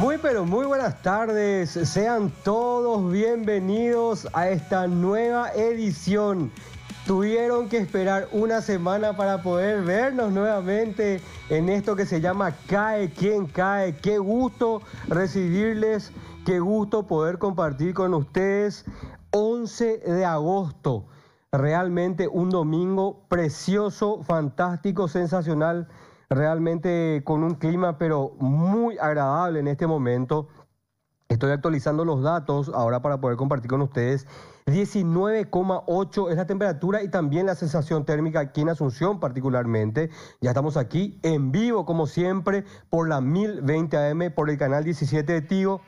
Muy pero muy buenas tardes, sean todos bienvenidos a esta nueva edición. Tuvieron que esperar una semana para poder vernos nuevamente en esto que se llama Cae quien cae. Qué gusto recibirles, qué gusto poder compartir con ustedes 11 de agosto. Realmente un domingo precioso, fantástico, sensacional realmente con un clima pero muy agradable en este momento. Estoy actualizando los datos ahora para poder compartir con ustedes. 19,8 es la temperatura y también la sensación térmica aquí en Asunción particularmente. Ya estamos aquí en vivo como siempre por la 1020 AM, por el canal 17 de Tío.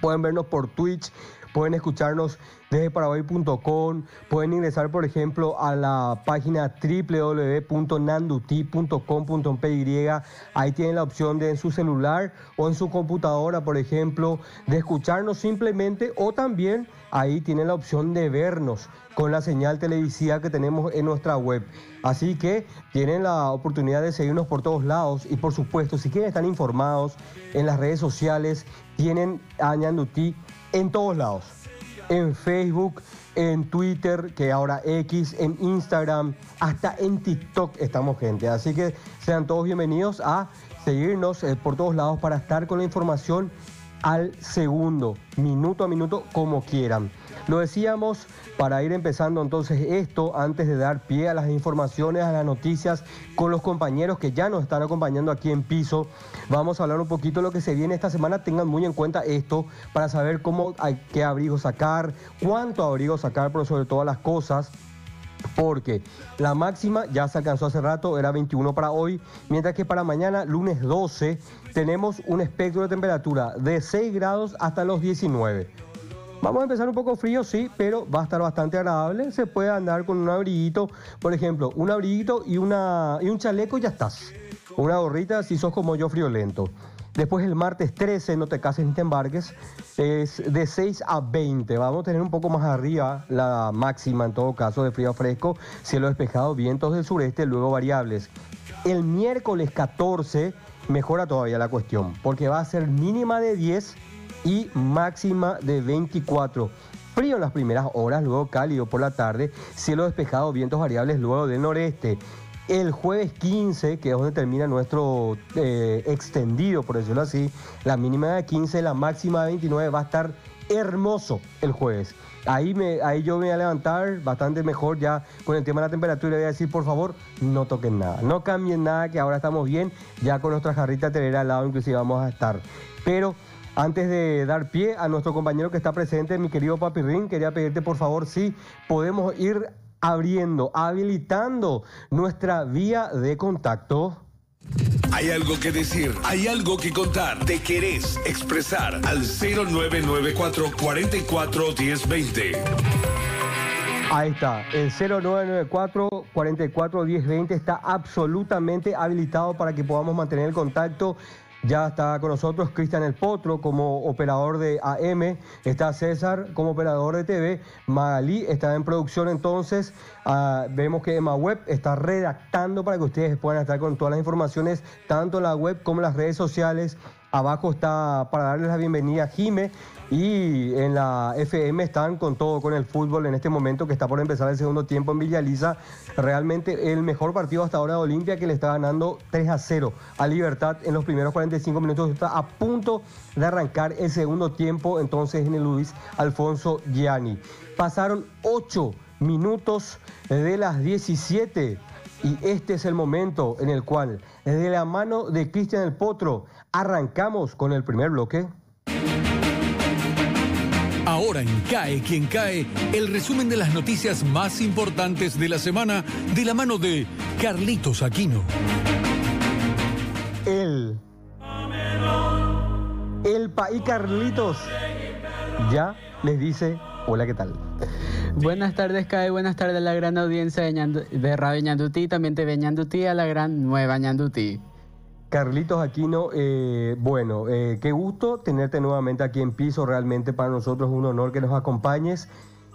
Pueden vernos por Twitch, pueden escucharnos desde paraguay.com, pueden ingresar por ejemplo a la página www.nanduti.com.py, ahí tienen la opción de en su celular o en su computadora por ejemplo de escucharnos simplemente o también ahí tienen la opción de vernos con la señal televisiva que tenemos en nuestra web. Así que tienen la oportunidad de seguirnos por todos lados y por supuesto si quieren estar informados en las redes sociales tienen a Ñanduti en todos lados. En Facebook, en Twitter, que ahora X, en Instagram, hasta en TikTok estamos gente. Así que sean todos bienvenidos a seguirnos eh, por todos lados para estar con la información al segundo, minuto a minuto, como quieran. Lo decíamos para ir empezando entonces esto, antes de dar pie a las informaciones, a las noticias, con los compañeros que ya nos están acompañando aquí en piso, vamos a hablar un poquito de lo que se viene esta semana. Tengan muy en cuenta esto para saber cómo hay qué abrigo sacar, cuánto abrigo sacar, pero sobre todas las cosas porque la máxima ya se alcanzó hace rato, era 21 para hoy, mientras que para mañana, lunes 12, tenemos un espectro de temperatura de 6 grados hasta los 19. Vamos a empezar un poco frío, sí, pero va a estar bastante agradable. Se puede andar con un abriguito, por ejemplo, un abriguito y, una, y un chaleco y ya estás. Una gorrita si sos como yo frío lento. Después el martes 13, no te cases ni te embarques, es de 6 a 20. Vamos a tener un poco más arriba la máxima en todo caso de frío fresco, cielo despejado, vientos del sureste, luego variables. El miércoles 14 mejora todavía la cuestión, porque va a ser mínima de 10 y máxima de 24. Frío en las primeras horas, luego cálido por la tarde, cielo despejado, vientos variables luego del noreste. El jueves 15, que es donde termina nuestro eh, extendido, por decirlo así, la mínima de 15, la máxima de 29 va a estar hermoso el jueves. Ahí, me, ahí yo me voy a levantar bastante mejor ya con el tema de la temperatura. Voy a decir, por favor, no toquen nada, no cambien nada, que ahora estamos bien. Ya con nuestra jarrita telera al lado, inclusive vamos a estar. Pero antes de dar pie a nuestro compañero que está presente, mi querido ring quería pedirte por favor si podemos ir abriendo, habilitando nuestra vía de contacto. Hay algo que decir, hay algo que contar, te querés expresar al 0994 441020 Ahí está, el 0994 441020 está absolutamente habilitado para que podamos mantener el contacto ya está con nosotros Cristian El Potro como operador de AM, está César como operador de TV, Magalí está en producción entonces, ah, vemos que Emma Web está redactando para que ustedes puedan estar con todas las informaciones, tanto la web como las redes sociales. Abajo está para darles la bienvenida a Jime, y en la FM están con todo con el fútbol en este momento que está por empezar el segundo tiempo en Villaliza. Realmente el mejor partido hasta ahora de Olimpia que le está ganando 3 a 0 a Libertad en los primeros 45 minutos. Está a punto de arrancar el segundo tiempo entonces en el Luis Alfonso Gianni. Pasaron 8 minutos de las 17 y este es el momento en el cual desde la mano de Cristian el Potro arrancamos con el primer bloque. Ahora en Cae quien cae, el resumen de las noticias más importantes de la semana de la mano de Carlitos Aquino. El. El país Carlitos ya les dice hola, ¿qué tal? Buenas tardes, Cae. Buenas tardes a la gran audiencia de, Ñandu, También te ve a la gran nueva Ñandutí. Carlitos Aquino, eh, bueno, eh, qué gusto tenerte nuevamente aquí en piso. Realmente para nosotros es un honor que nos acompañes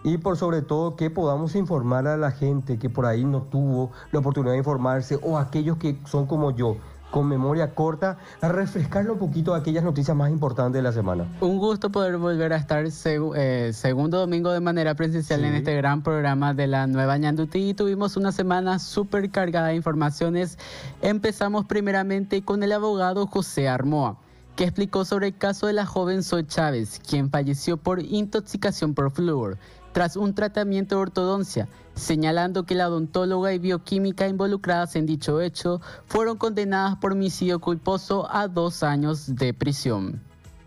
y por sobre todo que podamos informar a la gente que por ahí no tuvo la oportunidad de informarse o aquellos que son como yo, con memoria corta, a refrescarlo un poquito aquellas noticias más importantes de la semana. Un gusto poder volver a estar eh, segundo domingo de manera presencial en este gran programa de la nueva Ñandutí. Tuvimos una semana súper cargada de informaciones. Empezamos primeramente con el abogado José Armoa que explicó sobre el caso de la joven Zoe Chávez, quien falleció por intoxicación por flúor tras un tratamiento de ortodoncia, señalando que la odontóloga y bioquímica involucradas en dicho hecho fueron condenadas por homicidio culposo a dos años de prisión.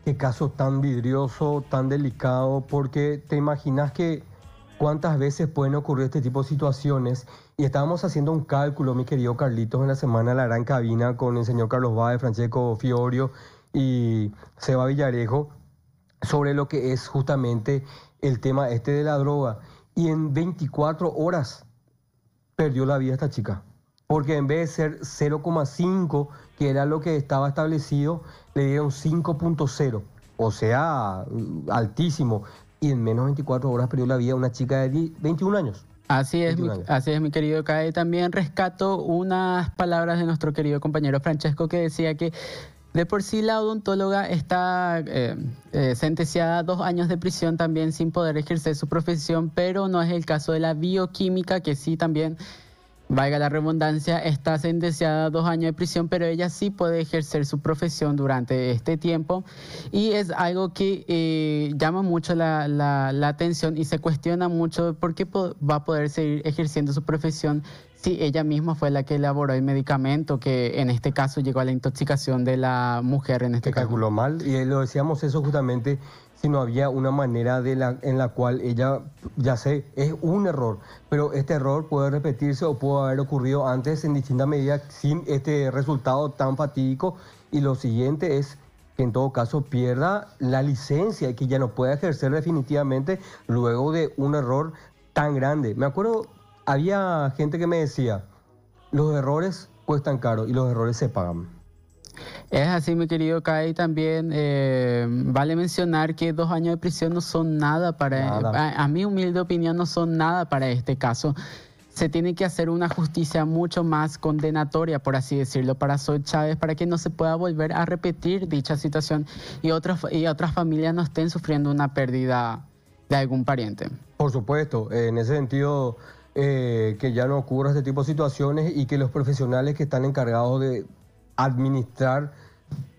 Qué caso tan vidrioso, tan delicado, porque te imaginas que cuántas veces pueden ocurrir este tipo de situaciones. Y estábamos haciendo un cálculo, mi querido Carlitos, en la semana la gran cabina con el señor Carlos Báez, Francesco Fiorio y Seba Villarejo sobre lo que es justamente el tema este de la droga. Y en 24 horas perdió la vida esta chica. Porque en vez de ser 0,5, que era lo que estaba establecido, le dieron 5.0. O sea, altísimo. Y en menos de 24 horas perdió la vida una chica de 21 años. Así es, mi, así es, mi querido Cae. También rescato unas palabras de nuestro querido compañero Francesco que decía que de por sí la odontóloga está eh, eh, sentenciada a dos años de prisión también sin poder ejercer su profesión, pero no es el caso de la bioquímica, que sí también, valga la redundancia, está sentenciada a dos años de prisión, pero ella sí puede ejercer su profesión durante este tiempo. Y es algo que eh, llama mucho la, la atención y se cuestiona mucho por qué va a poder seguir ejerciendo su profesión Sí, ella misma fue la que elaboró el medicamento que en este caso llegó a la intoxicación de la mujer en este que calculó mal y lo decíamos eso justamente si no había una manera de la, en la cual ella, ya sé, es un error, pero este error puede repetirse o puede haber ocurrido antes en distintas medidas sin este resultado tan fatídico y lo siguiente es que en todo caso pierda la licencia y que ya no pueda ejercer definitivamente luego de un error tan grande. Me acuerdo había gente que me decía, los errores cuestan caro y los errores se pagan. Es así, mi querido Kai. También eh, vale mencionar que dos años de prisión no son nada para, e-, A, mi humilde opinión, no son nada para este caso. Se tiene que hacer una justicia mucho más condenatoria, por así decirlo, para Sol Chávez, para que no se pueda volver a repetir dicha situación y otras, y otras familias no estén sufriendo una pérdida de algún pariente. Por supuesto, en ese sentido eh, que ya no ocurra este tipo de situaciones y que los profesionales que están encargados de administrar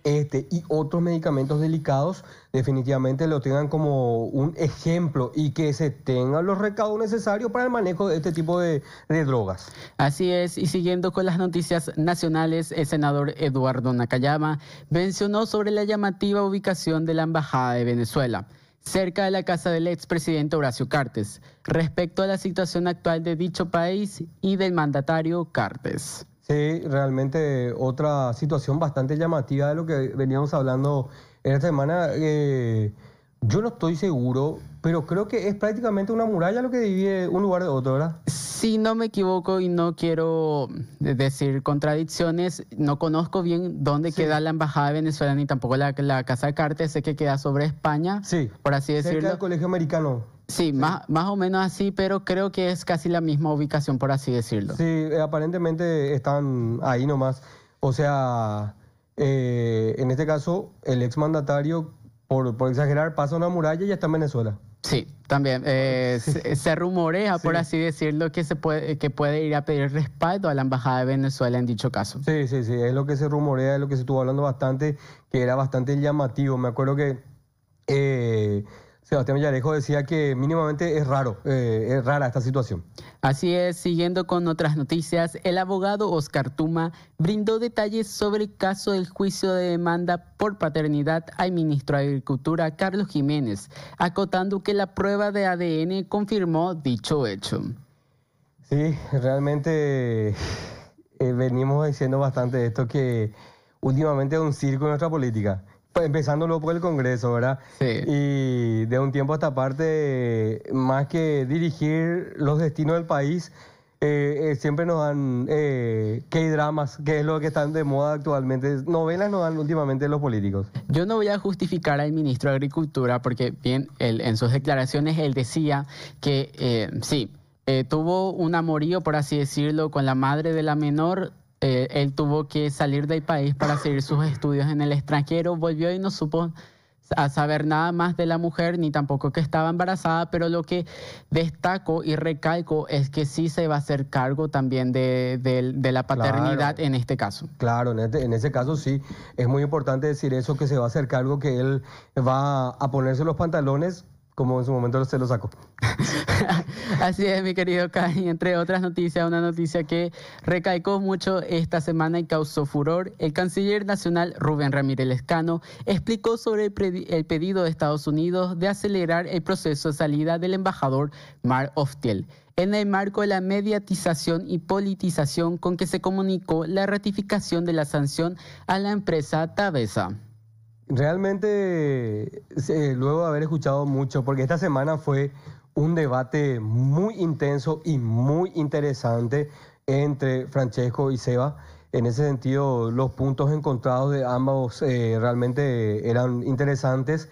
este y otros medicamentos delicados definitivamente lo tengan como un ejemplo y que se tengan los recaudos necesarios para el manejo de este tipo de, de drogas. Así es, y siguiendo con las noticias nacionales, el senador Eduardo Nakayama mencionó sobre la llamativa ubicación de la Embajada de Venezuela cerca de la casa del expresidente Horacio Cartes, respecto a la situación actual de dicho país y del mandatario Cartes. Sí, realmente otra situación bastante llamativa de lo que veníamos hablando en esta semana. Eh, yo no estoy seguro pero creo que es prácticamente una muralla lo que divide un lugar de otro, ¿verdad? Si no me equivoco y no quiero eh, decir contradicciones, no conozco bien dónde queda la embajada de Venezuela ni tampoco la, la Casa de Cartes, sé que queda sobre España, sí. por así decirlo. Cerca del Colegio Americano. Sí, Más, o menos así, pero creo que es casi la misma ubicación, por así decirlo. Sí, eh, aparentemente están ahí nomás. O sea, eh, en este caso, el exmandatario, por, por exagerar, pasa una muralla y ya está en Venezuela. Sí, también. Eh, se, rumorea, por así decirlo, que, se puede, que puede ir a pedir respaldo a la Embajada de Venezuela en dicho caso. Sí, sí, sí, es lo que se rumorea, es lo que se estuvo hablando bastante, que era bastante llamativo. Me acuerdo que... Eh, Sebastián Villarejo decía que mínimamente es raro, eh, es rara esta situación. Así es, siguiendo con otras noticias, el abogado Oscar Tuma brindó detalles sobre el caso del juicio de demanda por paternidad al ministro de Agricultura Carlos Jiménez, acotando que la prueba de ADN confirmó dicho hecho. Sí, realmente eh, venimos diciendo bastante esto que últimamente es un circo en nuestra política pues, empezando luego por el Congreso, ¿verdad? Sí. Y de un tiempo a esta parte, más que dirigir los destinos del país, eh, eh, siempre nos dan eh, hay dramas qué es lo que están de moda actualmente. Novelas nos dan últimamente los políticos. Yo no voy a justificar al ministro de Agricultura porque, bien, en sus declaraciones él decía que eh, sí, tuvo un amorío, por así decirlo, con la madre de la menor eh, él tuvo que salir del país para seguir sus estudios en el extranjero, volvió y no supo a saber nada más de la mujer ni tampoco que estaba embarazada, pero lo que destaco y recalco es que sí se va a hacer cargo también de, la paternidad en este caso. Claro, en, este, en ese caso sí, es muy importante decir eso, que se va a hacer cargo, que él va a ponerse los pantalones como en su momento se lo sacó. Así es, mi querido Kai. Entre otras noticias, una noticia que recaicó mucho esta semana y causó furor. El canciller nacional Rubén Ramírez Cano explicó sobre el, pedido de Estados Unidos de acelerar el proceso de salida del embajador Mark Oftiel en el marco de la mediatización y politización con que se comunicó la ratificación de la sanción a la empresa Tabesa. Realmente, eh, luego de haber escuchado mucho, porque esta semana fue un debate muy intenso y muy interesante entre Francesco y Seba. En ese sentido, los puntos encontrados de ambos eh, realmente eran interesantes,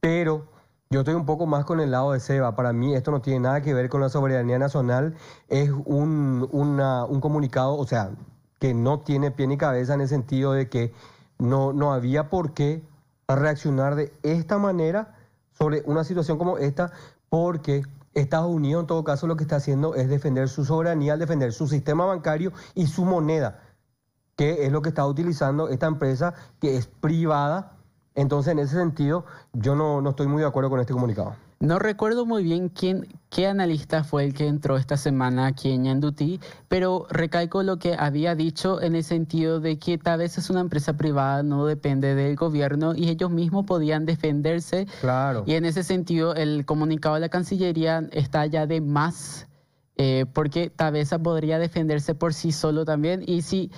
pero yo estoy un poco más con el lado de Seba. Para mí esto no tiene nada que ver con la soberanía nacional. Es un, comunicado, o sea, que no tiene pie ni cabeza en el sentido de que no, no había por qué a reaccionar de esta manera sobre una situación como esta, porque Estados Unidos en todo caso lo que está haciendo es defender su soberanía, al defender su sistema bancario y su moneda, que es lo que está utilizando esta empresa que es privada. Entonces, en ese sentido, yo no, no estoy muy de acuerdo con este comunicado. No recuerdo muy bien quién, qué analista fue el que entró esta semana aquí en Yanduti, pero recalco lo que había dicho en el sentido de que tal vez es una empresa privada, no depende del gobierno y ellos mismos podían defenderse. Claro. Y en ese sentido, el comunicado de la Cancillería está ya de más, eh, porque vez podría defenderse por sí solo también. Y si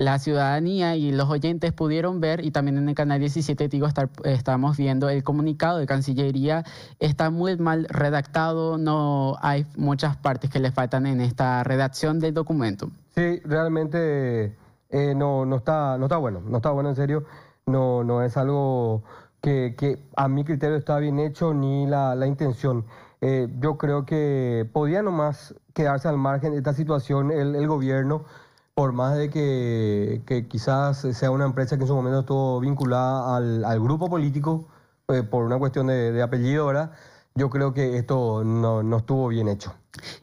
la ciudadanía y los oyentes pudieron ver, y también en el canal 17 digo, estamos viendo el comunicado de Cancillería, está muy mal redactado, no hay muchas partes que le faltan en esta redacción del documento. Sí, realmente eh, no, no, está, no está bueno, no está bueno en serio, no, no es algo que, a mi criterio está bien hecho ni la, intención. Eh, yo creo que podía nomás quedarse al margen de esta situación el gobierno por más de que, quizás sea una empresa que en su momento estuvo vinculada al, grupo político, pues, por una cuestión de, de apellido, ¿verdad? yo creo que esto no, estuvo bien hecho.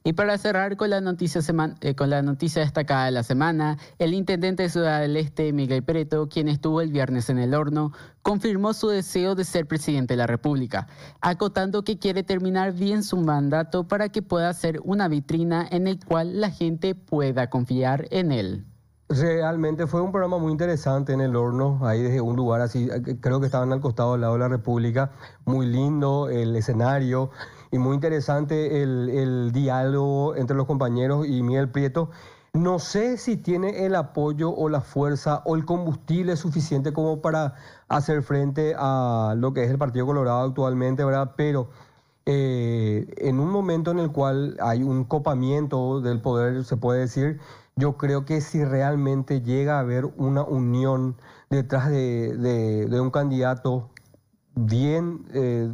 Y para cerrar con la, noticia eh, con destacada de la semana, el intendente de Ciudad del Este, Miguel Preto, quien estuvo el viernes en el horno, confirmó su deseo de ser presidente de la República, acotando que quiere terminar bien su mandato para que pueda ser una vitrina en el cual la gente pueda confiar en él. Realmente fue un programa muy interesante en el horno, ahí desde un lugar así, eh, creo que estaban al costado del lado de la República, muy lindo el escenario y muy interesante el, diálogo entre los compañeros y Miguel Prieto. No sé si tiene el apoyo o la fuerza o el combustible suficiente como para hacer frente a lo que es el Partido Colorado actualmente, ¿verdad? Pero eh, en un momento en el cual hay un copamiento del poder, se puede decir, yo creo que si realmente llega a haber una unión detrás de, un candidato bien eh,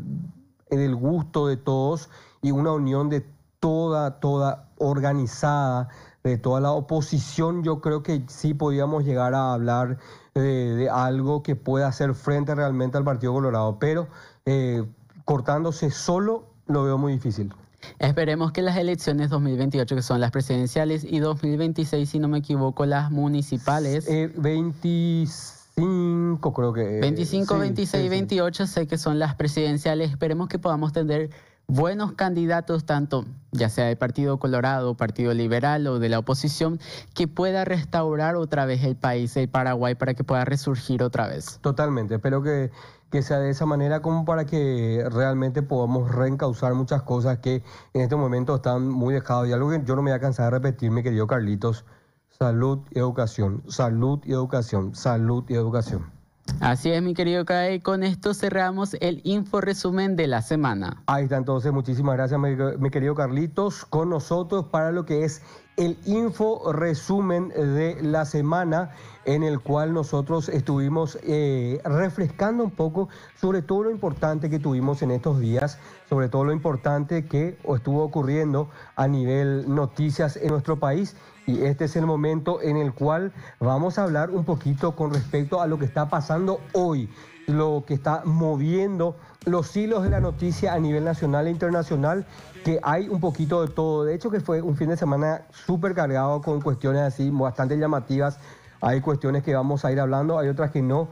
en el gusto de todos y una unión de toda, toda organizada, de toda la oposición, yo creo que sí podíamos llegar a hablar eh, de, algo que pueda hacer frente realmente al Partido Colorado, pero eh, cortándose solo lo veo muy difícil. Esperemos que las elecciones 2028, que son las presidenciales, y 2026, si no me equivoco, las municipales. 25 eh, creo que. 25, 26, 28 sé que son las presidenciales. Esperemos que podamos tener buenos candidatos, tanto ya sea del Partido Colorado, Partido Liberal o de la oposición, que pueda restaurar otra vez el país, el Paraguay, para que pueda resurgir otra vez. Totalmente, espero que, que sea de esa manera como para que realmente podamos reencauzar muchas cosas que en este momento están muy dejadas. Y algo que yo no me voy a cansar de repetir, mi querido Carlitos, salud y educación, salud y educación, salud y educación. Así es, mi querido CAE. Con esto cerramos el info resumen de la semana. Ahí está, entonces, muchísimas gracias, mi, querido Carlitos, con nosotros para lo que es el info resumen de la semana en el cual nosotros estuvimos eh, refrescando un poco sobre todo lo importante que tuvimos en estos días, sobre todo lo importante que estuvo ocurriendo a nivel noticias en nuestro país y este es el momento en el cual vamos a hablar un poquito con respecto a lo que está pasando hoy, lo que está moviendo los hilos de la noticia a nivel nacional e internacional, que hay un poquito de todo. De hecho, que fue un fin de semana súper cargado con cuestiones así bastante llamativas. Hay cuestiones que vamos a ir hablando, hay otras que no.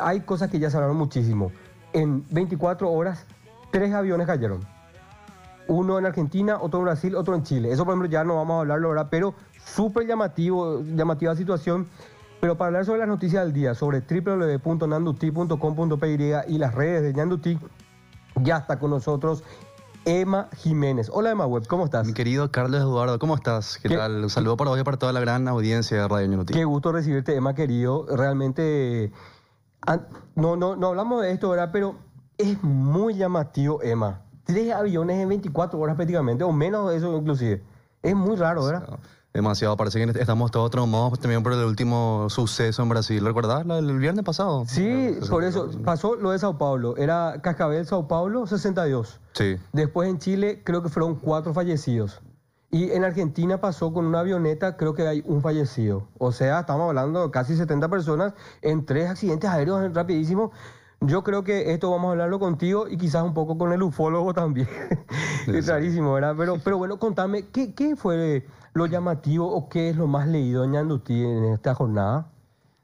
Hay cosas que ya se hablaron muchísimo. En 24 horas, tres aviones cayeron. Uno en Argentina, otro en Brasil, otro en Chile. Eso, por ejemplo, ya no vamos a hablarlo ahora, pero súper llamativo, llamativa situación. Pero para hablar sobre las noticias del día, sobre www.nanduti.com.py y las redes de Nanduti, ya está con nosotros Emma Jiménez. Hola Emma Web, ¿cómo estás? Mi querido Carlos Eduardo, ¿cómo estás? ¿Qué, tal? Un saludo para hoy y para toda la gran audiencia de Radio Nanduti. Qué gusto recibirte, Emma, querido. Realmente, no, no, no hablamos de esto, ¿verdad? Pero es muy llamativo, Emma. Tres aviones en 24 horas prácticamente, o menos de eso inclusive. Es muy raro, ¿verdad? demasiado. Parece que estamos todos traumados también por el último suceso en Brasil. ¿Recordás el viernes pasado? Sí, eh, por eso pasó lo de Sao Paulo. Era Cascabel, Sao Paulo, 62. Sí. Después en Chile creo que fueron cuatro fallecidos. Y en Argentina pasó con una avioneta, creo que hay un fallecido. O sea, estamos hablando de casi 70 personas en tres accidentes aéreos rapidísimos. Yo creo que esto vamos a hablarlo contigo y quizás un poco con el ufólogo también. es rarísimo, ¿verdad? Pero, pero bueno, contame, ¿qué, qué fue lo llamativo o qué es lo más leído en ti en esta jornada?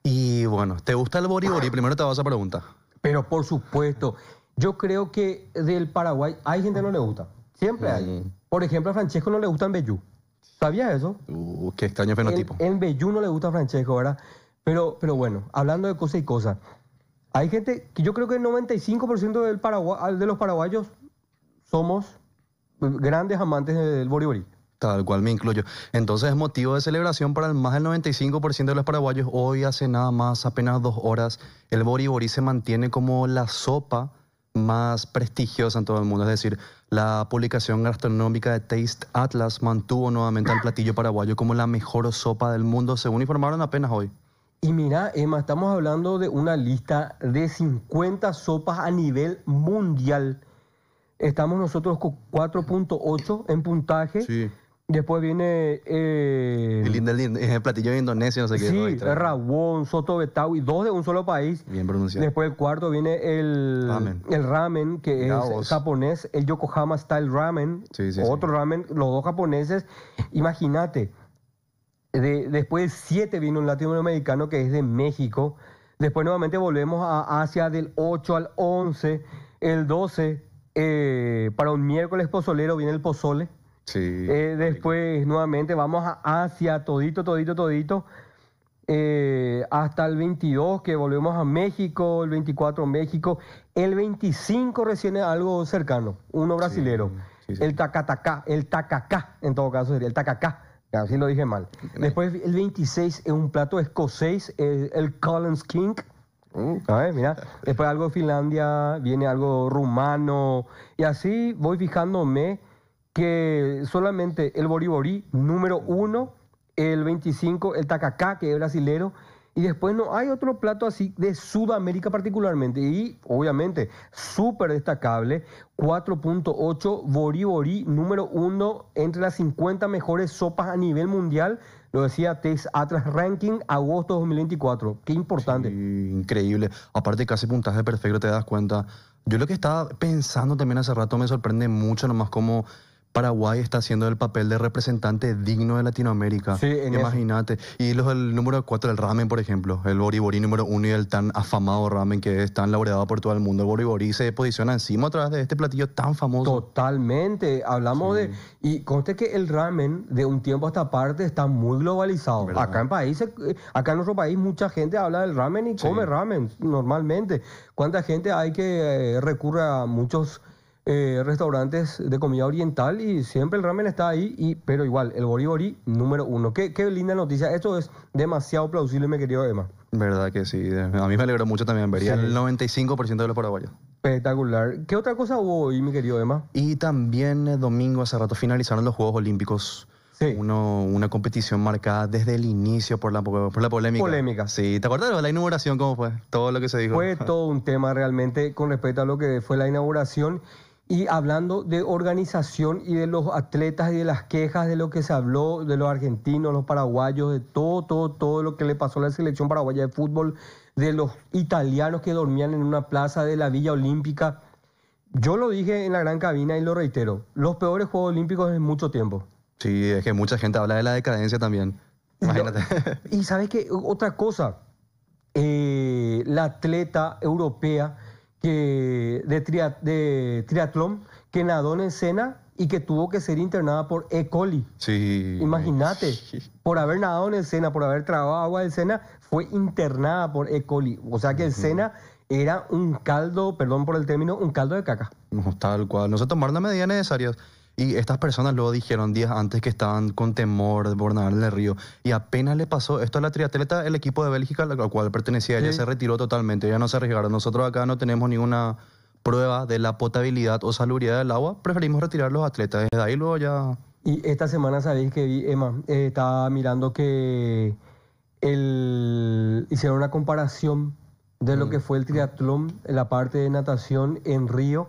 Y bueno, ¿te gusta el boribori? Primero te vas a preguntar. Pero por supuesto, yo creo que del Paraguay hay gente que no le gusta. Siempre hay. Mm. Por ejemplo, a Francesco no le gusta en Bellú. ¿Sabías eso? Uh, qué extraño fenotipo. En, Bellú no le gusta a Francesco, ¿verdad? Pero, pero bueno, hablando de cosas y cosas, hay gente que yo creo que el 95% del Paraguay, de los paraguayos somos grandes amantes del boribori. Tal cual me incluyo. Entonces es motivo de celebración para el más del 95% de los paraguayos. Hoy hace nada más, apenas dos horas, el boribori se mantiene como la sopa más prestigiosa en todo el mundo. Es decir, la publicación gastronómica de Taste Atlas mantuvo nuevamente al platillo paraguayo como la mejor sopa del mundo, según informaron apenas hoy. Y mira, Emma, estamos hablando de una lista de 50 sopas a nivel mundial. Estamos nosotros con 4.8 en puntaje. Sí. Después viene. Eh, el, platillo de Indonesia, no sé qué. Sí, Rabón, Soto Betawi, dos de un solo país. Bien pronunciado. Después el cuarto viene el ramen, el ramen que es japonés, el Yokohama Style Ramen. Sí, otro ramen, los dos japoneses. Imagínate. De, después siete viene un latinoamericano que es de México. Después nuevamente volvemos a Asia del 8 al 11. El 12, eh, para un miércoles pozolero, viene el pozole. Eh, después, nuevamente, vamos hacia todito, todito, todito. Eh, hasta el 22 que volvemos a México, el 24 México, el 25 recién algo cercano, uno brasilero, el tacatacá, el tacacá, en todo caso sería el tacacá, así lo dije mal. Después el 26 es un plato escocés, el, Collins King, mm. Después algo de Finlandia, viene algo rumano. Y así voy fijándome que solamente el boriborí número uno, el 25, el tacacá, que es brasilero, y después no hay otro plato así de Sudamérica particularmente. Y obviamente, súper destacable, 4.8 Boriborí, número uno entre las 50 mejores sopas a nivel mundial. Lo decía Tex Atlas Ranking, agosto 2024. Qué importante. increíble. Aparte, casi puntaje perfecto, te das cuenta. Yo lo que estaba pensando también hace rato me sorprende mucho nomás cómo... Paraguay está haciendo el papel de representante digno de Latinoamérica. Sí, Imagínate. Y los, del número 4, el ramen, por ejemplo. El boriborí número uno y el tan afamado ramen que es tan laureado por todo el mundo. El boriborí se posiciona encima a través de este platillo tan famoso. Totalmente. Hablamos de... Y conste que el ramen de un tiempo a esta parte está muy globalizado. Acá en países, eh, acá en nuestro país mucha gente habla del ramen y come ramen normalmente. ¿Cuánta gente hay que eh, recurre a muchos eh, restaurantes de comida oriental y siempre el ramen está ahí, y, pero igual, el boribori número uno. Qué, qué linda noticia, esto es demasiado plausible, mi querido Emma. Verdad que sí, a mí me alegró mucho también, vería el 95% de los paraguayos. Espectacular. ¿Qué otra cosa hubo hoy, mi querido Emma? Y también eh, domingo, hace rato, finalizaron los Juegos Olímpicos. Sí. una competición marcada desde el inicio por la, por la polémica. Polémica. Sí, ¿te acuerdas de la inauguración? ¿Cómo fue? Todo lo que se dijo. Fue todo un tema realmente con respecto a lo que fue la inauguración. Y hablando de organización y de los atletas y de las quejas de lo que se habló, de los argentinos, los paraguayos, de todo, todo, todo lo que le pasó a la selección paraguaya de fútbol, de los italianos que dormían en una plaza de la Villa Olímpica. Yo lo dije en la gran cabina y lo reitero, los peores Juegos Olímpicos en mucho tiempo. Sí, es que mucha gente habla de la decadencia también. Imagínate. y sabes que otra cosa, eh, la atleta europea que, de, de triatlón que nadó en el Sena y que tuvo que ser internada por E. coli. Sí. Imagínate, por haber nadado en el Sena, por haber tragado agua del Sena, fue internada por E. coli. O sea que el Sena era un caldo, perdón por el término, un caldo de caca. tal cual, no se tomaron las medidas necesarias. Y estas personas luego dijeron días antes que estaban con temor de nadar en el río. Y apenas le pasó esto a la triatleta, el equipo de Bélgica al cual pertenecía, ella se retiró totalmente, ya no se arriesgaron. Nosotros acá no tenemos ninguna prueba de la potabilidad o salubridad del agua, preferimos retirar los atletas. Desde ahí luego ya... Y esta semana sabéis que vi, Emma, eh, estaba mirando que el, hicieron una comparación de lo mm. que fue el triatlón, la parte de natación en río,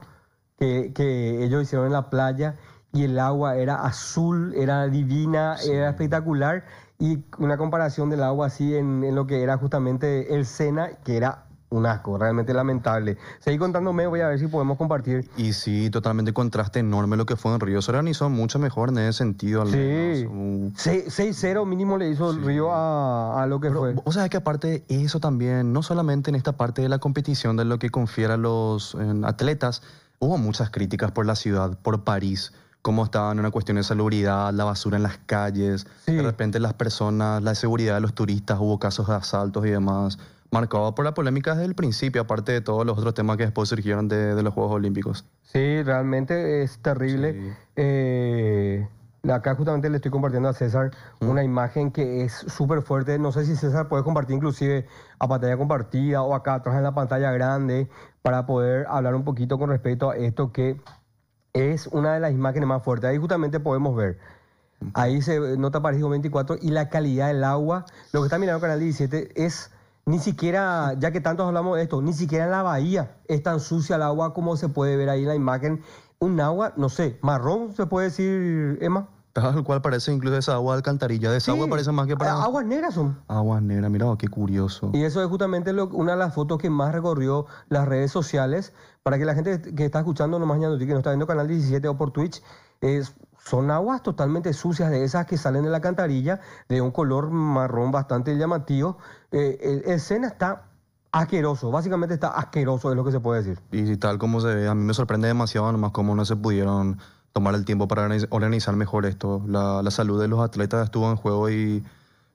que, que ellos hicieron en la playa y el agua era azul, era divina, era espectacular. Y una comparación del agua así en, lo que era justamente el Sena, que era un asco, realmente lamentable. Seguí contándome, voy a ver si podemos compartir. Y sí, totalmente contraste enorme lo que fue en Río. Se organizó mucho mejor en ese sentido. sí, 6-0 uh. mínimo le hizo el Río a, lo que fue. O sea, es que aparte eso también, no solamente en esta parte de la competición, de lo que confiera a los atletas, hubo muchas críticas por la ciudad, por París cómo estaban una cuestión de salubridad, la basura en las calles, de repente las personas, la seguridad de los turistas, hubo casos de asaltos y demás, marcado por la polémica desde el principio, aparte de todos los otros temas que después surgieron de, los Juegos Olímpicos. Sí, realmente es terrible. Eh, acá justamente le estoy compartiendo a César mm. una imagen que es súper fuerte. No sé si César puede compartir inclusive a pantalla compartida o acá atrás en la pantalla grande para poder hablar un poquito con respecto a esto que es una de las imágenes más fuertes. Ahí justamente podemos ver. Ahí se nota París 24 y la calidad del agua. Lo que está mirando Canal 17 es ni siquiera, ya que tantos hablamos de esto, ni siquiera en la bahía es tan sucia el agua como se puede ver ahí en la imagen. Un agua, no sé, marrón se puede decir, Emma al cual parece incluso esa agua de alcantarilla. De esa agua parece más que para. Aguas negras son. Aguas negras, mira, qué curioso. Y eso es justamente una de las fotos que más recorrió las redes sociales. Para que la gente que está escuchando nomás y que no está viendo Canal 17 o por Twitch, es, son aguas totalmente sucias, de esas que salen de la alcantarilla, de un color marrón bastante llamativo. Eh, el, escena está asqueroso, básicamente está asqueroso, es lo que se puede decir. Y tal como se ve, a mí me sorprende demasiado nomás cómo no se pudieron tomar el tiempo para organizar mejor esto. La, salud de los atletas estuvo en juego y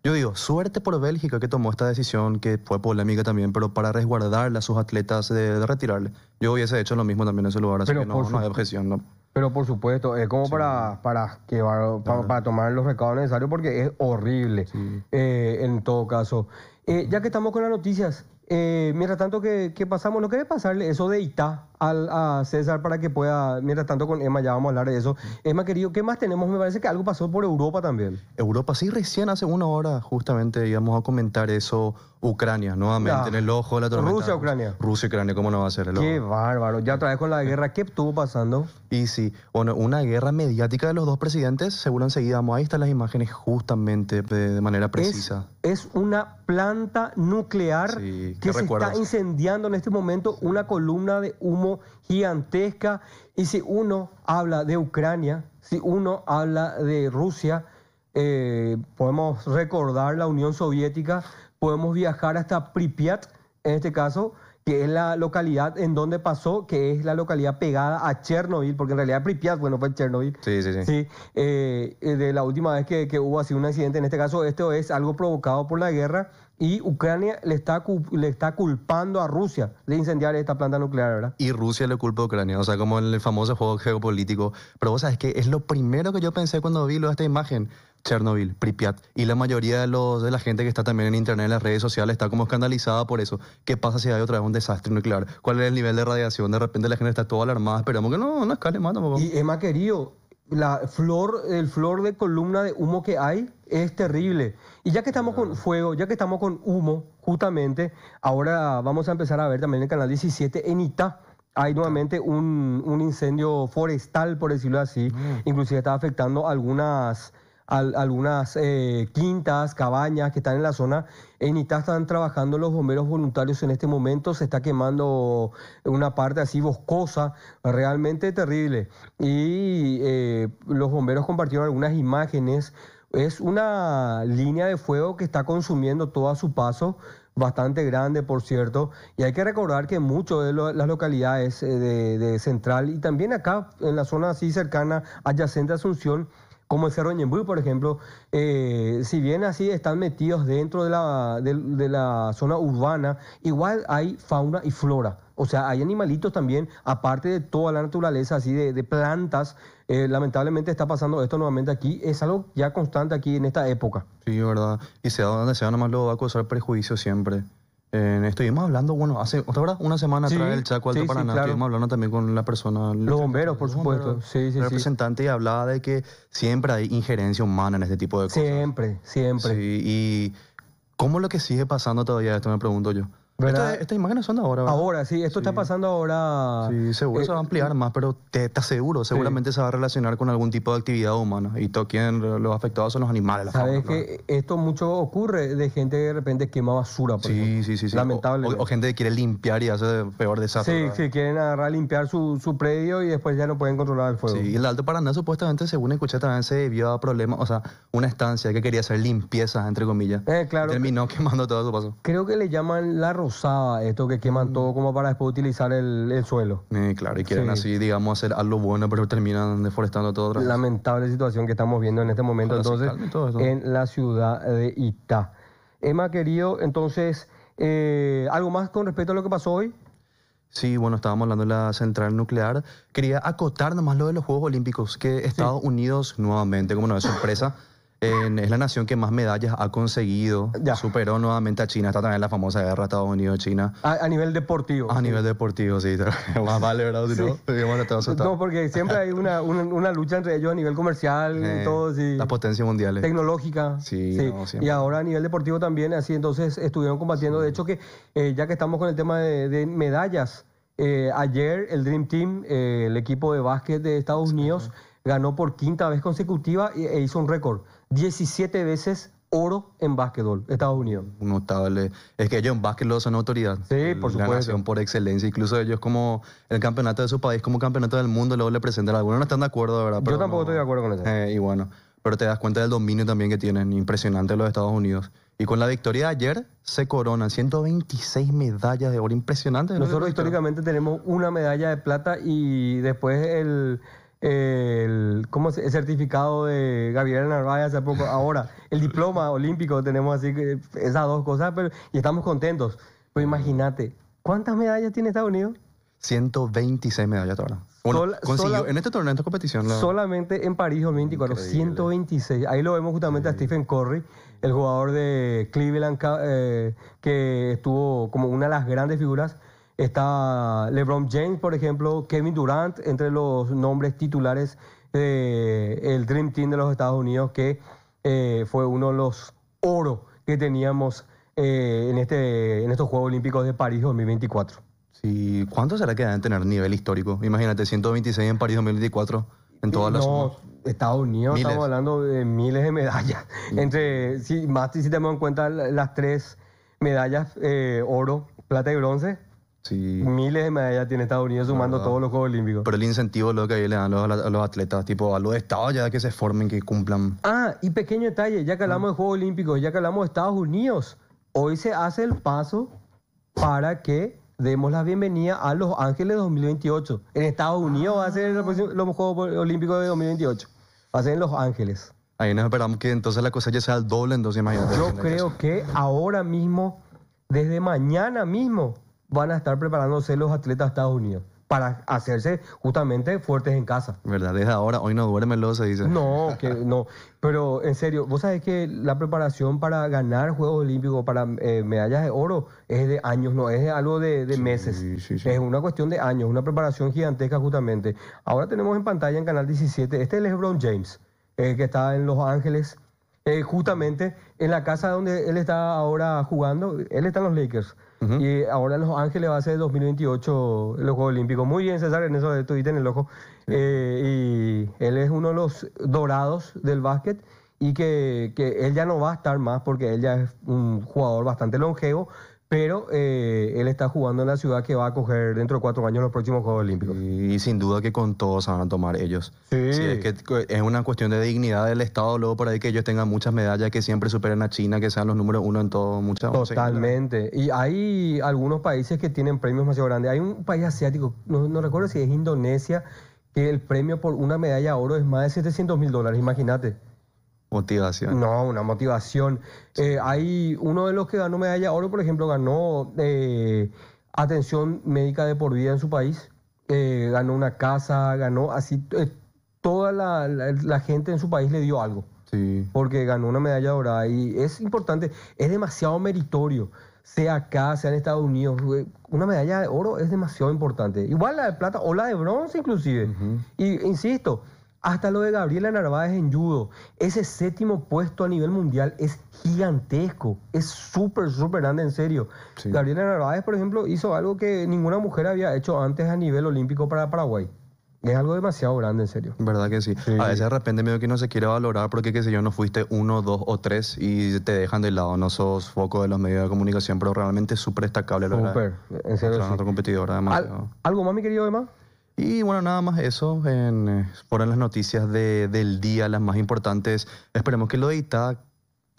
yo digo, suerte por Bélgica que tomó esta decisión, que fue polémica también, pero para resguardar... a sus atletas de, retirarle. Yo hubiese hecho lo mismo también en ese lugar, así que no, hay objeción. No. Pero por supuesto, es como para, para, que, para, tomar los recados necesarios porque es horrible eh, en todo caso. Eh, ya que estamos con las noticias, eh, mientras tanto ¿qué pasamos, ¿no querés pasarle eso de Ita a César para que pueda, mientras tanto con Emma ya vamos a hablar de eso. Emma, querido, ¿qué más tenemos? Me parece que algo pasó por Europa también. Europa, sí, recién hace una hora justamente íbamos a comentar eso Ucrania, nuevamente, en el ojo de la tormenta. Rusia, Ucrania. Rusia, Ucrania, ¿cómo no va a ser el Qué bárbaro. Ya otra vez con la eh. guerra, ¿qué estuvo pasando? Y sí, una guerra mediática de los dos presidentes, según enseguida, ahí están las imágenes justamente de, manera precisa. Es, una planta nuclear que se está incendiando en este momento, una columna de humo gigantesca. Y si uno habla de Ucrania, si uno habla de Rusia, eh, podemos recordar la Unión Soviética podemos viajar hasta Pripyat, en este caso, que es la localidad en donde pasó, que es la localidad pegada a Chernobyl, porque en realidad Pripyat, bueno, fue Chernobyl. Sí, sí, sí. Eh, eh, de la última vez que, hubo así un accidente, en este caso esto es algo provocado por la guerra y Ucrania le está, le está culpando a Rusia de incendiar esta planta nuclear, ¿verdad? Y Rusia le culpa a Ucrania, o sea, como el famoso juego geopolítico. Pero vos sabes que es lo primero que yo pensé cuando vi esta imagen. Chernobyl, Pripyat. Y la mayoría de, los, de la gente que está también en internet, en las redes sociales, está como escandalizada por eso. ¿Qué pasa si hay otra vez un desastre nuclear? ¿Cuál es el nivel de radiación? De repente la gente está toda alarmada. Esperamos que no, no escale más Y Emma, querido, la flor, el flor de columna de humo que hay es terrible. Y ya que estamos con fuego, ya que estamos con humo, justamente, ahora vamos a empezar a ver también el canal 17 en Ita Hay nuevamente un, incendio forestal, por decirlo así. Mm. Inclusive está afectando algunas algunas eh, quintas, cabañas que están en la zona. En Itá están trabajando los bomberos voluntarios en este momento, se está quemando una parte así boscosa, realmente terrible. Y eh, los bomberos compartieron algunas imágenes. Es una línea de fuego que está consumiendo todo a su paso bastante grande, por cierto. Y hay que recordar que muchas de las localidades eh, de, de, Central y también acá en la zona así cercana, adyacente a Asunción, como el Cerro Ñembuy, por ejemplo, eh, si bien así están metidos dentro de la, de, la zona urbana, igual hay fauna y flora. O sea, hay animalitos también, aparte de toda la naturaleza, así de, de plantas. Eh, lamentablemente está pasando esto nuevamente aquí. Es algo ya constante aquí en esta época. Sí, verdad. Y sea donde sea, nomás lo va a causar prejuicio siempre estuvimos hablando, bueno, hace, otra Una semana atrás el Chaco Alto Paraná, hablando también con la persona... Los bomberos, por supuesto, sí, sí, El representante y hablaba de que siempre hay injerencia humana en este tipo de cosas. Siempre, siempre. y ¿cómo lo que sigue pasando todavía? Esto me pregunto yo. Estas, imagen imágenes son ahora. Ahora, sí, esto está pasando ahora. Sí, seguro eh, se va a ampliar eh, más, pero te, te aseguro, seguramente se va a relacionar con algún tipo de actividad humana. Y todo quien los afectados son los animales. Sabes que esto mucho ocurre de gente que de repente quema basura, por sí, Sí, sí, sí. O, gente que quiere limpiar y hace peor desastre. Sí, sí, quieren agarrar, limpiar su, predio y después ya no pueden controlar el fuego. Sí, y el Alto Paraná supuestamente, según escuché, también se debió a problemas, o sea, una estancia que quería hacer limpieza, entre comillas. Eh, claro. terminó quemando todo su paso. Creo que le llaman la usaba esto que queman todo como para después utilizar el, suelo. claro, y quieren así, digamos, hacer algo bueno, pero terminan deforestando todo Lamentable situación que estamos viendo en este momento, entonces, en la ciudad de Ita. Emma, querido, entonces, eh, ¿algo más con respecto a lo que pasó hoy? Sí, bueno, estábamos hablando de la central nuclear. Quería acotar nomás lo de los Juegos Olímpicos, que Estados Unidos, nuevamente, como una sorpresa, es la nación que más medallas ha conseguido. Superó nuevamente a China. Está también la famosa guerra Estados Unidos-China. A, nivel deportivo. A nivel deportivo, sí. más vale, ¿verdad? No, porque siempre hay una, lucha entre ellos a nivel comercial y eh, todo. Las potencias mundiales. Tecnológica. Sí, Y ahora a nivel deportivo también, así. Entonces estuvieron combatiendo. De hecho, que eh, ya que estamos con el tema de, medallas, eh, ayer el Dream Team, el equipo de básquet de Estados Unidos, ganó por quinta vez consecutiva e hizo un récord 17 veces oro en básquetbol, Estados Unidos. Notable. Es que ellos en básquetbol son autoridad. Sí, por supuesto. por excelencia. Incluso ellos como el campeonato de su país, como campeonato del mundo, luego le presentan. Algunos no están de acuerdo, ¿verdad? Yo tampoco estoy de acuerdo con eso. Eh, y bueno, pero te das cuenta del dominio también que tienen. Impresionante los Estados Unidos. Y con la victoria de ayer se coronan 126 medallas de oro. Impresionante. Nosotros históricamente tenemos una medalla de plata y después el el, ¿cómo es? el certificado de Gabriel Narváez hace poco, ahora el diploma olímpico tenemos así, esas dos cosas, pero, y estamos contentos. Pero imagínate, ¿cuántas medallas tiene Estados Unidos? 126 medallas ahora. consiguió en este torneo, en esta competición. Solamente en París 2024, 126. Ahí lo vemos justamente a Stephen Curry, el jugador de Cleveland, eh, que estuvo como una de las grandes figuras Está LeBron James, por ejemplo, Kevin Durant, entre los nombres titulares del eh, Dream Team de los Estados Unidos, que eh, fue uno de los oro que teníamos eh, en, este, en estos Juegos Olímpicos de París 2024. Sí, ¿cuánto será que deben tener nivel histórico? Imagínate, 126 en París 2024, en todas las... Estados Unidos, estamos hablando de miles de medallas. Mm. Entre, si, más si tenemos en cuenta las tres medallas, oro, plata y bronce, Miles de medallas tiene Estados Unidos sumando todos los Juegos Olímpicos. Pero el incentivo lo que ahí le dan los, a los atletas, tipo a los estados ya que se formen, que cumplan. Ah, y pequeño detalle, ya que hablamos ah. de Juegos Olímpicos, ya que hablamos de Estados Unidos, hoy se hace el paso para que demos la bienvenida a Los Ángeles 2028. En Estados Unidos va a ser ah. los Juegos Olímpicos de 2028. Va a ser en Los Ángeles. Ahí nos esperamos que entonces la cosa ya sea el doble, dos imagínate. Yo creo que ahora mismo, desde mañana mismo, van a estar preparándose los atletas de Estados Unidos para hacerse justamente fuertes en casa. ¿Verdad? Desde ahora, hoy no duermen se dice. No, que no. Pero en serio, vos sabés que la preparación para ganar Juegos Olímpicos, para eh, medallas de oro, es de años, no es algo de, meses. Es una cuestión de años, una preparación gigantesca justamente. Ahora tenemos en pantalla en Canal 17, este es LeBron James, eh, que está en Los Ángeles, eh, justamente en la casa donde él está ahora jugando, él está en los Lakers. Y ahora Los Ángeles va a ser 2028 los Juegos Olímpicos. Muy bien, César, en eso de estuviste en el ojo. Eh, y él es uno de los dorados del básquet y que, que él ya no va a estar más porque él ya es un jugador bastante longevo, pero eh, él está jugando en la ciudad que va a coger dentro de cuatro años los próximos Juegos Olímpicos. Y, sin duda que con todos se van a tomar ellos. Sí. es que es una cuestión de dignidad del Estado, luego por ahí que ellos tengan muchas medallas, que siempre superen a China, que sean los números uno en todo, muchas Totalmente. Y hay algunos países que tienen premios más grandes. Hay un país asiático, no, no recuerdo si es Indonesia, que el premio por una medalla de oro es más de 700 mil dólares, imagínate. Motivación. No, una motivación. Eh, hay uno de los que ganó medalla de oro, por ejemplo, ganó eh, atención médica de por vida en su país, eh, ganó una casa, ganó así, toda la, gente en su país le dio algo. Sí. Porque ganó una medalla de oro y es importante, es demasiado meritorio sea acá, sea en Estados Unidos, una medalla de oro es demasiado importante. Igual la de plata o la de bronce inclusive. Y insisto, hasta lo de Gabriela Narváez en judo. Ese séptimo puesto a nivel mundial es gigantesco, es súper, súper grande, en serio. Gabriela Narváez, por ejemplo, hizo algo que ninguna mujer había hecho antes a nivel olímpico para Paraguay. Es algo demasiado grande, en serio. ¿Verdad que sí? A veces de repente medio que no se quiere valorar porque, qué sé yo, no fuiste uno, dos o tres y te dejan de lado. No sos foco de los medios de comunicación, pero realmente súper destacable. Súper, en serio. competidor, además. ¿Algo más, mi querido además? Y bueno, nada más eso. En, eh, fueron las noticias de, del día, las más importantes. Esperemos que lo de Ita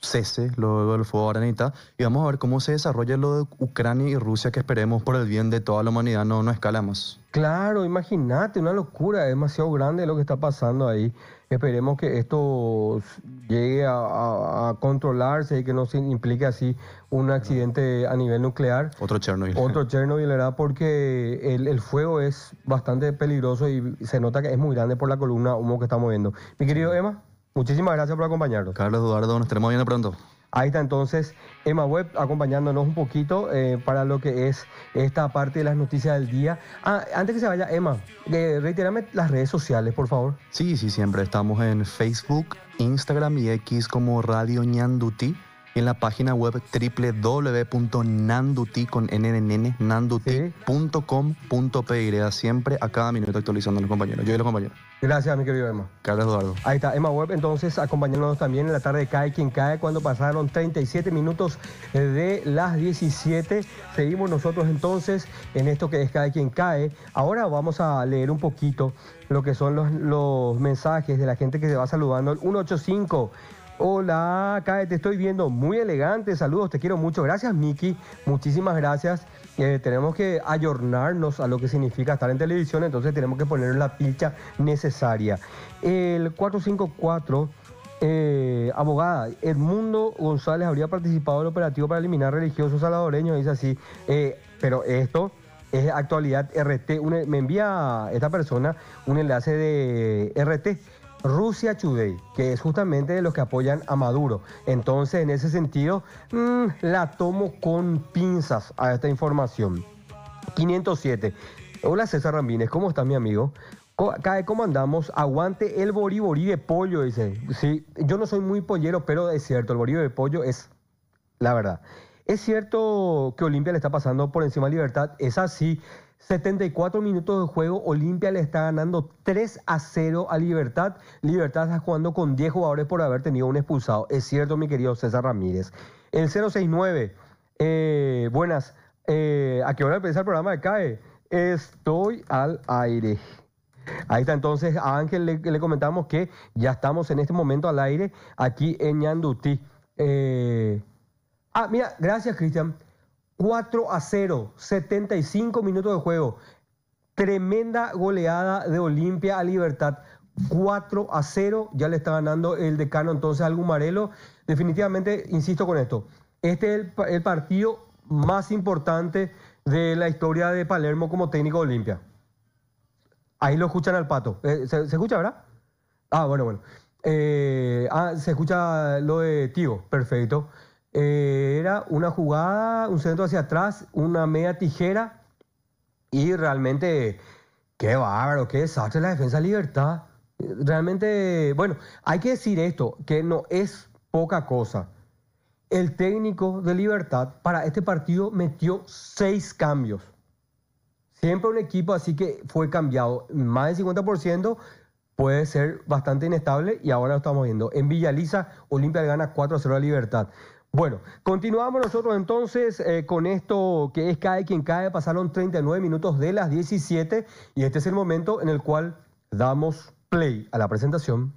cese, lo del fuego ahora en Y vamos a ver cómo se desarrolla lo de Ucrania y Rusia, que esperemos por el bien de toda la humanidad no, no escalamos. Claro, imagínate, una locura. Es demasiado grande lo que está pasando ahí. Esperemos que esto llegue a, controlarse y que no se implique así un accidente a nivel nuclear. Otro Chernobyl. Otro Chernobyl, era Porque el, el, fuego es bastante peligroso y se nota que es muy grande por la columna humo que estamos viendo. Mi querido Emma, muchísimas gracias por acompañarnos. Carlos Eduardo, nos estaremos viendo pronto. Ahí está entonces Emma Webb, acompañándonos un poquito eh, para lo que es esta parte de las noticias del día. Ah, antes que se vaya, Emma, eh, reiterame las redes sociales, por favor. Sí, sí, siempre estamos en Facebook, Instagram y X como Radio Ñanduti. En la página web www.nanduti con e Siempre a cada minuto actualizando a los compañeros. Yo y los compañeros. Gracias, mi querido Emma. Carlos Eduardo. Ahí está, Emma Webb, entonces acompañándonos también en la tarde de Cae quien cae, cuando pasaron 37 minutos eh, de las 17. Seguimos nosotros entonces en esto que es Cae quien cae. Ahora vamos a leer un poquito lo que son los, los mensajes de la gente que se va saludando. El 185. Hola, Cae, te estoy viendo muy elegante. Saludos, te quiero mucho. Gracias, Miki. Muchísimas gracias tenemos que ayornarnos a lo que significa estar en televisión, entonces tenemos que poner la pincha necesaria. El 454, eh, abogada, Edmundo González habría participado del operativo para eliminar religiosos salvadoreños, dice así, eh, pero esto es actualidad RT. me envía esta persona un enlace de RT Rusia Today, que es justamente de los que apoyan a Maduro. Entonces, en ese sentido, mm, la tomo con pinzas a esta información. 507. Hola César Rambines, ¿cómo está mi amigo? ¿Cómo como andamos, aguante el boriborí de pollo, dice. Sí, yo no soy muy pollero, pero es cierto, el boriborí de pollo es la verdad. Es cierto que Olimpia le está pasando por encima a Libertad, es así. 74 minutos de juego, Olimpia le está ganando 3 a 0 a Libertad. Libertad está jugando con 10 jugadores por haber tenido un expulsado. Es cierto, mi querido César Ramírez. El 069, eh, buenas, eh, ¿a qué hora empieza el programa de CAE? Estoy al aire. Ahí está entonces, a Ángel le, comentamos que ya estamos en este momento al aire aquí en Yanduti. Eh, Ah, mira, gracias Cristian. 4 a 0, 75 minutos de juego. Tremenda goleada de Olimpia a Libertad. 4 a 0, ya le está ganando el decano entonces al Gumarelo. Definitivamente, insisto con esto, este es el, partido más importante de la historia de Palermo como técnico de Olimpia. Ahí lo escuchan al pato. Eh, ¿se, escucha, verdad? Ah, bueno, bueno. Eh, ah, se escucha lo de Tío, perfecto. Eh, era una jugada, un centro hacia atrás, una media tijera y realmente, qué bárbaro, qué desastre la defensa de libertad. Realmente, bueno, hay que decir esto, que no es poca cosa. El técnico de Libertad para este partido metió seis cambios. Siempre un equipo así que fue cambiado más del 50%, puede ser bastante inestable y ahora lo estamos viendo. En Villaliza, Olimpia gana 4 a 0 a Libertad. Bueno, continuamos nosotros entonces eh, con esto que es Cae quien cae. Pasaron 39 minutos de las 17 y este es el momento en el cual damos play a la presentación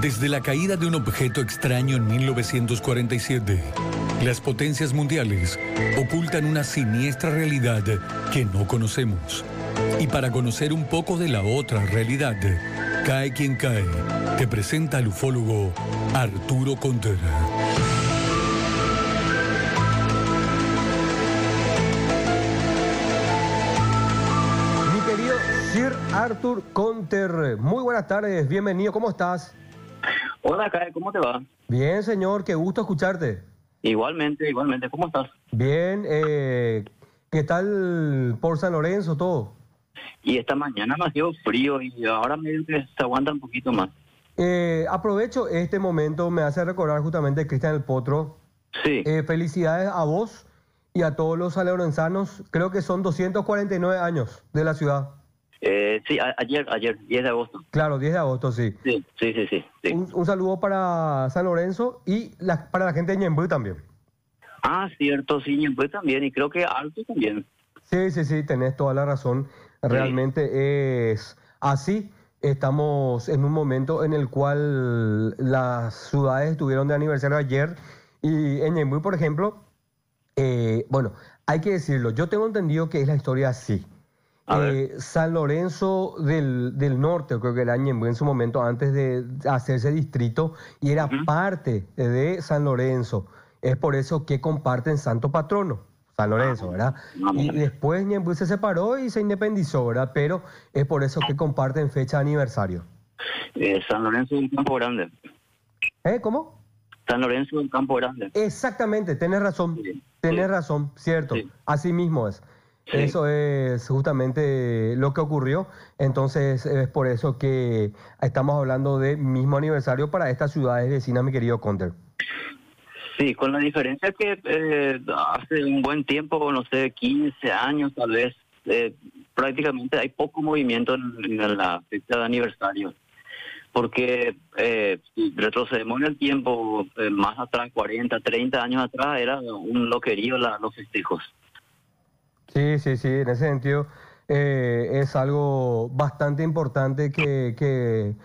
Desde la caída de un objeto extraño en 1947 las potencias mundiales ocultan una siniestra realidad que no conocemos. Y para conocer un poco de la otra realidad, Cae quien cae, te presenta el ufólogo Arturo Mi querido Sir Arthur Conter, muy buenas tardes, bienvenido, ¿cómo estás? Hola, Cae, ¿cómo te va? Bien, señor, qué gusto escucharte. Igualmente, igualmente. ¿Cómo estás? Bien. Eh, ¿Qué tal por San Lorenzo todo? Y esta mañana me ha sido frío y ahora medio que se aguanta un poquito más. Eh, aprovecho este momento, me hace recordar justamente Cristian El Potro. Sí. Eh, felicidades a vos y a todos los alegronsanos, Creo que son 249 años de la ciudad. Eh, sí, ayer, ayer, 10 de agosto. Claro, 10 de agosto, sí. Sí, sí, sí. Un, saludo para San Lorenzo y para la gente de Ñembuy también. Ah, cierto, sí, también, y creo que Alto también. Sí, sí, sí, tenés toda la razón. Realmente es así. Estamos en un momento en el cual las ciudades estuvieron de aniversario ayer y en por ejemplo, eh, bueno, hay que decirlo, yo tengo entendido que es la historia así eh, San Lorenzo del, del, Norte, creo que era Ñembué en su momento, antes de hacerse distrito, y era parte de San Lorenzo. Es por eso que comparten santo patrono, San Lorenzo, ah, ¿verdad? Y después Ñembú se separó y se independizó, ¿verdad? Pero es por eso que comparten fecha de aniversario. Eh, San Lorenzo del Campo Grande. ¿Eh? ¿Cómo? San Lorenzo del Campo Grande. Exactamente, tenés razón, tenés razón, cierto, así mismo es. Eso es justamente lo que ocurrió. Entonces es por eso que estamos hablando de mismo aniversario para estas ciudades vecina mi querido Conter. Sí, con la diferencia que eh, hace un buen tiempo, no sé, 15 años tal vez, eh, prácticamente hay poco movimiento en, la fiesta de aniversario. Porque eh, retrocedemos en el tiempo, eh, más atrás, 40, 30 años atrás, era un loquerío la, los festejos. Sí, sí, sí, en ese sentido eh, es algo bastante importante que, que,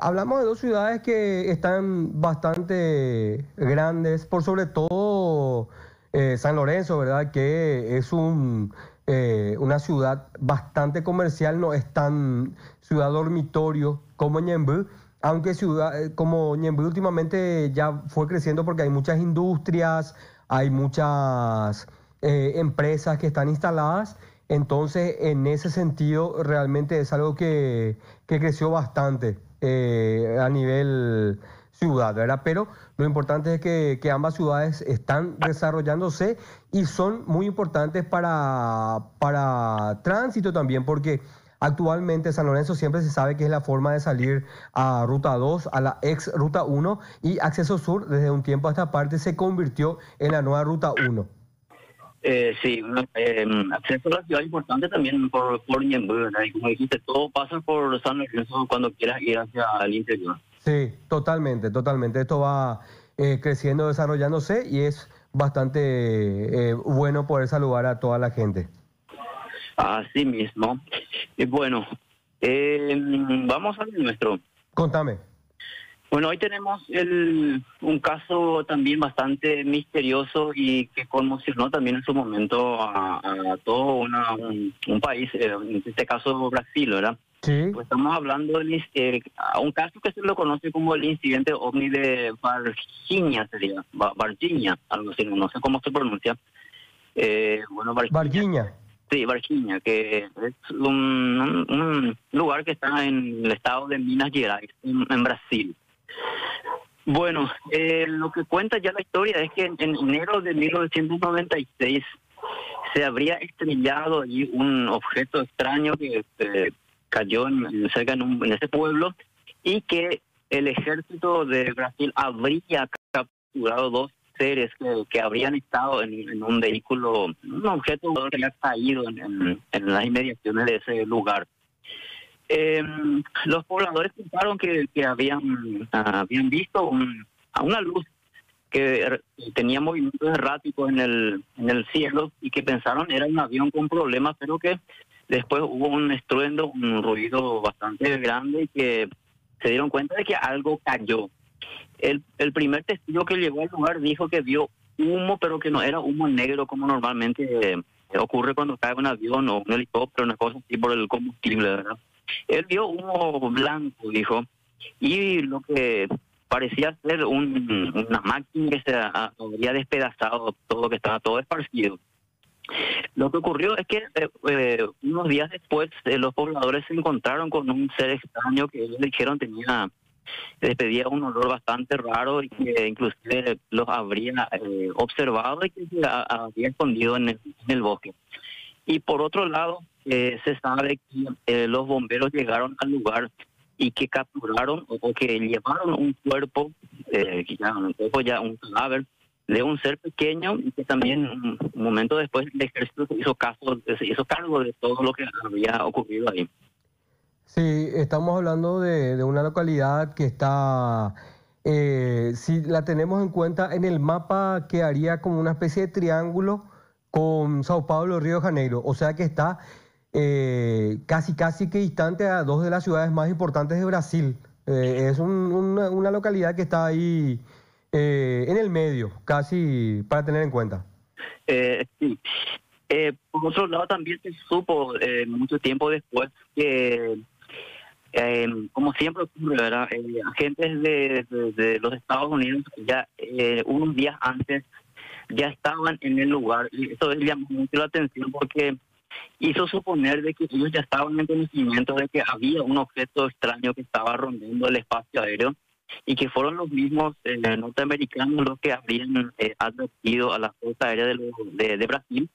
hablamos de dos ciudades que están bastante grandes, por sobre todo eh, San Lorenzo, ¿verdad? Que es un, eh, una ciudad bastante comercial, no es tan ciudad dormitorio como Ñembu, aunque ciudad, como Ñembu últimamente ya fue creciendo porque hay muchas industrias, hay muchas... Eh, empresas que están instaladas. Entonces, en ese sentido, realmente es algo que, que creció bastante eh, a nivel ciudad, ¿verdad? Pero lo importante es que, ambas ciudades están desarrollándose y son muy importantes para, para tránsito también, porque actualmente San Lorenzo siempre se sabe que es la forma de salir a Ruta 2, a la ex Ruta 1 y Acceso Sur desde un tiempo a esta parte se convirtió en la nueva Ruta 1. Eh, sí, em, acceso a la ciudad es importante también por, por como dijiste, todo pasa por San Lorenzo cuando quieras ir hacia el interior. Sí, totalmente, totalmente. Esto va eh, creciendo, desarrollándose y es bastante eh, bueno poder saludar a toda la gente. Así mismo. Y bueno, em, vamos a nuestro. Contame. Bueno, hoy tenemos un caso también bastante misterioso y que conmocionó también en su momento a, todo un, país, eh, en este caso Brasil, ¿verdad? Sí. Pues estamos hablando de eh, un caso que se lo conoce como el incidente ovni de Varginha, sería, Varginha, algo así, no sé cómo se pronuncia. Eh, bueno, Varginha. Sí, Varginha, que es un, lugar que está en el estado de Minas Gerais, en Brasil. Bueno, eh, lo que cuenta ya la historia es que en, enero de 1996 se habría estrellado allí un objeto extraño que este, cayó en, cerca en, ese pueblo y que el ejército de Brasil habría capturado dos seres que, habrían estado en, en, un vehículo, un objeto que había caído en las inmediaciones de ese lugar. Em, los pobladores pensaron que, habían, visto a una luz que tenía movimientos erráticos en el, en el cielo y que pensaron era un avión con problemas, pero que después hubo un estruendo, un ruido bastante grande y que se dieron cuenta de que algo cayó. El, el primer testigo que llegó al lugar dijo que vio humo, pero que no era humo negro como normalmente eh, ocurre cuando cae un avión o un helicóptero, una cosa así por el combustible, ¿verdad? Él vio humo blanco, dijo, y lo que parecía ser una máquina que se había despedazado todo que estaba todo esparcido. Lo que ocurrió es que eh, eh, unos días después eh, los pobladores se encontraron con un ser extraño que ellos dijeron tenía despedía un olor bastante raro y que inclusive los habría observado y que se había escondido en el bosque. Y por otro lado, se sabe que eh, los bomberos llegaron al lugar y que capturaron o que llevaron un cuerpo, eh, ya, un ya un cadáver de un ser pequeño y que también un momento después el ejército hizo caso, hizo cargo de todo lo que había ocurrido ahí. Sí, estamos hablando de, una localidad que está, eh, si la tenemos en cuenta en el mapa, quedaría como una especie de triángulo con Sao Paulo, Río de Janeiro, o sea que está eh, casi casi que distante a dos de las ciudades más importantes de Brasil. Eh, es una, localidad que está ahí eh, en el medio, casi para tener en cuenta. sí. por otro lado, también se supo mucho tiempo después que, como siempre ocurre, agentes de, los Estados Unidos ya unos días antes ya estaban en el lugar y eso llamó mucho la atención porque hizo suponer de que ellos ya estaban en conocimiento de que había un objeto extraño que estaba rondando el espacio aéreo y que fueron los mismos eh, norteamericanos los que habrían eh, advertido a la Fuerza Aérea de, de, Brasil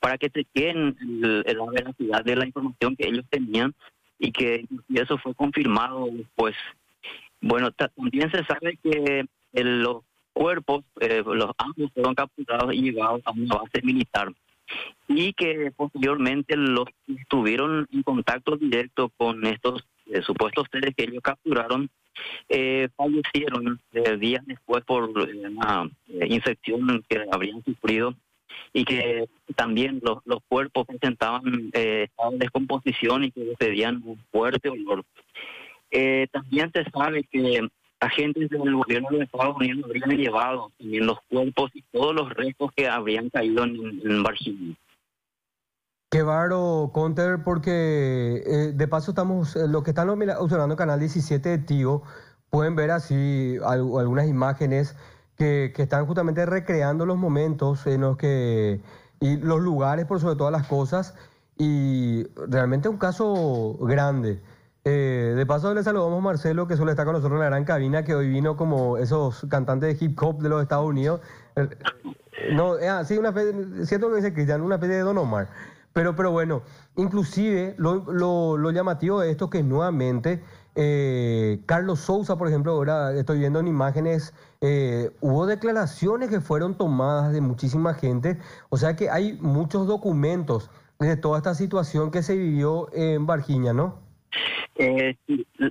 para que se queden la veracidad de la información que ellos tenían y que eso fue confirmado después. Bueno, también se sabe que eh, los cuerpos, los ambos fueron capturados y llevados a una base militar y que posteriormente los tuvieron en contacto directo con estos eh, supuestos seres que ellos capturaron, eh, fallecieron eh, días después por eh, una infección que habrían sufrido y que también los, los cuerpos presentaban estado descomposición y que pedían un fuerte olor. también se sabe que agentes del gobierno de Estados Unidos habrían llevado en los cuerpos y todos los restos que habrían caído en, en Qué varo, Conter, porque eh, de paso estamos, eh, los que están observando Canal 17 de Tío pueden ver así algunas imágenes que, que, están justamente recreando los momentos en los que, y los lugares por sobre todas las cosas, y realmente un caso grande. Eh, de paso, le saludamos a Marcelo, que solo está con nosotros en la gran cabina, que hoy vino como esos cantantes de hip hop de los Estados Unidos. Eh, no, ah, sí, una fe, siento lo que dice Cristian, una especie de Don Omar. Pero, pero bueno, inclusive lo, llamativo de esto es que nuevamente eh, Carlos Souza, por ejemplo, ahora estoy viendo en imágenes, hubo declaraciones que fueron tomadas de muchísima gente, o sea que hay muchos documentos de toda esta situación que se vivió en Bargiña, ¿no? Eh,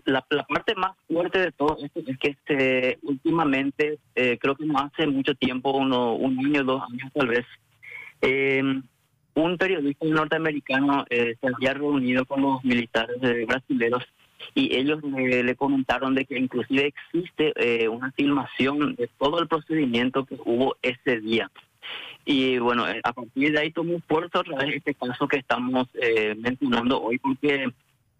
la, parte más fuerte de todo esto es que este, últimamente, eh, creo que no hace mucho tiempo, uno, un año, dos años tal vez, eh, un periodista norteamericano se había reunido con los militares brasileños y ellos le, comentaron de que inclusive existe una filmación de todo el procedimiento que hubo ese día. Y bueno, a partir de ahí tomó fuerza otra vez este caso que estamos mencionando hoy porque...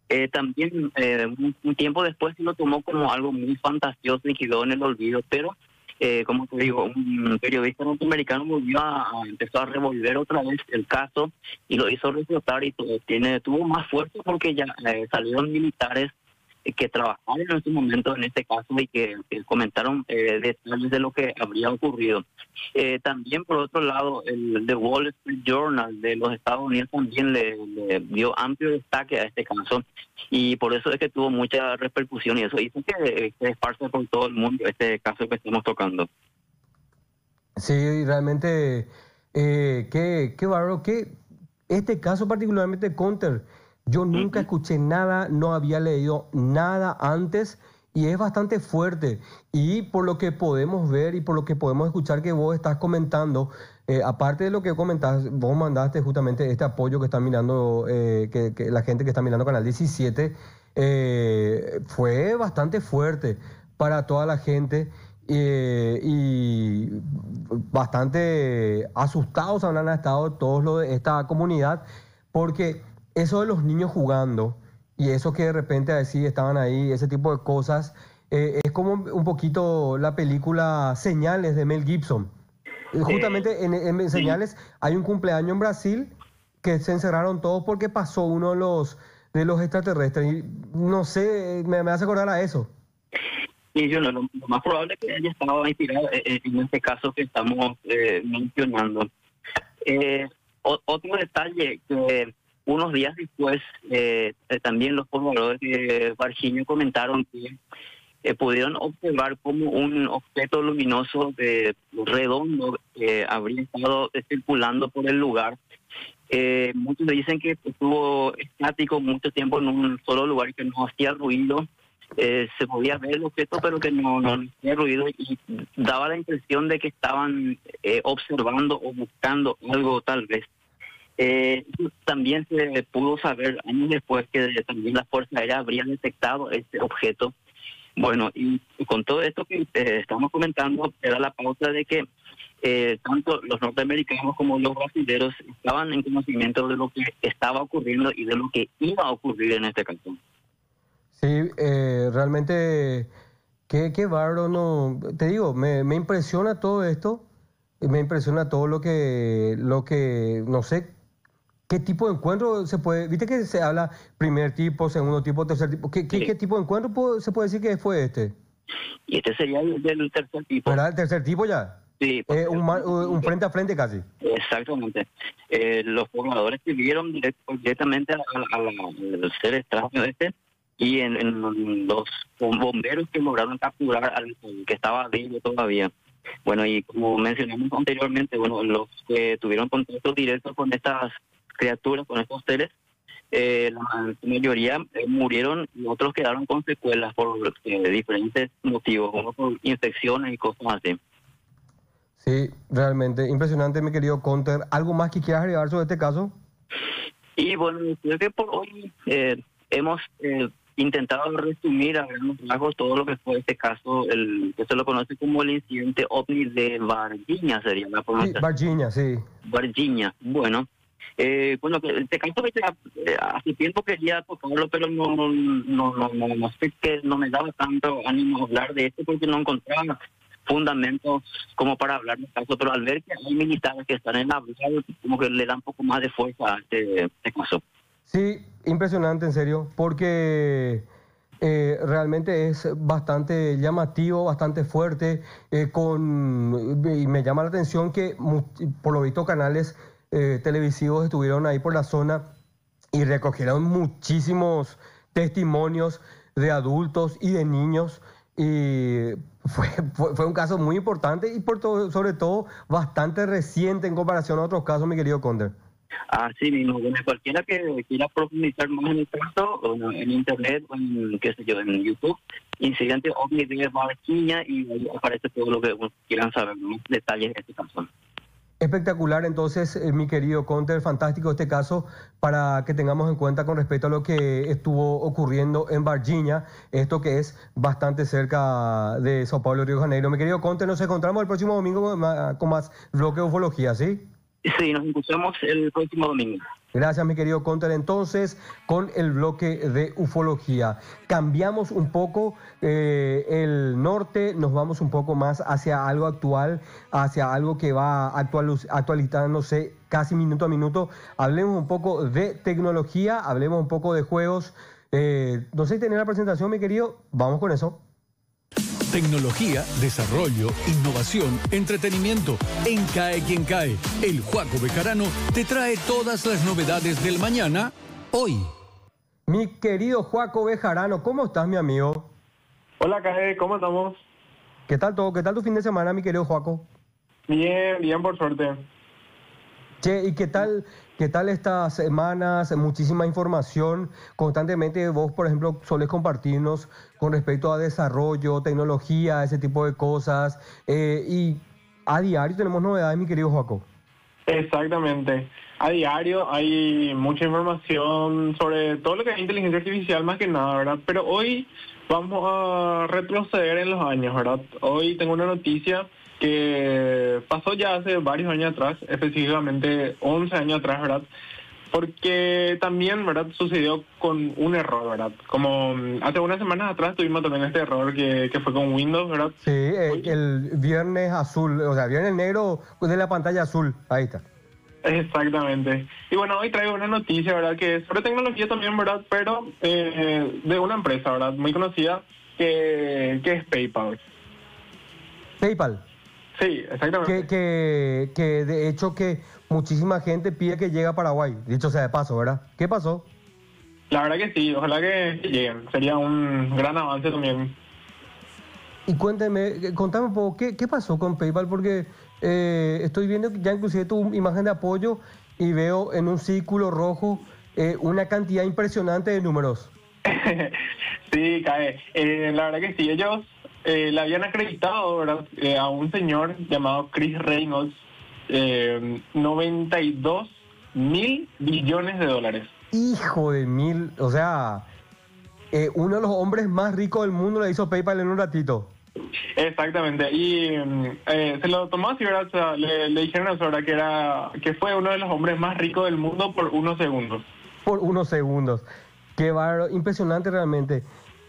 Eh, también eh, un, tiempo después se lo tomó como algo muy fantasioso y quedó en el olvido, pero eh, como te digo, un periodista norteamericano volvió a, empezar empezó a revolver otra vez el caso y lo hizo resaltar y Tiene, tuvo más fuerza porque ya salieron militares que trabajaron en ese momento en este caso y que, comentaron eh, detalles de lo que habría ocurrido. Eh, también, por otro lado, el The Wall Street Journal de los Estados Unidos también le, dio amplio destaque a este caso y por eso es que tuvo mucha repercusión y eso hizo que se eh, esparce por todo el mundo este caso que estamos tocando. Sí, realmente, eh, qué, qué que este caso particularmente, Conter, yo nunca escuché nada, no había leído nada antes y es bastante fuerte. Y por lo que podemos ver y por lo que podemos escuchar que vos estás comentando, eh, aparte de lo que comentás, vos mandaste justamente este apoyo que está mirando, eh, que, la gente que está mirando Canal 17, eh, fue bastante fuerte para toda la gente. y bastante asustados habrán estado todos los de esta comunidad, porque eso de los niños jugando y eso que de repente así estaban ahí, ese tipo de cosas, eh, es como un poquito la película Señales de Mel Gibson. Eh, justamente en, Señales hay un cumpleaños en Brasil que se encerraron todos porque pasó uno de los, de los extraterrestres. no sé, me, hace acordar a eso. Sí, lo, más probable que haya estado inspirado eh, en este caso que estamos mencionando. otro detalle que unos días después, eh, eh, también los pobladores de Barjiño comentaron que eh, pudieron observar como un objeto luminoso de, redondo habría estado circulando por el lugar. Eh, muchos dicen que estuvo estático mucho tiempo en un solo lugar que no hacía ruido. se podía ver el objeto, pero que no, no hacía ruido y daba la impresión de que estaban observando o buscando algo tal vez. Eh, también se pudo saber años después que también las Fuerzas Aéreas habrían detectado este objeto. Bueno, y con todo esto que eh, estamos comentando, era la pauta de que eh, tanto los norteamericanos como los brasileños estaban en conocimiento de lo que estaba ocurriendo y de lo que iba a ocurrir en este caso. Sí, realmente, qué, qué bárbaro, no, te digo, me, me impresiona todo esto, me impresiona todo lo que, lo que, no sé, ¿Qué tipo de encuentro se puede, viste que se habla primer tipo, segundo tipo, tercer tipo, ¿qué, tipo de encuentro se puede decir que fue este? Y este sería el tercer tipo. ¿Era el tercer tipo ya? Sí. Eh, un, frente a frente casi. Exactamente. Eh, los formadores que vieron directamente al ser extraño este y en, los bomberos que lograron capturar al que estaba vivo todavía. Bueno, y como mencionamos anteriormente, bueno, los que tuvieron contacto directo con estas criaturas, con estos seres, la mayoría eh, murieron y otros quedaron con secuelas por eh, diferentes motivos, como por infecciones y cosas así. Sí, realmente impresionante, mi querido Conter. ¿Algo más que quieras agregar sobre este caso? Y bueno, creo que por hoy eh, hemos intentado resumir a grandes rasgos todo lo que fue este caso, el que se lo conoce como el incidente ovni de Varginha, sería la pronunciación. Sí, Varginha, sí. Varginha, bueno. Eh, bueno, te canto que eh, hace tiempo quería tocarlo, pero no, no, no, no, sé que no me daba tanto ánimo hablar de esto porque no encontraba fundamentos como para hablar de caso, pero al ver que hay militares que están en la como que le dan un poco más de fuerza a este, este caso. Sí, impresionante, en serio, porque eh, realmente es bastante llamativo, bastante fuerte, eh, con, y me llama la atención que por lo visto canales eh, televisivos estuvieron ahí por la zona y recogieron muchísimos testimonios de adultos y de niños. Y fue, fue, un caso muy importante y por todo, sobre todo bastante reciente en comparación a otros casos, mi querido Conder. Ah, sí, mismo, bueno, cualquiera que quiera profundizar más en el caso, en internet, o en, qué sé yo, en YouTube, incidente OVNI de y aparece todo lo que quieran saber, más detalles de este caso. Espectacular, entonces, eh, mi querido Conte, fantástico este caso para que tengamos en cuenta con respecto a lo que estuvo ocurriendo en Virginia, esto que es bastante cerca de Sao Paulo, Río de Janeiro. Mi querido Conte, nos encontramos el próximo domingo con más bloque de ufología, ¿sí? Sí, nos escuchamos el próximo domingo. Gracias, mi querido Conter. Entonces, con el bloque de ufología, cambiamos un poco eh, el norte, nos vamos un poco más hacia algo actual, hacia algo que va actualizándose casi minuto a minuto. Hablemos un poco de tecnología, hablemos un poco de juegos. Eh, no sé tener la presentación, mi querido. Vamos con eso. Tecnología, desarrollo, innovación, entretenimiento. En Cae Quien Cae, el Juaco Bejarano te trae todas las novedades del mañana, hoy. Mi querido Juaco Bejarano, ¿cómo estás, mi amigo? Hola, Cae, ¿cómo estamos? ¿Qué tal todo? ¿Qué tal tu fin de semana, mi querido Juaco? Bien, bien, por suerte. Che, ¿y qué tal, ¿Qué tal estas semanas? Muchísima información. Constantemente vos, por ejemplo, solés compartirnos con respecto a desarrollo, tecnología, ese tipo de cosas. Eh, y a diario tenemos novedades, mi querido Joaco. Exactamente. A diario hay mucha información sobre todo lo que es inteligencia artificial más que nada, ¿verdad? Pero hoy vamos a retroceder en los años, ¿verdad? Hoy tengo una noticia que pasó ya hace varios años atrás, específicamente 11 años atrás, ¿verdad? Porque también, ¿verdad? Sucedió con un error, ¿verdad? Como mm, hace unas semanas atrás tuvimos también este error que, fue con Windows, ¿verdad? Sí, eh, el, viernes azul, o sea, viernes negro de la pantalla azul, ahí está. Exactamente. Y bueno, hoy traigo una noticia, ¿verdad? Que es sobre tecnología también, ¿verdad? Pero eh, de una empresa, ¿verdad? Muy conocida, que, que es PayPal. PayPal. Sí, exactamente. Que, de hecho que muchísima gente pide que llegue a Paraguay, dicho sea de paso, ¿verdad? ¿Qué pasó? La verdad que sí, ojalá que lleguen, sería un gran avance también. Y cuénteme, eh, contame un poco, ¿qué, pasó con PayPal? Porque eh, estoy viendo ya inclusive tu imagen de apoyo y veo en un círculo rojo eh, una cantidad impresionante de números. sí, cae. la verdad que sí, ellos eh, le habían acreditado eh, a un señor llamado Chris Reynolds 92 eh, mil billones de dólares. Hijo de mil, o sea, eh, uno de los hombres más ricos del mundo le hizo PayPal en un ratito. Exactamente, y mm, se lo tomó así, ¿verdad? le, dijeron a ¿verdad? Que, era, que fue uno de los hombres más ricos del mundo por unos segundos. Por unos segundos. Qué bárbaro, impresionante realmente.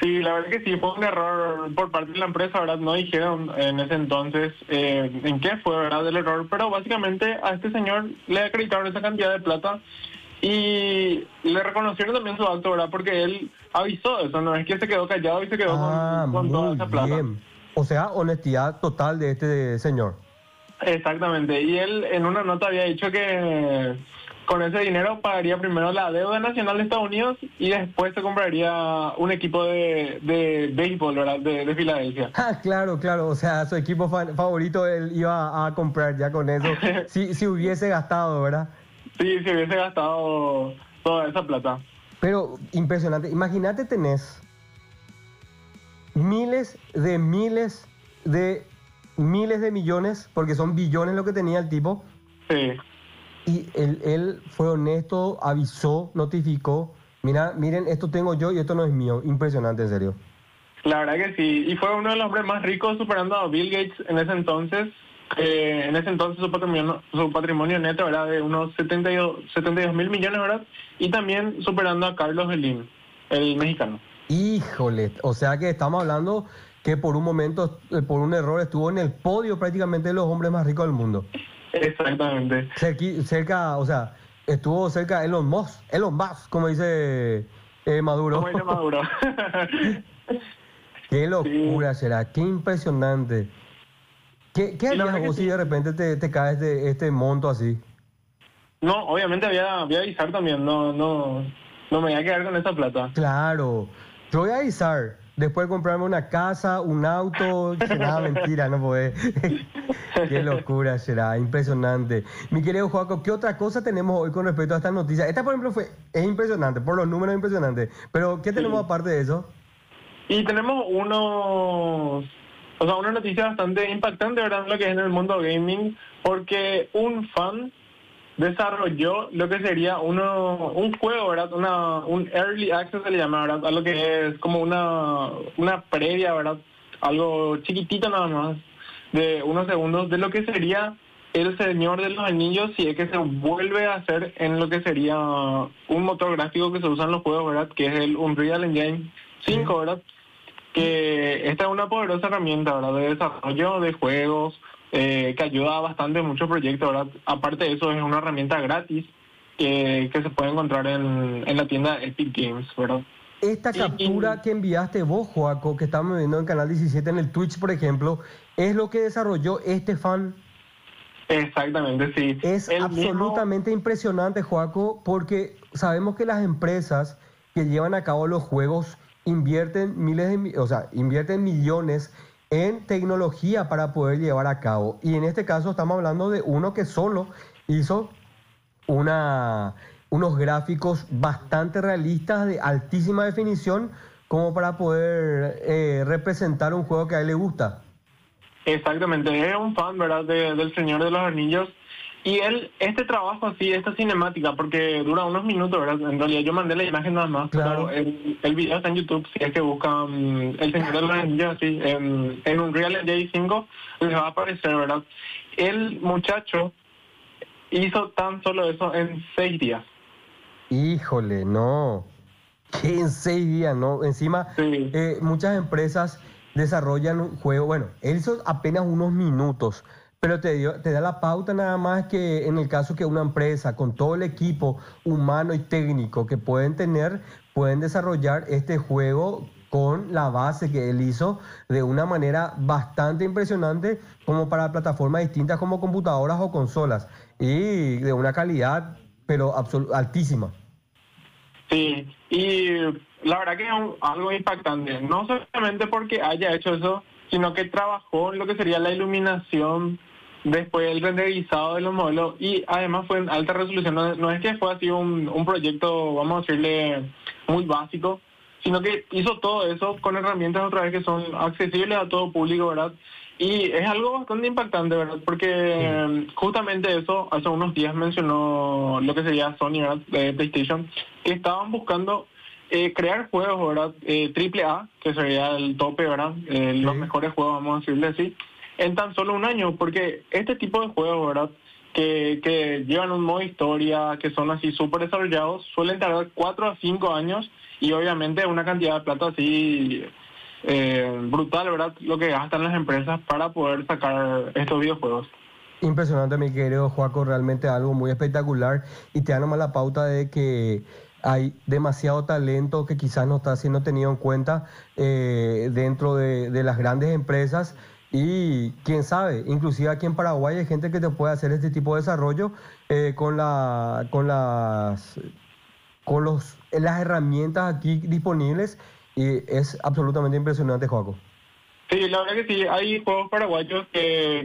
Sí, la verdad que sí, fue un error por parte de la empresa, ¿verdad? No dijeron en ese entonces eh, en qué fue, ¿verdad? El error, pero básicamente a este señor le acreditaron esa cantidad de plata y le reconocieron también su acto, ¿verdad? Porque él avisó eso, no es que se quedó callado y se quedó con, ah, toda esa plata. O sea, honestidad total de este señor. Exactamente, y él en una nota había dicho que con ese dinero pagaría primero la deuda nacional de Estados Unidos y después se compraría un equipo de, de béisbol, ¿verdad? De, Filadelfia. Ah, claro, claro. O sea, su equipo favorito él iba a comprar ya con eso. si, si hubiese gastado, ¿verdad? Sí, si hubiese gastado toda esa plata. Pero impresionante. Imagínate tenés miles de miles de miles de millones, porque son billones lo que tenía el tipo. Sí y él, fue honesto, avisó, notificó, mira, miren, esto tengo yo y esto no es mío. Impresionante, en serio. La verdad que sí, y fue uno de los hombres más ricos superando a Bill Gates en ese entonces. Eh, en ese entonces su patrimonio, neto era de unos 72, mil millones, ¿verdad? Y también superando a Carlos Slim, el mexicano. Híjole, o sea que estamos hablando que por un momento, eh, por un error, estuvo en el podio prácticamente de los hombres más ricos del mundo. Exactamente. cerca, o sea, estuvo cerca Elon Musk, Elon Musk, como dice eh, Maduro. Como dice Maduro. qué locura será, qué impresionante. ¿Qué, qué harías vos si de repente te, caes de este monto así? No, obviamente voy a, avisar también, no, no, no me voy a quedar con esa plata. Claro, yo voy a avisar después de comprarme una casa, un auto, será mentira, no puede. Qué locura será, impresionante. Mi querido Joaco, ¿qué otra cosa tenemos hoy con respecto a esta noticia? Esta, por ejemplo, fue, es impresionante, por los números impresionante, pero ¿qué tenemos aparte de eso? Y tenemos unos, o sea, una noticia bastante impactante, ¿verdad? Lo que es en el mundo gaming, porque un fan desarrolló lo que sería uno, un juego, ¿verdad? Una, un early access le llama, ¿verdad? A lo que es como una, una previa, ¿verdad? Algo chiquitito nada más, de unos segundos, de lo que sería el Señor de los Anillos si es que se vuelve a hacer en lo que sería un motor gráfico que se usa en los juegos, ¿verdad? Que es el Unreal Engine 5, ¿verdad? Que esta es una poderosa herramienta, ¿verdad? De desarrollo de juegos, eh, que ayuda bastante mucho muchos proyectos. ¿verdad? Aparte de eso, es una herramienta gratis que, se puede encontrar en, la tienda Epic Games. ¿verdad? Esta captura que enviaste vos, Joaco, que estamos viendo en Canal 17, en el Twitch, por ejemplo, es lo que desarrolló este fan. Exactamente, sí. Es absolutamente impresionante, Joaco, porque sabemos que las empresas que llevan a cabo los juegos invierten miles de, o sea, invierten millones en tecnología para poder llevar a cabo. Y en este caso estamos hablando de uno que solo hizo una, unos gráficos bastante realistas de altísima definición como para poder eh, representar un juego que a él le gusta. Exactamente, es un fan, ¿verdad?, del Señor de los Anillos y él, este trabajo así, esta cinemática, porque dura unos minutos, ¿verdad? En realidad yo mandé la imagen nada más. Claro. el, video está en YouTube, si es que buscan mm, El Señor de la Anillos, así, en, un Real 5 les va a aparecer, ¿verdad? El muchacho hizo tan solo eso en seis días. Híjole, no. ¿Qué en seis días, no? Encima, eh, muchas empresas desarrollan un juego, bueno, él hizo apenas unos minutos pero te, dio, te da la pauta nada más que en el caso que una empresa con todo el equipo humano y técnico que pueden tener, pueden desarrollar este juego con la base que él hizo de una manera bastante impresionante como para plataformas distintas como computadoras o consolas y de una calidad pero altísima. Sí, y la verdad que es algo impactante, no solamente porque haya hecho eso, sino que trabajó en lo que sería la iluminación después el renderizado de los modelos y además fue en alta resolución. No, es que fue así un, un proyecto, vamos a decirle, muy básico, sino que hizo todo eso con herramientas otra vez que son accesibles a todo público, ¿verdad? Y es algo bastante impactante, ¿verdad? Porque justamente eso, hace unos días mencionó lo que sería Sony, ¿verdad? De PlayStation, que estaban buscando eh, crear juegos, ¿verdad? Eh, triple A, que sería el tope, ¿verdad? Eh, los mejores juegos, vamos a decirle así en tan solo un año, porque este tipo de juegos, ¿verdad? Que, que llevan un modo historia, que son así súper desarrollados, suelen tardar cuatro a cinco años y obviamente una cantidad de plata así eh, brutal, ¿verdad? Lo que gastan las empresas para poder sacar estos videojuegos. Impresionante, mi querido Joaco, realmente algo muy espectacular y te da nomás la pauta de que hay demasiado talento que quizás no está siendo tenido en cuenta eh, dentro de, de las grandes empresas y quién sabe, inclusive aquí en Paraguay hay gente que te puede hacer este tipo de desarrollo eh, con, la, con, las, con los, las herramientas aquí disponibles y es absolutamente impresionante, Joaco. Sí, la verdad que sí, hay juegos paraguayos que,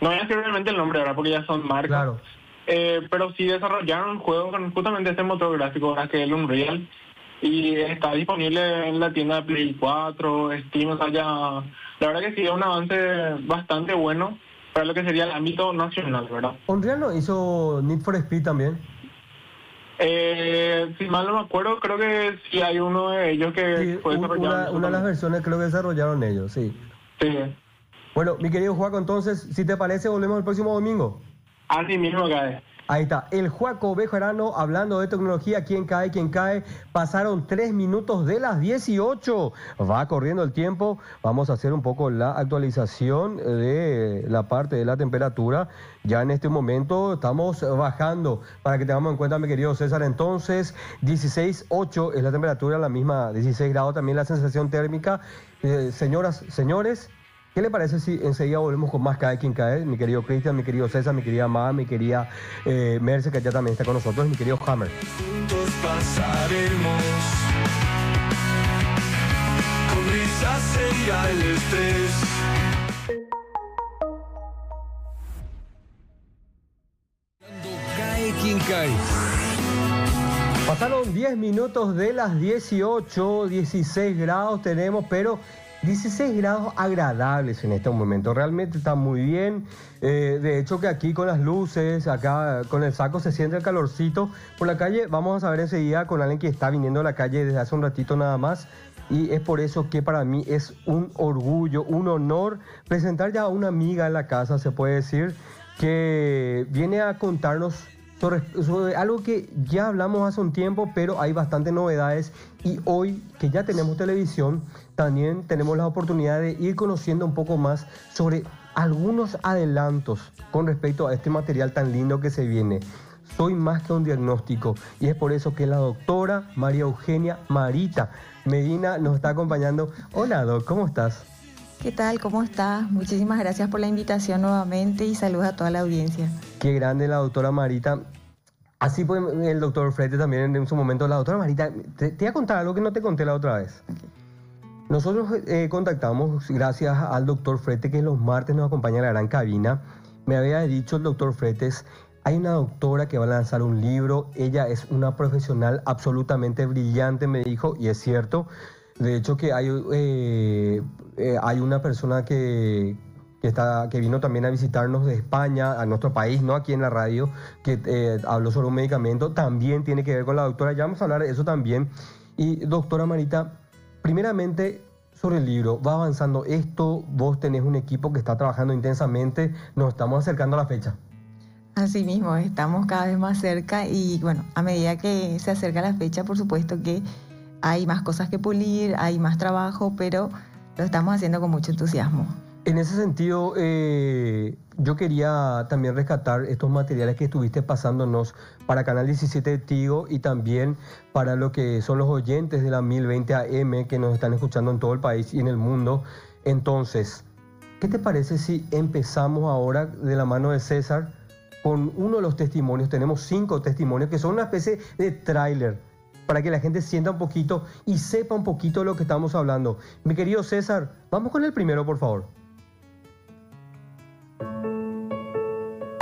no voy a decir realmente el nombre ahora porque ya son marcas. Claro. Eh, pero sí desarrollaron juegos con justamente este motor gráfico, que es el Unreal, y está disponible en la tienda de Play 4, Steam, o la verdad que sí, es un avance bastante bueno para lo que sería el ámbito nacional, ¿verdad? ¿Unreal no hizo Need for Speed también? Eh, si mal no me acuerdo, creo que sí hay uno de ellos que fue desarrollado. Una, de las versiones creo que desarrollaron ellos, sí. Sí. Bueno, mi querido Juaco, entonces, si te parece, volvemos el próximo domingo. Así ah, mismo, acá. Ahí está, el Juaco Bejarano hablando de tecnología, quién cae, quién cae. Pasaron tres minutos de las 18, va corriendo el tiempo. Vamos a hacer un poco la actualización eh, de la parte de la temperatura. Ya en este momento estamos bajando, para que tengamos en cuenta, mi querido César, entonces 16, 8 es la temperatura, la misma 16 grados también la sensación térmica. Eh, señoras, señores, ¿Qué le parece si enseguida volvemos con más Cae quien cae? Mi querido Cristian, mi querido César, mi querida Ma, mi querida eh, Merce, que ya también está con nosotros, mi querido Hammer. Juntos pasaremos e Pasaron 10 minutos de las 18, 16 grados tenemos, pero 16 grados agradables en este momento, realmente está muy bien. Eh, de hecho que aquí con las luces, acá con el saco se siente el calorcito por la calle. Vamos a ver enseguida con alguien que está viniendo a la calle desde hace un ratito nada más. Y es por eso que para mí es un orgullo, un honor presentar ya a una amiga en la casa, se puede decir, que viene a contarnos algo que ya hablamos hace un tiempo, pero hay bastantes novedades y hoy que ya tenemos televisión, también tenemos la oportunidad de ir conociendo un poco más sobre algunos adelantos con respecto a este material tan lindo que se viene. Soy más que un diagnóstico y es por eso que la doctora María Eugenia Marita Medina nos está acompañando. Hola, Doc, ¿cómo estás? ¿Qué tal? ¿Cómo estás? Muchísimas gracias por la invitación nuevamente y saludos a toda la audiencia. Qué grande la doctora Marita. Así pues, el doctor Frete también en su momento. La doctora Marita, te, voy a contar algo que no te conté la otra vez. Nosotros eh, contactamos gracias al doctor Frete que los martes nos acompaña en la gran cabina. Me había dicho el doctor Fretes, hay una doctora que va a lanzar un libro, ella es una profesional absolutamente brillante, me dijo, y es cierto. De hecho que hay, eh, eh, hay una persona que, está, que vino también a visitarnos de España, a nuestro país, no aquí en la radio, que habló sobre un medicamento, también tiene que ver con la doctora, ya vamos a hablar de eso también. Y doctora Marita, primeramente, sobre el libro, va avanzando esto, vos tenés un equipo que está trabajando intensamente, nos estamos acercando a la fecha. Así mismo, estamos cada vez más cerca y bueno, a medida que se acerca la fecha, por supuesto que hay más cosas que pulir, hay más trabajo, pero lo estamos haciendo con mucho entusiasmo. En ese sentido, eh, yo quería también rescatar estos materiales que estuviste pasándonos para Canal 17 de Tigo y también para lo que son los oyentes de la 1020 AM que nos están escuchando en todo el país y en el mundo. Entonces, ¿qué te parece si empezamos ahora de la mano de César con uno de los testimonios? Tenemos cinco testimonios que son una especie de tráiler para que la gente sienta un poquito y sepa un poquito de lo que estamos hablando. Mi querido César, vamos con el primero, por favor.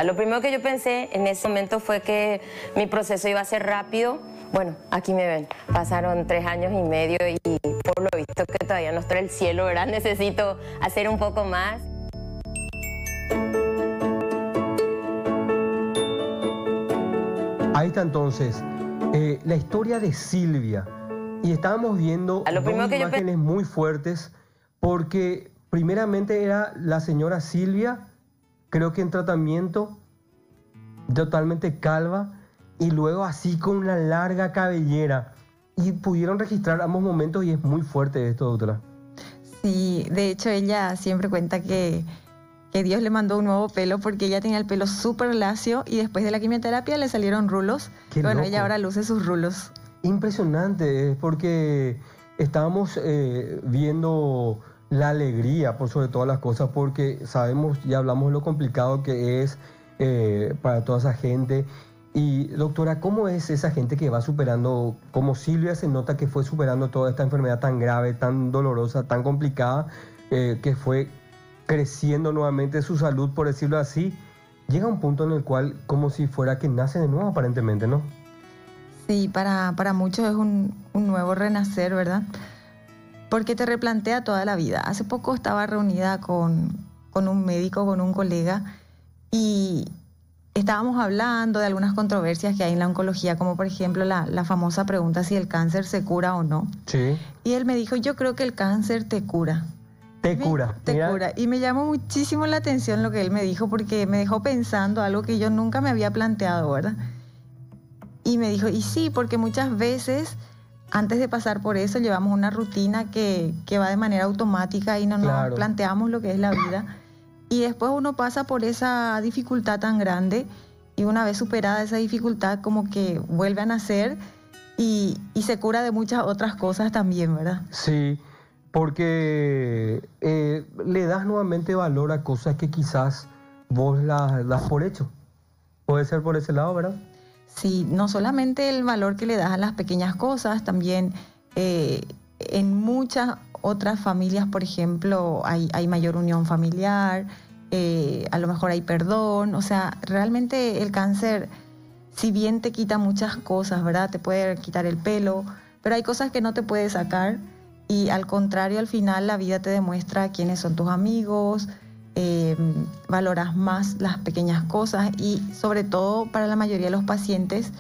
Lo primero que yo pensé en ese momento fue que mi proceso iba a ser rápido. Bueno, aquí me ven, pasaron tres años y medio y por lo visto que todavía no está el cielo, ¿verdad? Necesito hacer un poco más. Ahí está entonces eh, la historia de Silvia. Y estábamos viendo lo dos imágenes muy fuertes porque primeramente era la señora Silvia creo que en tratamiento totalmente calva y luego así con una larga cabellera. Y pudieron registrar ambos momentos y es muy fuerte esto, doctora. Sí, de hecho ella siempre cuenta que, que Dios le mandó un nuevo pelo porque ella tenía el pelo súper lacio y después de la quimioterapia le salieron rulos. bueno, ella ahora luce sus rulos. Impresionante, es porque estábamos eh, viendo la alegría por sobre todas las cosas, porque sabemos y hablamos lo complicado que es eh, para toda esa gente. Y doctora, ¿cómo es esa gente que va superando, como Silvia se nota que fue superando toda esta enfermedad tan grave, tan dolorosa, tan complicada, eh, que fue creciendo nuevamente su salud, por decirlo así, llega un punto en el cual como si fuera que nace de nuevo aparentemente, ¿no? Sí, para, muchos es un, un nuevo renacer, ¿verdad? porque te replantea toda la vida. Hace poco estaba reunida con, un médico, con un colega, y estábamos hablando de algunas controversias que hay en la oncología, como por ejemplo la, famosa pregunta si el cáncer se cura o no. Sí. Y él me dijo, yo creo que el cáncer te cura. Te cura. Te cura. Y me llamó muchísimo la atención lo que él me dijo porque me dejó pensando algo que yo nunca me había planteado, ¿verdad? Y me dijo, y sí, porque muchas veces antes de pasar por eso llevamos una rutina que, que va de manera automática y no nos planteamos lo que es la vida. Y después uno pasa por esa dificultad tan grande y una vez superada esa dificultad como que vuelve a nacer y, y se cura de muchas otras cosas también, ¿verdad? Sí, porque eh, le das nuevamente valor a cosas que quizás vos las das por hecho. Puede ser por ese lado, ¿verdad? Sí, no solamente el valor que le das a las pequeñas cosas, también eh, en muchas otras familias, por ejemplo, hay, mayor unión familiar, eh, a lo mejor hay perdón, o sea, realmente el cáncer, si bien te quita muchas cosas, ¿verdad? Te puede quitar el pelo, pero hay cosas que no te puede sacar y al contrario, al final la vida te demuestra quiénes son tus amigos, eh, valoras más las pequeñas cosas y sobre todo para la mayoría de los pacientes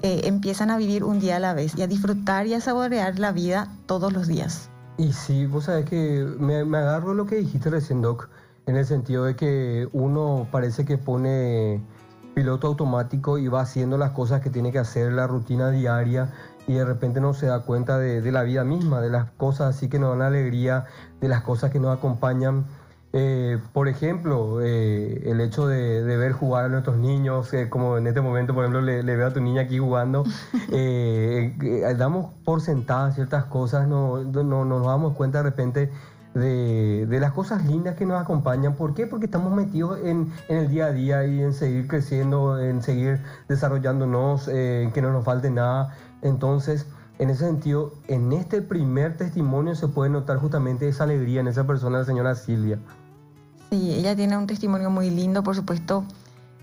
eh, empiezan a vivir un día a la vez y a disfrutar y a saborear la vida todos los días. Y sí, vos sabés que me, agarro lo que dijiste recién, Doc, en el sentido de que uno parece que pone piloto automático y va haciendo las cosas que tiene que hacer, la rutina diaria, y de repente no se da cuenta de, de la vida misma, de las cosas así que nos dan alegría, de las cosas que nos acompañan eh, por ejemplo, eh, el hecho de, ver jugar a nuestros niños, eh, como en este momento, por ejemplo, le, veo a tu niña aquí jugando, damos por sentadas ciertas cosas, no, no, nos damos cuenta de repente de, las cosas lindas que nos acompañan. ¿Por qué? Porque estamos metidos en, en el día a día y en seguir creciendo, en seguir desarrollándonos, en que no nos falte nada. Entonces, en ese sentido, en este primer testimonio se puede notar justamente esa alegría en esa persona, la señora Silvia. Sí, ella tiene un testimonio muy lindo, por supuesto.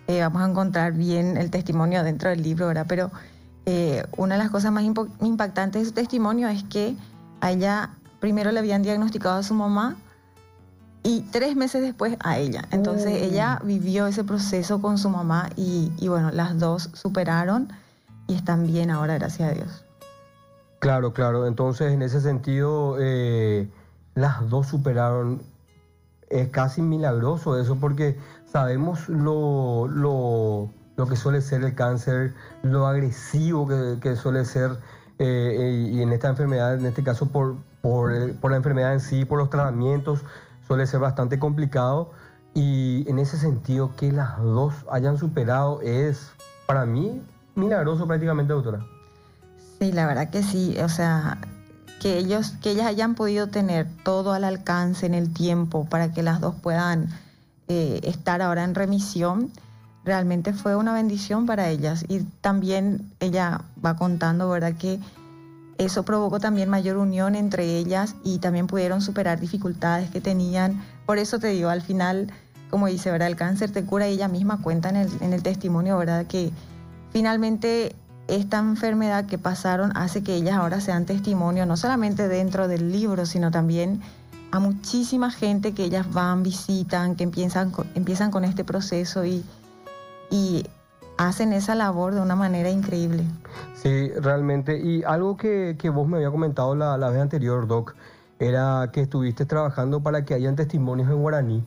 Eh, vamos a encontrar bien el testimonio dentro del libro, ¿verdad? Pero eh, una de las cosas más impactantes de su testimonio es que a ella primero le habían diagnosticado a su mamá y tres meses después a ella. Entonces ella vivió ese proceso con su mamá y bueno, las dos superaron y están bien ahora, gracias a Dios. Claro, claro. Entonces, en ese sentido, eh, las dos superaron. Es casi milagroso eso porque sabemos lo, lo, que suele ser el cáncer, lo agresivo que, suele ser eh, y en esta enfermedad, en este caso por, por, por, la enfermedad en sí, por los tratamientos, suele ser bastante complicado. Y en ese sentido, que las dos hayan superado es, para mí, milagroso prácticamente, doctora. Sí, la verdad que sí, o sea, que ellos, que ellas hayan podido tener todo al alcance en el tiempo para que las dos puedan eh, estar ahora en remisión, realmente fue una bendición para ellas. Y también ella va contando, ¿verdad? Que eso provocó también mayor unión entre ellas y también pudieron superar dificultades que tenían. Por eso te digo, al final, como dice, ¿verdad? El cáncer te cura y ella misma cuenta en el, en el testimonio, ¿verdad? Que finalmente esta enfermedad que pasaron hace que ellas ahora sean testimonio, no solamente dentro del libro, sino también a muchísima gente que ellas van, visitan, que empiezan, empiezan con este proceso y, y hacen esa labor de una manera increíble. Sí, realmente. Y algo que, vos me había comentado la, la, vez anterior, Doc, era que estuviste trabajando para que hayan testimonios en guaraní.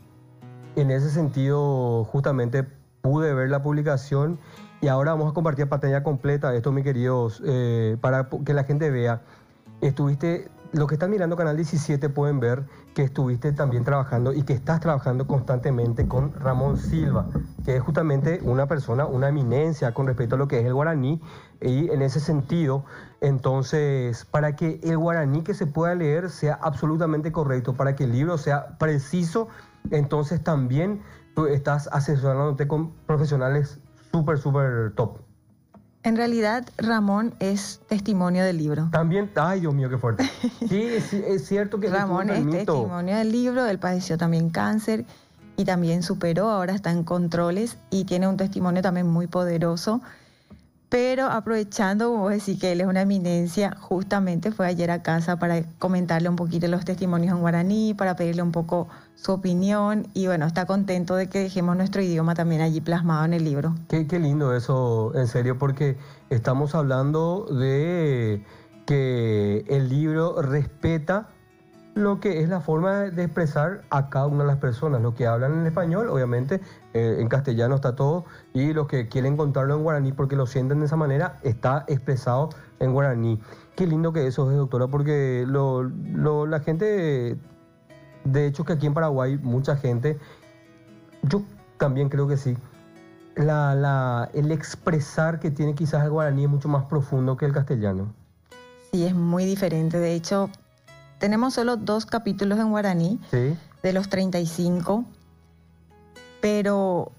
En ese sentido, justamente pude ver la publicación y ahora vamos a compartir pantalla completa esto, mis queridos, eh, para que la gente vea. Estuviste, los que están mirando Canal 17 pueden ver que estuviste también trabajando y que estás trabajando constantemente con Ramón Silva, que es justamente una persona, una eminencia con respecto a lo que es el guaraní. Y en ese sentido, entonces, para que el guaraní que se pueda leer sea absolutamente correcto, para que el libro sea preciso, entonces también estás asesorándote con profesionales súper, súper top. En realidad, Ramón es testimonio del libro. También, ay Dios mío, qué fuerte. Sí, es, cierto que... Ramón es testimonio del libro, él padeció también cáncer y también superó, ahora está en controles y tiene un testimonio también muy poderoso pero aprovechando, vos decís que él es una eminencia, justamente fue ayer a casa para comentarle un poquito los testimonios en guaraní, para pedirle un poco su opinión y bueno, está contento de que dejemos nuestro idioma también allí plasmado en el libro. Qué, qué lindo eso, en serio, porque estamos hablando de que el libro respeta lo que es la forma de expresar a cada una de las personas. Los que hablan en español, obviamente, eh, en castellano está todo, y los que quieren contarlo en guaraní porque lo sienten de esa manera, está expresado en guaraní. Qué lindo que eso es, doctora, porque la gente, de hecho que aquí en Paraguay mucha gente, yo también creo que sí, el expresar que tiene quizás el guaraní es mucho más profundo que el castellano. Sí, es muy diferente. De hecho, tenemos solo dos capítulos en guaraní de los 35, pero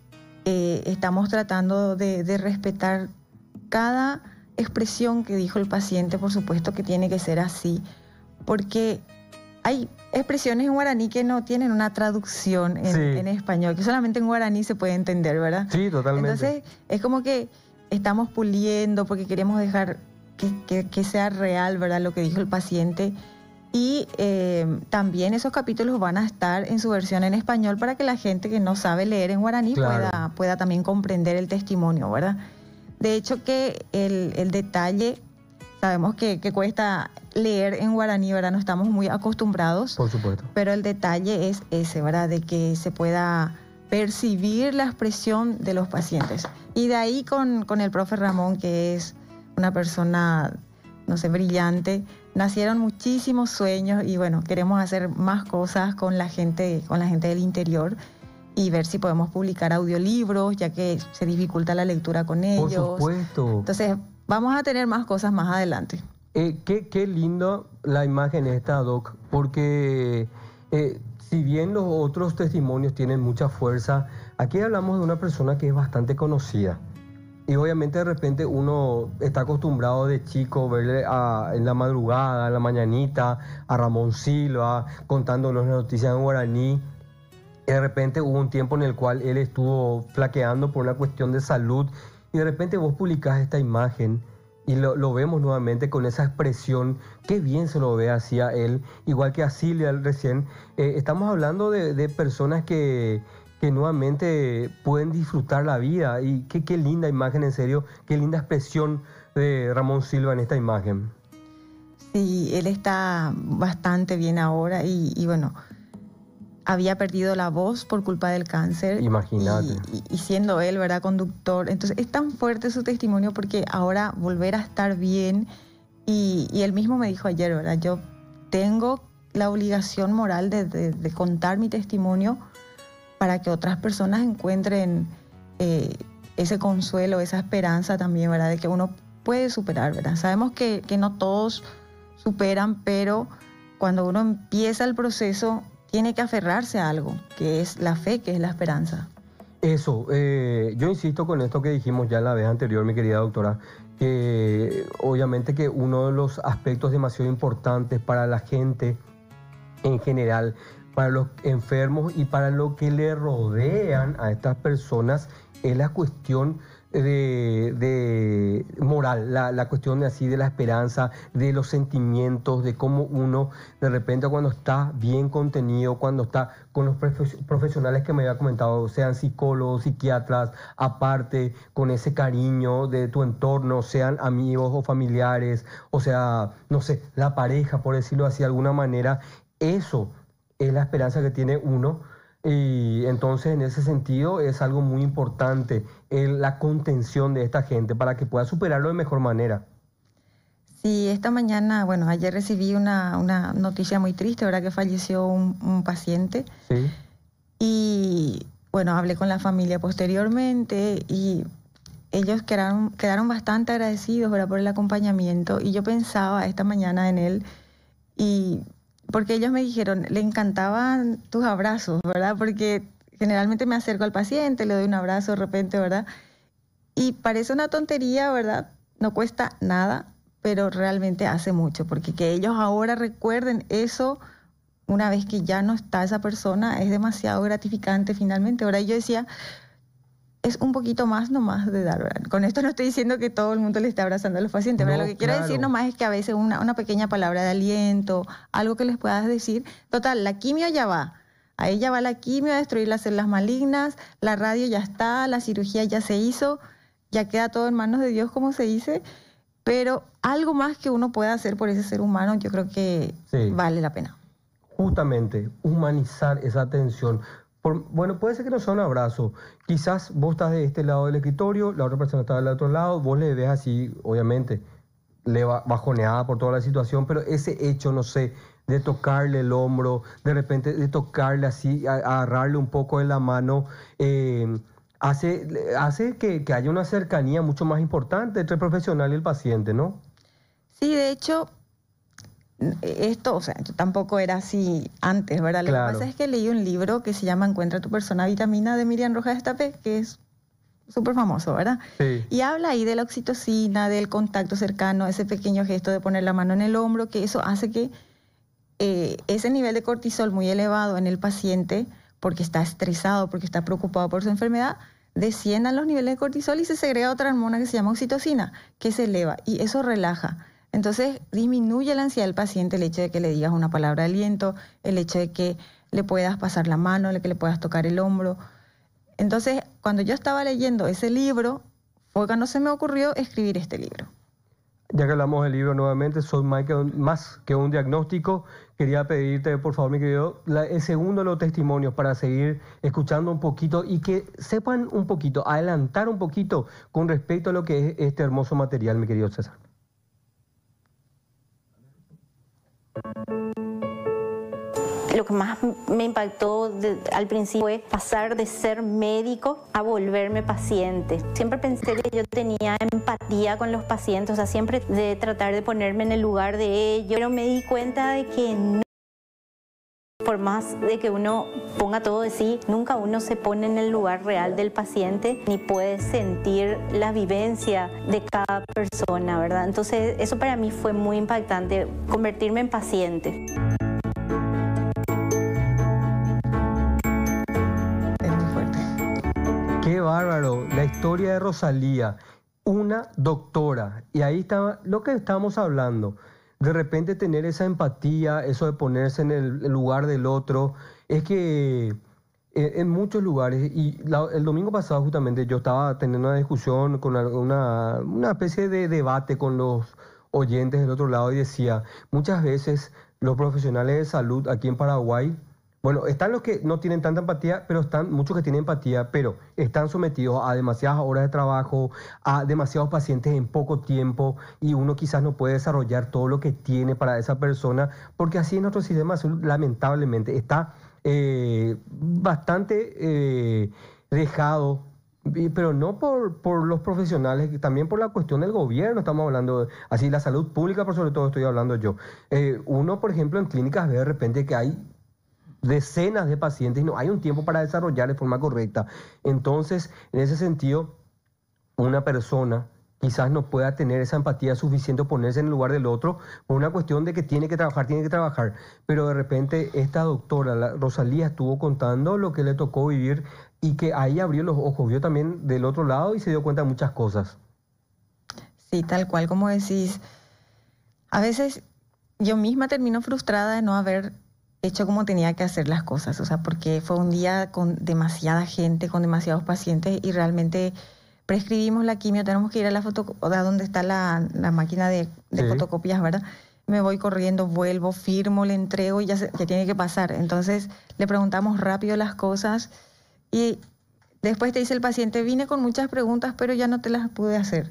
eh, estamos tratando de, respetar cada expresión que dijo el paciente, por supuesto que tiene que ser así, porque hay expresiones en guaraní que no tienen una traducción en, español, que solamente en guaraní se puede entender, ¿verdad? Sí, totalmente. Entonces, es como que estamos puliendo porque queremos dejar que, que sea real, ¿verdad? Lo que dijo el paciente y eh, también esos capítulos van a estar en su versión en español para que la gente que no sabe leer en guaraní pueda, también comprender el testimonio, ¿verdad? De hecho que el, detalle, sabemos que, cuesta leer en guaraní, ¿verdad? No estamos muy acostumbrados. Por supuesto. Pero el detalle es ese, ¿verdad? De que se pueda percibir la expresión de los pacientes. Y de ahí con, con el profe Ramón, que es una persona, no sé, brillante, nacieron muchísimos sueños y bueno, queremos hacer más cosas con la gente, con la gente del interior y ver si podemos publicar audiolibros, ya que se dificulta la lectura con ellos. Por supuesto. Entonces, vamos a tener más cosas más adelante. Eh, qué, qué linda la imagen esta, Doc, porque eh, si bien los otros testimonios tienen mucha fuerza, aquí hablamos de una persona que es bastante conocida y obviamente de repente uno está acostumbrado de chico verle en la madrugada, en la mañanita, a Ramón Silva contándonos las noticias en guaraní. de repente hubo un tiempo en el cual él estuvo flaqueando por una cuestión de salud. Y de repente vos publicás esta imagen y lo, vemos nuevamente con esa expresión, qué bien se lo ve hacia él, igual que a Silvia recién. Eh, estamos hablando de personas que, que nuevamente pueden disfrutar la vida. Y qué, linda imagen, en serio, qué linda expresión de Ramón Silva en esta imagen. Sí, él está bastante bien ahora y, bueno, había perdido la voz por culpa del cáncer. Imagínate. Y, siendo él, ¿verdad? Conductor. Entonces es tan fuerte su testimonio porque ahora volver a estar bien. Y, él mismo me dijo ayer, ¿verdad? Yo tengo la obligación moral de contar mi testimonio para que otras personas encuentren eh, ese consuelo, esa esperanza también, ¿verdad? De que uno puede superar, ¿verdad? Sabemos que, no todos superan, pero cuando uno empieza el proceso, tiene que aferrarse a algo, que es la fe, que es la esperanza. Eso, eh, yo insisto con esto que dijimos ya la vez anterior, mi querida doctora, que obviamente que uno de los aspectos demasiado importantes para la gente en general para los enfermos y para lo que le rodean a estas personas es la cuestión de, de moral, la, la, cuestión así de la esperanza, de los sentimientos, de cómo uno de repente cuando está bien contenido, cuando está con los profesionales que me había comentado, sean psicólogos, psiquiatras, aparte, con ese cariño de tu entorno, sean amigos o familiares, o sea, no sé, la pareja, por decirlo así de alguna manera, eso es la esperanza que tiene uno. Y entonces en ese sentido es algo muy importante eh, la contención de esta gente para que pueda superarlo de mejor manera. Sí, esta mañana, bueno, ayer recibí una, noticia muy triste, ¿verdad? Que falleció un, paciente. Sí. Y bueno, hablé con la familia posteriormente y ellos quedaron, quedaron bastante agradecidos, ¿verdad? Por el acompañamiento. Y yo pensaba esta mañana en él y porque ellos me dijeron, le encantaban tus abrazos, ¿verdad? Porque generalmente me acerco al paciente, le doy un abrazo de repente, ¿verdad? Y parece una tontería, ¿verdad? No cuesta nada, pero realmente hace mucho, porque que ellos ahora recuerden eso una vez que ya no está esa persona es demasiado gratificante finalmente. Ahora yo decía, es un poquito más nomás de dar, Con esto no estoy diciendo que todo el mundo le está abrazando a los pacientes, pero lo que quiero decir nomás es que a veces una, una pequeña palabra de aliento, algo que les puedas decir, total, la quimio ya va. Ahí ya va la quimio a destruir las células malignas, la radio ya está, la cirugía ya se hizo, ya queda todo en manos de Dios, como se dice, pero algo más que uno pueda hacer por ese ser humano, yo creo que vale la pena. Justamente, humanizar esa atención bueno, puede ser que no sea un abrazo. Quizás vos estás de este lado del escritorio, la otra persona está del otro lado, vos le ves así, obviamente, le va bajoneada por toda la situación, pero ese hecho, no sé, de tocarle el hombro, de repente de tocarle así, agarrarle un poco de la mano, eh, hace, hace que haya una cercanía mucho más importante entre el profesional y el paciente, ¿no? Sí, de hecho, esto, o sea, tampoco era así antes, ¿verdad? Lo que pasa es que leí un libro que se llama Encuentra tu persona vitamina de Miriam Rojas Estapé, que es súper famoso, ¿verdad? Y habla ahí de la oxitocina, del contacto cercano, ese pequeño gesto de poner la mano en el hombro, que eso hace que eh, ese nivel de cortisol muy elevado en el paciente, porque está estresado, porque está preocupado por su enfermedad, desciendan los niveles de cortisol y se segrega otra hormona que se llama oxitocina, que se eleva y eso relaja. Entonces disminuye la ansiedad del paciente el hecho de que le digas una palabra de aliento, el hecho de que le puedas pasar la mano, el que le puedas tocar el hombro. Entonces, cuando yo estaba leyendo ese libro, fue no se me ocurrió escribir este libro. Ya que hablamos del libro nuevamente, soy Michael, más que un diagnóstico. Quería pedirte, por favor, mi querido, el segundo de los testimonios para seguir escuchando un poquito y que sepan un poquito, adelantar un poquito con respecto a lo que es este hermoso material, mi querido César. Lo que más me impactó al principio fue pasar de ser médico a volverme paciente. Siempre pensé que yo tenía empatía con los pacientes, o sea, siempre de tratar de ponerme en el lugar de ellos, pero me di cuenta de que no por más de que uno ponga todo de sí, nunca uno se pone en el lugar real del paciente ni puede sentir la vivencia de cada persona, ¿verdad? Entonces eso para mí fue muy impactante, convertirme en paciente. Es fuerte. Qué bárbaro, la historia de Rosalía, una doctora, y ahí está lo que estamos hablando de repente tener esa empatía, eso de ponerse en el lugar del otro, es que eh, en muchos lugares, y el domingo pasado justamente yo estaba teniendo una discusión con una, una especie de debate con los oyentes del otro lado y decía, muchas veces los profesionales de salud aquí en Paraguay, bueno, están los que no tienen tanta empatía, pero están muchos que tienen empatía, pero están sometidos a demasiadas horas de trabajo, a demasiados pacientes en poco tiempo y uno quizás no puede desarrollar todo lo que tiene para esa persona, porque así es nuestro sistema lamentablemente. Está eh, bastante eh, dejado pero no por, por, los profesionales, también por la cuestión del gobierno, estamos hablando, así la salud pública, por sobre todo estoy hablando yo. Eh, uno, por ejemplo, en clínicas ve de repente que hay decenas de pacientes no hay un tiempo para desarrollar de forma correcta. Entonces, en ese sentido, una persona quizás no pueda tener esa empatía suficiente o ponerse en el lugar del otro por una cuestión de que tiene que trabajar, tiene que trabajar. Pero de repente esta doctora, Rosalía, estuvo contando lo que le tocó vivir y que ahí abrió los ojos, vio también del otro lado y se dio cuenta de muchas cosas. Sí, tal cual como decís. A veces yo misma termino frustrada de no haber hecho como tenía que hacer las cosas, o sea, porque fue un día con demasiada gente, con demasiados pacientes y realmente prescribimos la quimio, tenemos que ir a la fotocopia, donde está la, máquina de, fotocopias, ¿verdad? me voy corriendo, vuelvo, firmo, le entrego y ya, ya, tiene que pasar. Entonces le preguntamos rápido las cosas y después te dice el paciente, vine con muchas preguntas, pero ya no te las pude hacer.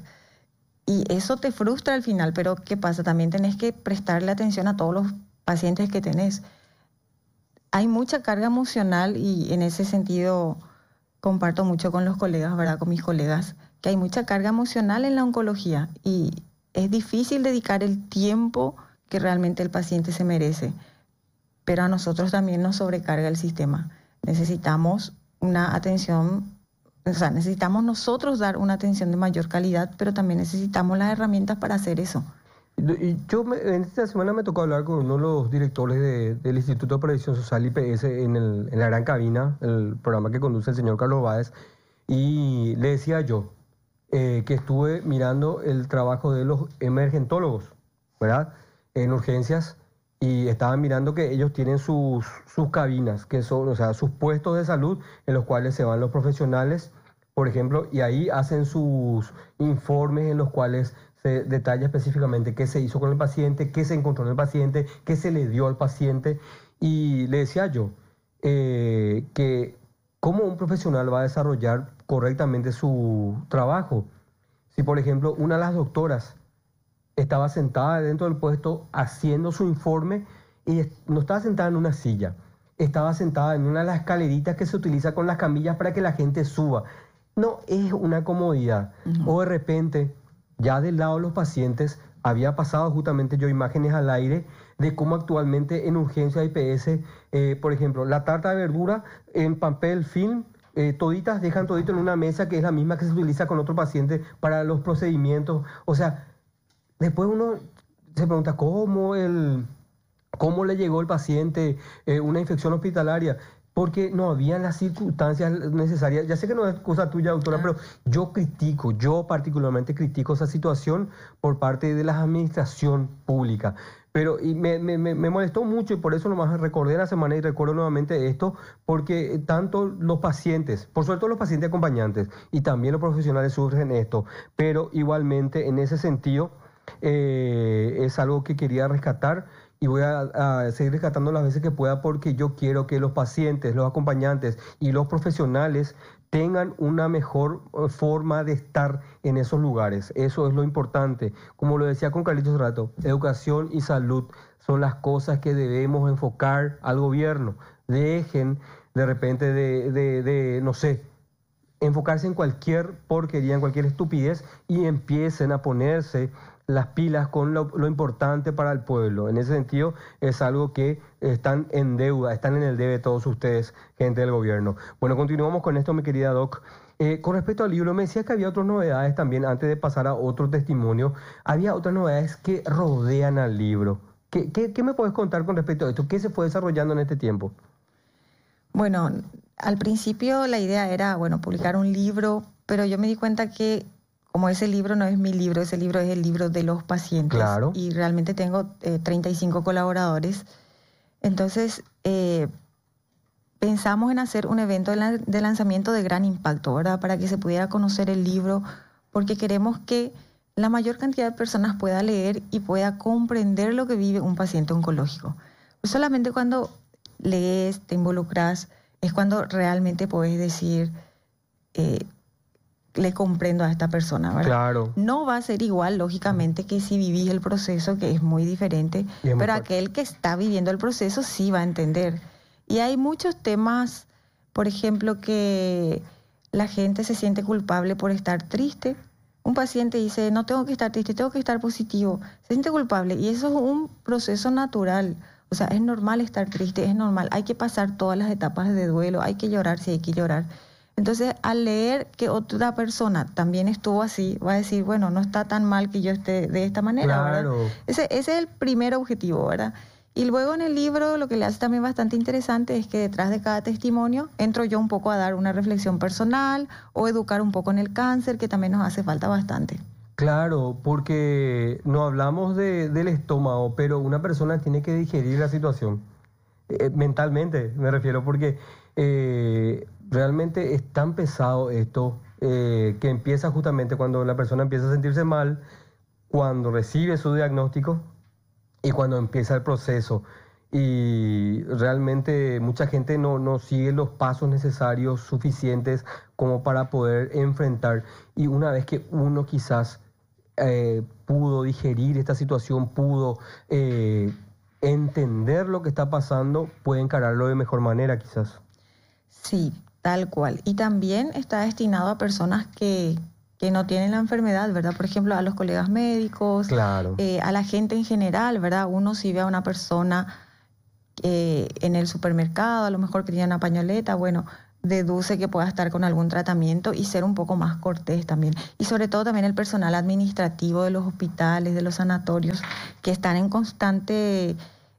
Y eso te frustra al final, pero ¿qué pasa? También tenés que prestarle atención a todos los pacientes que tenés hay mucha carga emocional y en ese sentido comparto mucho con los colegas, ¿verdad? Con mis colegas, que hay mucha carga emocional en la oncología y es difícil dedicar el tiempo que realmente el paciente se merece, pero a nosotros también nos sobrecarga el sistema. Necesitamos una atención, o sea, necesitamos nosotros dar una atención de mayor calidad, pero también necesitamos las herramientas para hacer eso. Yo en esta semana me tocó hablar con uno de los directores del Instituto de Previsión Social IPS en, en la gran cabina, el programa que conduce el señor Carlos Báez, y le decía yo eh, que estuve mirando el trabajo de los emergentólogos, ¿verdad? En urgencias, y estaban mirando que ellos tienen sus, sus cabinas, que son, o sea, sus puestos de salud en los cuales se van los profesionales, por ejemplo, y ahí hacen sus informes en los cuales se detalla específicamente qué se hizo con el paciente, qué se encontró en el paciente, qué se le dio al paciente. Y le decía yo eh, que cómo un profesional va a desarrollar correctamente su trabajo. Si, por ejemplo, una de las doctoras estaba sentada dentro del puesto haciendo su informe y no estaba sentada en una silla, estaba sentada en una de las escaleritas que se utiliza con las camillas para que la gente suba. No es una comodidad. O de repente ya del lado de los pacientes había pasado justamente yo imágenes al aire de cómo actualmente en urgencia IPS, eh, por ejemplo, la tarta de verdura en papel film, eh, toditas dejan todito en una mesa que es la misma que se utiliza con otro paciente para los procedimientos. O sea, después uno se pregunta cómo el cómo le llegó el paciente eh, una infección hospitalaria porque no habían las circunstancias necesarias. Ya sé que no es cosa tuya, doctora, ah. pero yo critico, yo particularmente critico esa situación por parte de la administración pública. Pero y me, molestó mucho y por eso nomás recordé la semana y recuerdo nuevamente esto, porque eh, tanto los pacientes, por suerte los pacientes acompañantes y también los profesionales sufren esto, pero igualmente en ese sentido eh, es algo que quería rescatar y voy a, seguir rescatando las veces que pueda porque yo quiero que los pacientes, los acompañantes y los profesionales tengan una mejor eh, forma de estar en esos lugares. Eso es lo importante. Como lo decía con Carlitos Rato, educación y salud son las cosas que debemos enfocar al gobierno. Dejen de repente de, de no sé, enfocarse en cualquier porquería, en cualquier estupidez y empiecen a ponerse las pilas con lo, importante para el pueblo. En ese sentido, es algo que están en deuda, están en el debe todos ustedes, gente del gobierno. Bueno, continuamos con esto, mi querida Doc. Eh, con respecto al libro, me decía que había otras novedades también, antes de pasar a otro testimonio, había otras novedades que rodean al libro. ¿Qué, qué me puedes contar con respecto a esto? ¿Qué se fue desarrollando en este tiempo? Bueno, al principio la idea era, bueno, publicar un libro, pero yo me di cuenta que como ese libro no es mi libro, ese libro es el libro de los pacientes. Claro. Y realmente tengo 35 eh, colaboradores. Entonces, eh, pensamos en hacer un evento de lanzamiento de gran impacto, ¿verdad? Para que se pudiera conocer el libro, porque queremos que la mayor cantidad de personas pueda leer y pueda comprender lo que vive un paciente oncológico. Pues solamente cuando lees, te involucras, es cuando realmente puedes decir, eh, le comprendo a esta persona, ¿verdad? Claro. No va a ser igual, lógicamente, que si vivís el proceso, que es muy diferente, pero aquel que está viviendo el proceso sí va a entender. Y hay muchos temas, por ejemplo, que la gente se siente culpable por estar triste. Un paciente dice, no tengo que estar triste, tengo que estar positivo. Se siente culpable y eso es un proceso natural. O sea, es normal estar triste, es normal. Hay que pasar todas las etapas de duelo, hay que llorar si hay que llorar. Entonces, al leer que otra persona también estuvo así, va a decir, bueno, no está tan mal que yo esté de esta manera, ¿verdad? Ese, es el primer objetivo, ¿verdad? Y luego en el libro lo que le hace también bastante interesante es que detrás de cada testimonio entro yo un poco a dar una reflexión personal o educar un poco en el cáncer, que también nos hace falta bastante. Claro, porque no hablamos del estómago, pero una persona tiene que digerir la situación. Eh, mentalmente, me refiero, porque eh, realmente es tan pesado esto eh, que empieza justamente cuando la persona empieza a sentirse mal, cuando recibe su diagnóstico y cuando empieza el proceso. Y realmente mucha gente no, no sigue los pasos necesarios, suficientes como para poder enfrentar. Y una vez que uno quizás eh, pudo digerir esta situación, pudo eh, entender lo que está pasando, puede encararlo de mejor manera quizás. Sí, Tal cual. Y también está destinado a personas que, no tienen la enfermedad, ¿verdad? Por ejemplo, a los colegas médicos, eh, a la gente en general, ¿verdad? Uno si ve a una persona eh, en el supermercado, a lo mejor que tiene una pañoleta, bueno, deduce que pueda estar con algún tratamiento y ser un poco más cortés también. Y sobre todo también el personal administrativo de los hospitales, de los sanatorios, que están en constante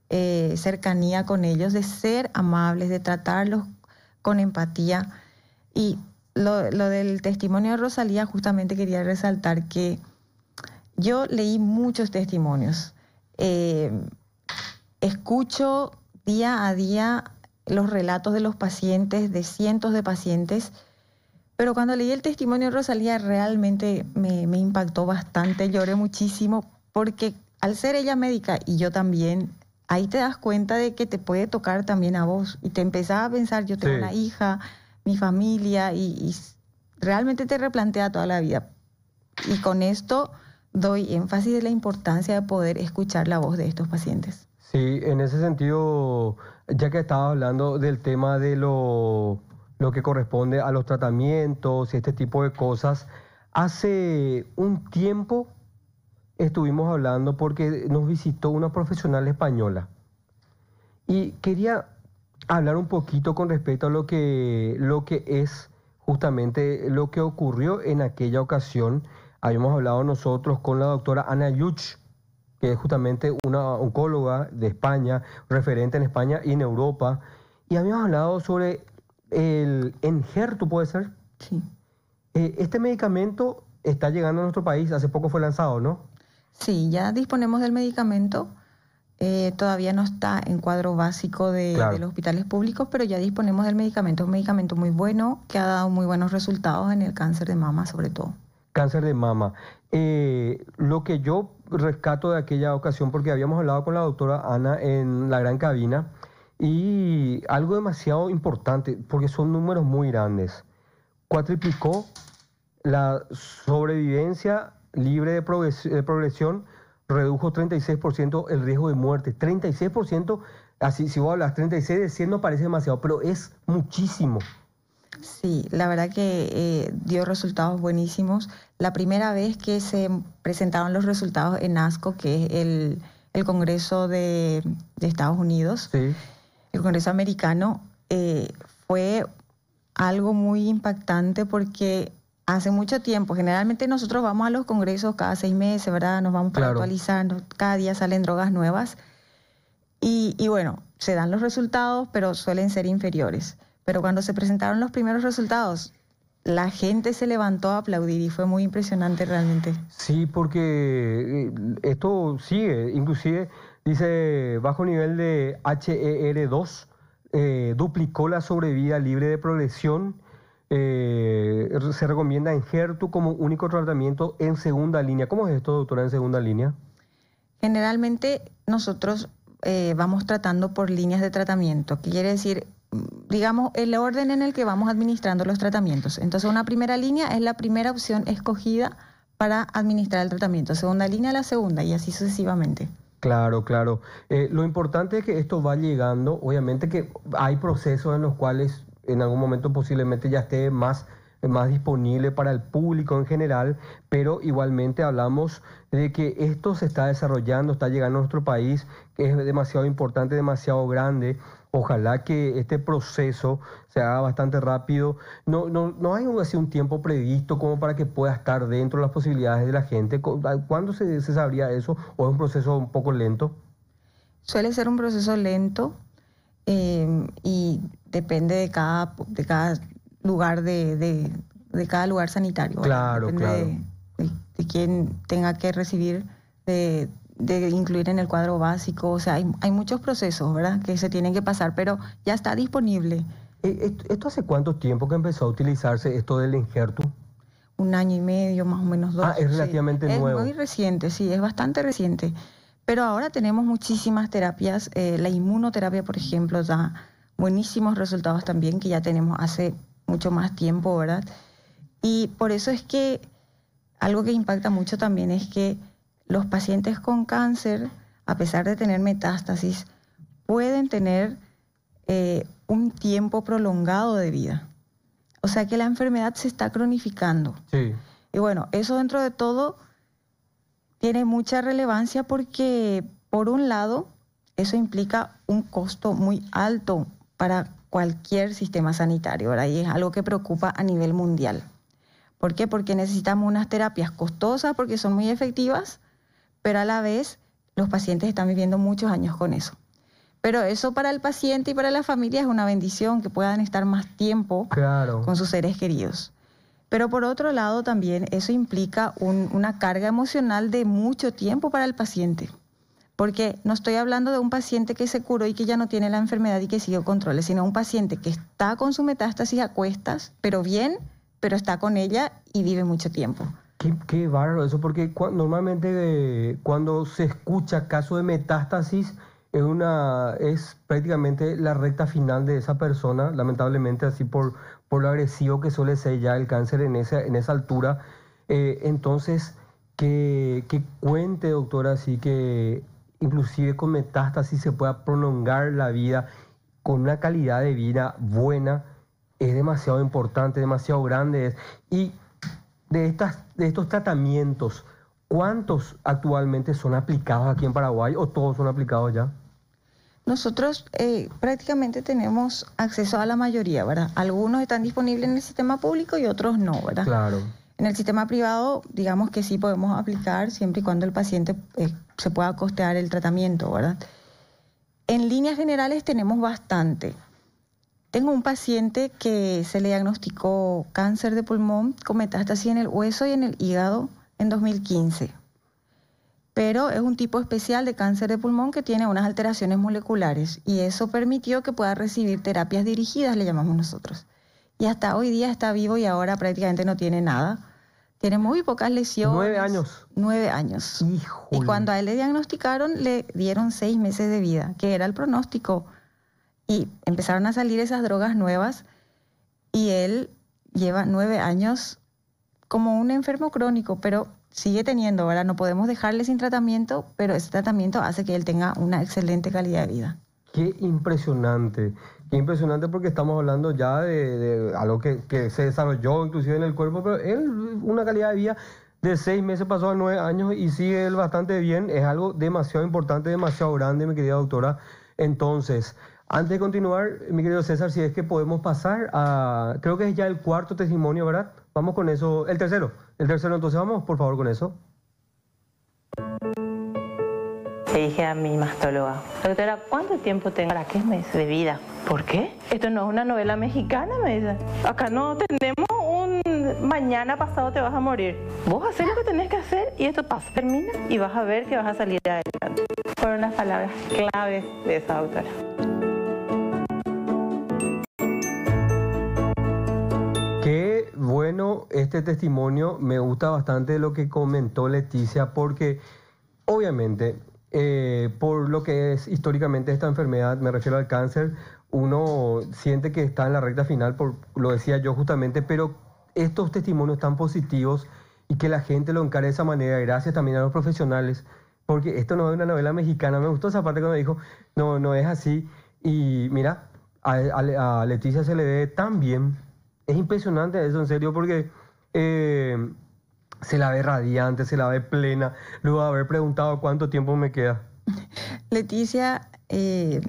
eh, cercanía con ellos, de ser amables, de tratarlos con empatía. Y lo, del testimonio de Rosalía, justamente quería resaltar que yo leí muchos testimonios. Eh, escucho día a día los relatos de los pacientes, de cientos de pacientes, pero cuando leí el testimonio de Rosalía realmente me impactó bastante, lloré muchísimo, porque al ser ella médica y yo también ahí te das cuenta de que te puede tocar también a vos y te empezás a pensar, yo tengo una hija, mi familia y, realmente te replantea toda la vida. Y con esto doy énfasis en la importancia de poder escuchar la voz de estos pacientes. Sí, en ese sentido, ya que estaba hablando del tema de lo, lo que corresponde a los tratamientos y este tipo de cosas, hace un tiempo estuvimos hablando porque nos visitó una profesional española. Y quería hablar un poquito con respecto a lo que, lo que es justamente lo que ocurrió en aquella ocasión. Habíamos hablado nosotros con la doctora Ana Yuch, que es justamente una oncóloga de España, referente en España y en Europa. Y habíamos hablado sobre el enjerto ¿puede ser? Sí. Eh, este medicamento está llegando a nuestro país, hace poco fue lanzado, ¿no? Sí, ya disponemos del medicamento. Eh, todavía no está en cuadro básico de, los hospitales públicos, pero ya disponemos del medicamento. un medicamento muy bueno que ha dado muy buenos resultados en el cáncer de mama, sobre todo. Cáncer de mama. Eh, lo que yo rescato de aquella ocasión, porque habíamos hablado con la doctora Ana en la gran cabina, y algo demasiado importante, porque son números muy grandes. Cuatriplicó la sobrevivencia libre de progresión redujo 36% el riesgo de muerte. 36%, así si vos hablas 36 de 100 no parece demasiado, pero es muchísimo. Sí, la verdad que eh, dio resultados buenísimos. La primera vez que se presentaron los resultados en ASCO, que es el, Congreso de, Estados Unidos, el Congreso americano, eh, fue algo muy impactante porque hace mucho tiempo. Generalmente nosotros vamos a los congresos cada seis meses, ¿verdad? Nos vamos para cada día salen drogas nuevas. Y, bueno, se dan los resultados, pero suelen ser inferiores. Pero cuando se presentaron los primeros resultados, la gente se levantó a aplaudir y fue muy impresionante realmente. Sí, porque eh, esto sigue, inclusive dice bajo nivel de HER2, eh, duplicó la sobrevida libre de progresión eh, se recomienda injerto como único tratamiento en segunda línea. ¿Cómo es esto, doctora, en segunda línea? Generalmente nosotros eh, vamos tratando por líneas de tratamiento, que quiere decir, digamos, el orden en el que vamos administrando los tratamientos. Entonces, una primera línea es la primera opción escogida para administrar el tratamiento, segunda línea la segunda y así sucesivamente. Claro, claro. Eh, lo importante es que esto va llegando, obviamente que hay procesos en los cuales en algún momento posiblemente ya esté más más disponible para el público en general, pero igualmente hablamos de que esto se está desarrollando, está llegando a nuestro país, que es demasiado importante, demasiado grande. Ojalá que este proceso se haga bastante rápido. No, no, hay un, así un tiempo previsto como para que pueda estar dentro de las posibilidades de la gente. ¿Cuándo se, se sabría eso? ¿O es un proceso un poco lento? Suele ser un proceso lento, Em, y depende de cada, de cada lugar de, de, cada lugar sanitario. Claro, claro. De, quién tenga que recibir, de, incluir en el cuadro básico. O sea, hay, hay muchos procesos, ¿verdad?, que se tienen que pasar, pero ya está disponible. E, e, ¿Esto hace cuánto tiempo que empezó a utilizarse esto del injerto? Un año y medio, más o menos dos. Ah, es relativamente nuevo. Es muy reciente, sí, es bastante reciente. Pero ahora tenemos muchísimas terapias, eh, la inmunoterapia, por ejemplo, da buenísimos resultados también, que ya tenemos hace mucho más tiempo, ¿verdad? Y por eso es que algo que impacta mucho también es que los pacientes con cáncer, a pesar de tener metástasis, pueden tener eh, un tiempo prolongado de vida. O sea que la enfermedad se está cronificando. Sí. Y bueno, eso dentro de todo tiene mucha relevancia porque, por un lado, eso implica un costo muy alto para cualquier sistema sanitario, Ahora, Y es algo que preocupa a nivel mundial. ¿Por qué? Porque necesitamos unas terapias costosas porque son muy efectivas, pero a la vez los pacientes están viviendo muchos años con eso. Pero eso para el paciente y para la familia es una bendición que puedan estar más tiempo con sus seres queridos. Pero por otro lado también eso implica una carga emocional de mucho tiempo para el paciente. Porque no estoy hablando de un paciente que se curó y que ya no tiene la enfermedad y que sigue controles, sino un paciente que está con su metástasis a cuestas, pero bien, pero está con ella y vive mucho tiempo. Qué, bárbaro eso, porque normalmente eh, cuando se escucha caso de metástasis es, una, es prácticamente la recta final de esa persona, lamentablemente así por, por lo agresivo que suele ser ya el cáncer en esa, en esa altura. Eh, entonces, que, que, cuente, doctora, así que inclusive con metástasis se pueda prolongar la vida con una calidad de vida buena, es demasiado importante, demasiado grande. Y de, estas, de estos tratamientos, ¿cuántos actualmente son aplicados aquí en Paraguay o todos son aplicados ya? Nosotros eh, prácticamente tenemos acceso a la mayoría, ¿verdad? Algunos están disponibles en el sistema público y otros no, ¿verdad? Claro. En el sistema privado, digamos que sí podemos aplicar siempre y cuando el paciente eh, se pueda costear el tratamiento, ¿verdad? En líneas generales tenemos bastante. Tengo un paciente que se le diagnosticó cáncer de pulmón con metástasis en el hueso y en el hígado en 2015 pero es un tipo especial de cáncer de pulmón que tiene unas alteraciones moleculares y eso permitió que pueda recibir terapias dirigidas, le llamamos nosotros. Y hasta hoy día está vivo y ahora prácticamente no tiene nada. Tiene muy pocas lesiones. Nueve años. Nueve años. Y cuando a él le diagnosticaron, le dieron seis meses de vida, que era el pronóstico. Y empezaron a salir esas drogas nuevas y él lleva nueve años como un enfermo crónico, pero sigue teniendo, ¿verdad? No podemos dejarle sin tratamiento, pero ese tratamiento hace que él tenga una excelente calidad de vida. Qué impresionante, qué impresionante porque estamos hablando ya de, algo que, que, se desarrolló inclusive en el cuerpo, pero él, una calidad de vida de seis meses pasó a nueve años y sigue él bastante bien, es algo demasiado importante, demasiado grande, mi querida doctora. Entonces, antes de continuar, mi querido César, si es que podemos pasar a, creo que es ya el cuarto testimonio, ¿verdad? Vamos con eso, el tercero, el tercero, entonces vamos por favor con eso. Le dije a mi mastóloga, doctora, ¿cuánto tiempo tengo? ¿Para qué me De vida. ¿Por qué? Esto no es una novela mexicana, me dice. Acá no tenemos un mañana pasado te vas a morir. Vos haces lo que tenés que hacer y esto pasa, termina y vas a ver que vas a salir adelante. Fueron las palabras claves de esa autora. Qué bueno este testimonio, me gusta bastante lo que comentó Leticia porque obviamente eh, por lo que es históricamente esta enfermedad, me refiero al cáncer, uno siente que está en la recta final, por, lo decía yo justamente, pero estos testimonios tan positivos y que la gente lo encare de esa manera, gracias también a los profesionales, porque esto no es una novela mexicana, me gustó esa parte cuando dijo, no, no es así, y mira, a, Leticia se le ve tan bien. Es impresionante eso, en serio, porque eh, se la ve radiante, se la ve plena. Luego de haber preguntado cuánto tiempo me queda. Leticia, eh,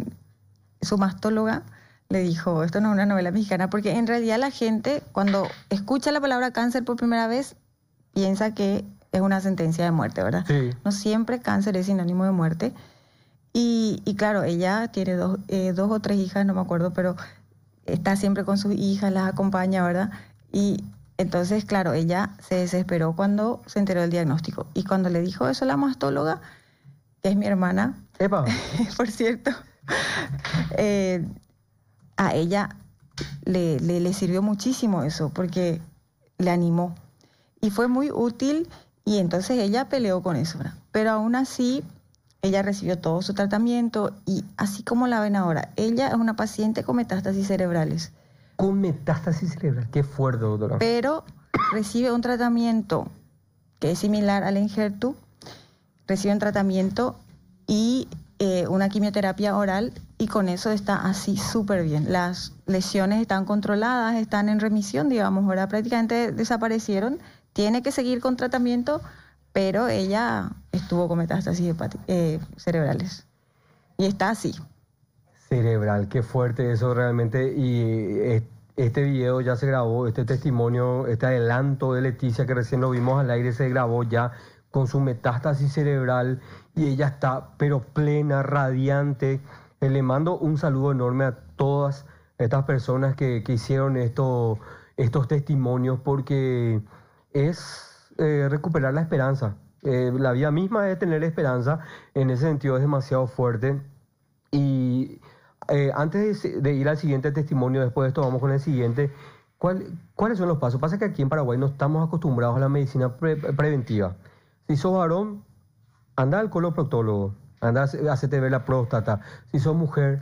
su mastóloga, le dijo, esto no es una novela mexicana, porque en realidad la gente cuando escucha la palabra cáncer por primera vez, piensa que es una sentencia de muerte, ¿verdad? No siempre cáncer es sinónimo de muerte. Y, claro, ella tiene dos, eh, dos o tres hijas, no me acuerdo, pero está siempre con sus hijas, las acompaña, ¿verdad? Y entonces, claro, ella se desesperó cuando se enteró del diagnóstico. Y cuando le dijo eso la mastóloga, que es mi hermana, por cierto, eh, a ella le, le, sirvió muchísimo eso porque le animó. Y fue muy útil y entonces ella peleó con eso. ¿verdad? Pero aún así, ella recibió todo su tratamiento y así como la ven ahora, ella es una paciente con metástasis cerebrales. Con metástasis cerebrales? qué fuerte, doctora. Pero recibe un tratamiento que es similar al injerto, recibe un tratamiento y eh, una quimioterapia oral y con eso está así súper bien. Las lesiones están controladas, están en remisión, digamos, ahora prácticamente desaparecieron. Tiene que seguir con tratamiento, pero ella estuvo con metástasis eh, cerebrales y está así. Cerebral, qué fuerte eso realmente. Y este video ya se grabó, este testimonio, este adelanto de Leticia que recién lo vimos al aire se grabó ya con su metástasis cerebral y ella está pero plena, radiante. Eh, le mando un saludo enorme a todas estas personas que, que hicieron esto, estos testimonios porque es eh, recuperar la esperanza. Eh, la vida misma es tener esperanza, en ese sentido es demasiado fuerte. Y eh, antes de, ir al siguiente testimonio, después de esto vamos con el siguiente, ¿Cuál, ¿cuáles son los pasos? Pasa que aquí en Paraguay no estamos acostumbrados a la medicina preventiva. Si sos varón, anda al coloproctólogo, anda a hacerte ver la próstata. Si sos mujer,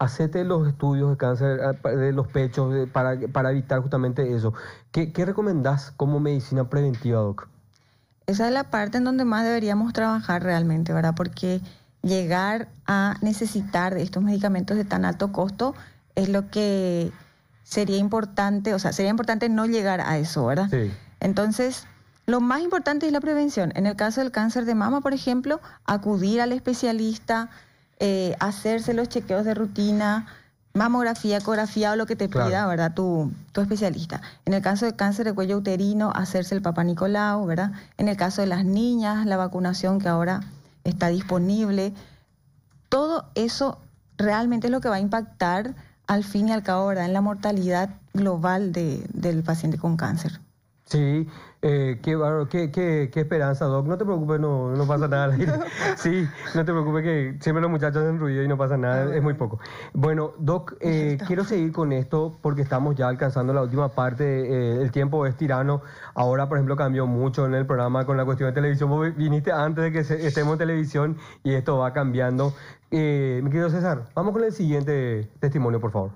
hacete los estudios de cáncer ah, de los pechos para, para, evitar justamente eso. ¿Qué, recomendás como medicina preventiva, Doc? Esa es la parte en donde más deberíamos trabajar realmente, ¿verdad? Porque llegar a necesitar de estos medicamentos de tan alto costo es lo que sería importante, o sea, sería importante no llegar a eso, ¿verdad? Sí. Entonces, lo más importante es la prevención. En el caso del cáncer de mama, por ejemplo, acudir al especialista, eh, hacerse los chequeos de rutina, mamografía, ecografía o lo que te pida, ¿verdad? Tu, especialista. En el caso de cáncer de cuello uterino, hacerse el papá Nicolau, ¿verdad? En el caso de las niñas, la vacunación que ahora está disponible. Todo eso realmente es lo que va a impactar al fin y al cabo, En la mortalidad global del paciente con cáncer. Sí, eh, qué, qué, qué, qué, esperanza, Doc. No te preocupes, no, no pasa nada. sí, no te preocupes que siempre los muchachos hacen ruido y no pasa nada, es muy poco. Bueno, Doc, eh, quiero seguir con esto porque estamos ya alcanzando la última parte. Eh, el tiempo es tirano. Ahora, por ejemplo, cambió mucho en el programa con la cuestión de televisión. Vos viniste antes de que estemos en televisión y esto va cambiando. mi querido César, vamos con el siguiente testimonio, por favor.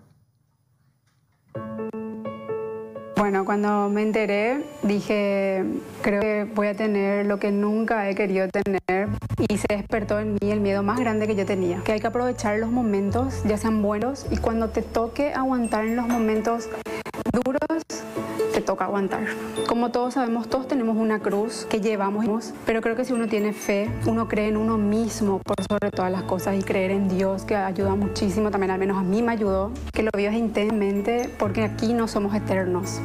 Bueno, cuando me enteré dije, creo que voy a tener lo que nunca he querido tener y se despertó en mí el miedo más grande que yo tenía, que hay que aprovechar los momentos, ya sean buenos, y cuando te toque aguantar en los momentos duros te toca aguantar. Como todos sabemos, todos tenemos una cruz que llevamos, pero creo que si uno tiene fe, uno cree en uno mismo por sobre todas las cosas y creer en Dios, que ayuda muchísimo, también al menos a mí me ayudó, que lo vivas intensamente porque aquí no somos eternos.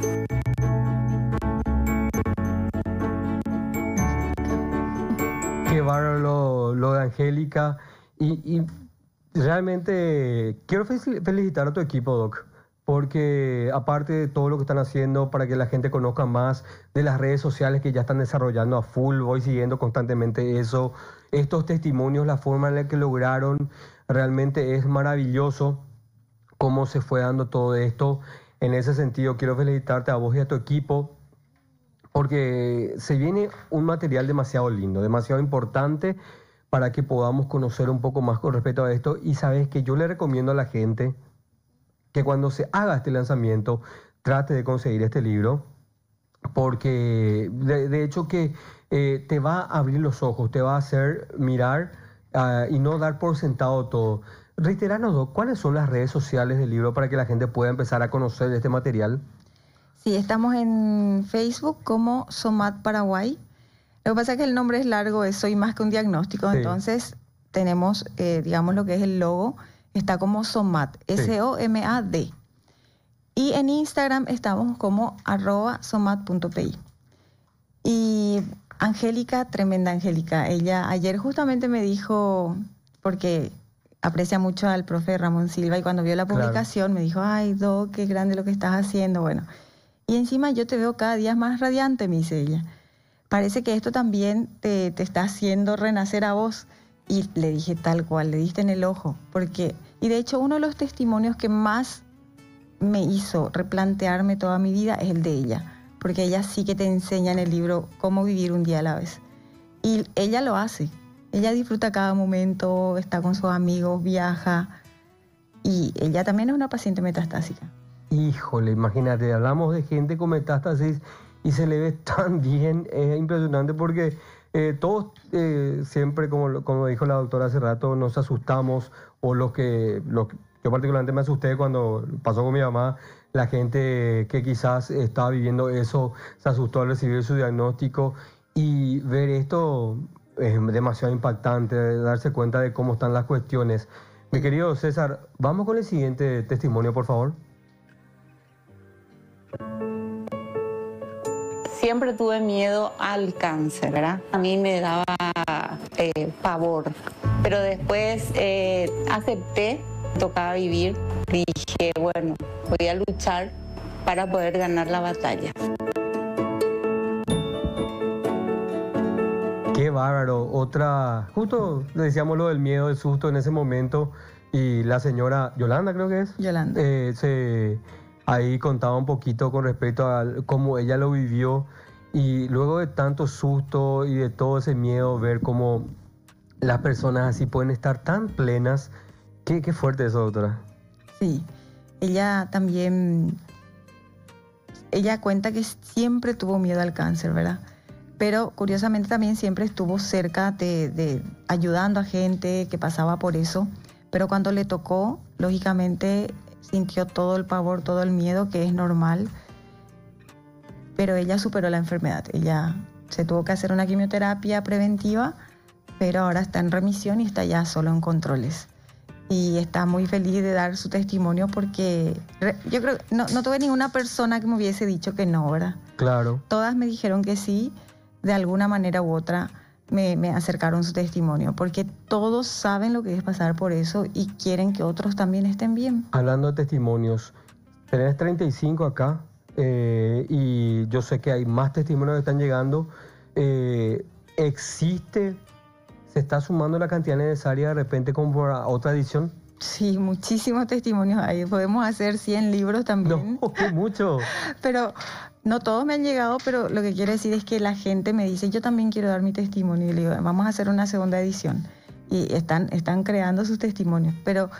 Qué bárbaro lo, de Angélica y realmente quiero felicitar a tu equipo, Doc porque aparte de todo lo que están haciendo para que la gente conozca más de las redes sociales que ya están desarrollando a full, voy siguiendo constantemente eso, estos testimonios, la forma en la que lograron, realmente es maravilloso cómo se fue dando todo esto. En ese sentido, quiero felicitarte a vos y a tu equipo, porque se viene un material demasiado lindo, demasiado importante para que podamos conocer un poco más con respecto a esto. Y sabes que yo le recomiendo a la gente, que cuando se haga este lanzamiento trate de conseguir este libro, porque de, hecho que eh, te va a abrir los ojos, te va a hacer mirar ah, y no dar por sentado todo. Reiteranos, ¿cuáles son las redes sociales del libro para que la gente pueda empezar a conocer este material? Sí, estamos en Facebook como Somat Paraguay. Lo que pasa es que el nombre es largo, es Soy Más que un diagnóstico, entonces tenemos, eh, digamos, lo que es el logo está como SOMAD, S-O-M-A-D. Y en Instagram estamos como arroba somat.pi. Y Angélica, tremenda Angélica, ella ayer justamente me dijo, porque aprecia mucho al profe Ramón Silva y cuando vio la publicación me dijo, ay, Do, qué grande lo que estás haciendo. Bueno, y encima yo te veo cada día más radiante, me dice ella. Parece que esto también te, te está haciendo renacer a vos. Y le dije tal cual, le diste en el ojo, porque, y de hecho uno de los testimonios que más me hizo replantearme toda mi vida es el de ella, porque ella sí que te enseña en el libro cómo vivir un día a la vez. Y ella lo hace, ella disfruta cada momento, está con sus amigos, viaja, y ella también es una paciente metastásica. Híjole, imagínate, hablamos de gente con metástasis y se le ve tan bien, es impresionante porque eh, todos eh, siempre, como, como dijo la doctora hace rato, nos asustamos o los que, lo yo particularmente me asusté cuando pasó con mi mamá, la gente que quizás estaba viviendo eso se asustó al recibir su diagnóstico y ver esto es demasiado impactante, darse cuenta de cómo están las cuestiones. Mi querido César, vamos con el siguiente testimonio, por favor. siempre tuve miedo al cáncer, ¿verdad? A mí me daba eh, pavor, pero después eh, acepté, tocaba vivir, dije, bueno, voy a luchar para poder ganar la batalla. Qué bárbaro, otra, justo decíamos lo del miedo, el susto en ese momento y la señora Yolanda creo que es. Yolanda. Eh, se Ahí contaba un poquito con respecto a cómo ella lo vivió y luego de tanto susto y de todo ese miedo, ver cómo las personas así pueden estar tan plenas. Qué, qué fuerte es otra Sí, ella también, ella cuenta que siempre tuvo miedo al cáncer, ¿verdad? Pero curiosamente también siempre estuvo cerca de, de ayudando a gente que pasaba por eso. Pero cuando le tocó, lógicamente sintió todo el pavor, todo el miedo, que es normal, pero ella superó la enfermedad. Ella se tuvo que hacer una quimioterapia preventiva, pero ahora está en remisión y está ya solo en controles. Y está muy feliz de dar su testimonio porque yo creo que no, tuve ninguna persona que me hubiese dicho que no, ¿verdad? Claro. Todas me dijeron que sí, de alguna manera u otra me, acercaron su testimonio, porque todos saben lo que es pasar por eso y quieren que otros también estén bien. Hablando de testimonios, tenés 35 acá eh, y yo sé que hay más testimonios que están llegando. Eh, ¿Existe, se está sumando la cantidad necesaria de repente como para otra edición? Sí, muchísimos testimonios ahí. Podemos hacer 100 libros también. No, mucho. pero no todos me han llegado, pero lo que quiero decir es que la gente me dice, yo también quiero dar mi testimonio. Y le digo, vamos a hacer una segunda edición. Y están, están creando sus testimonios. Pero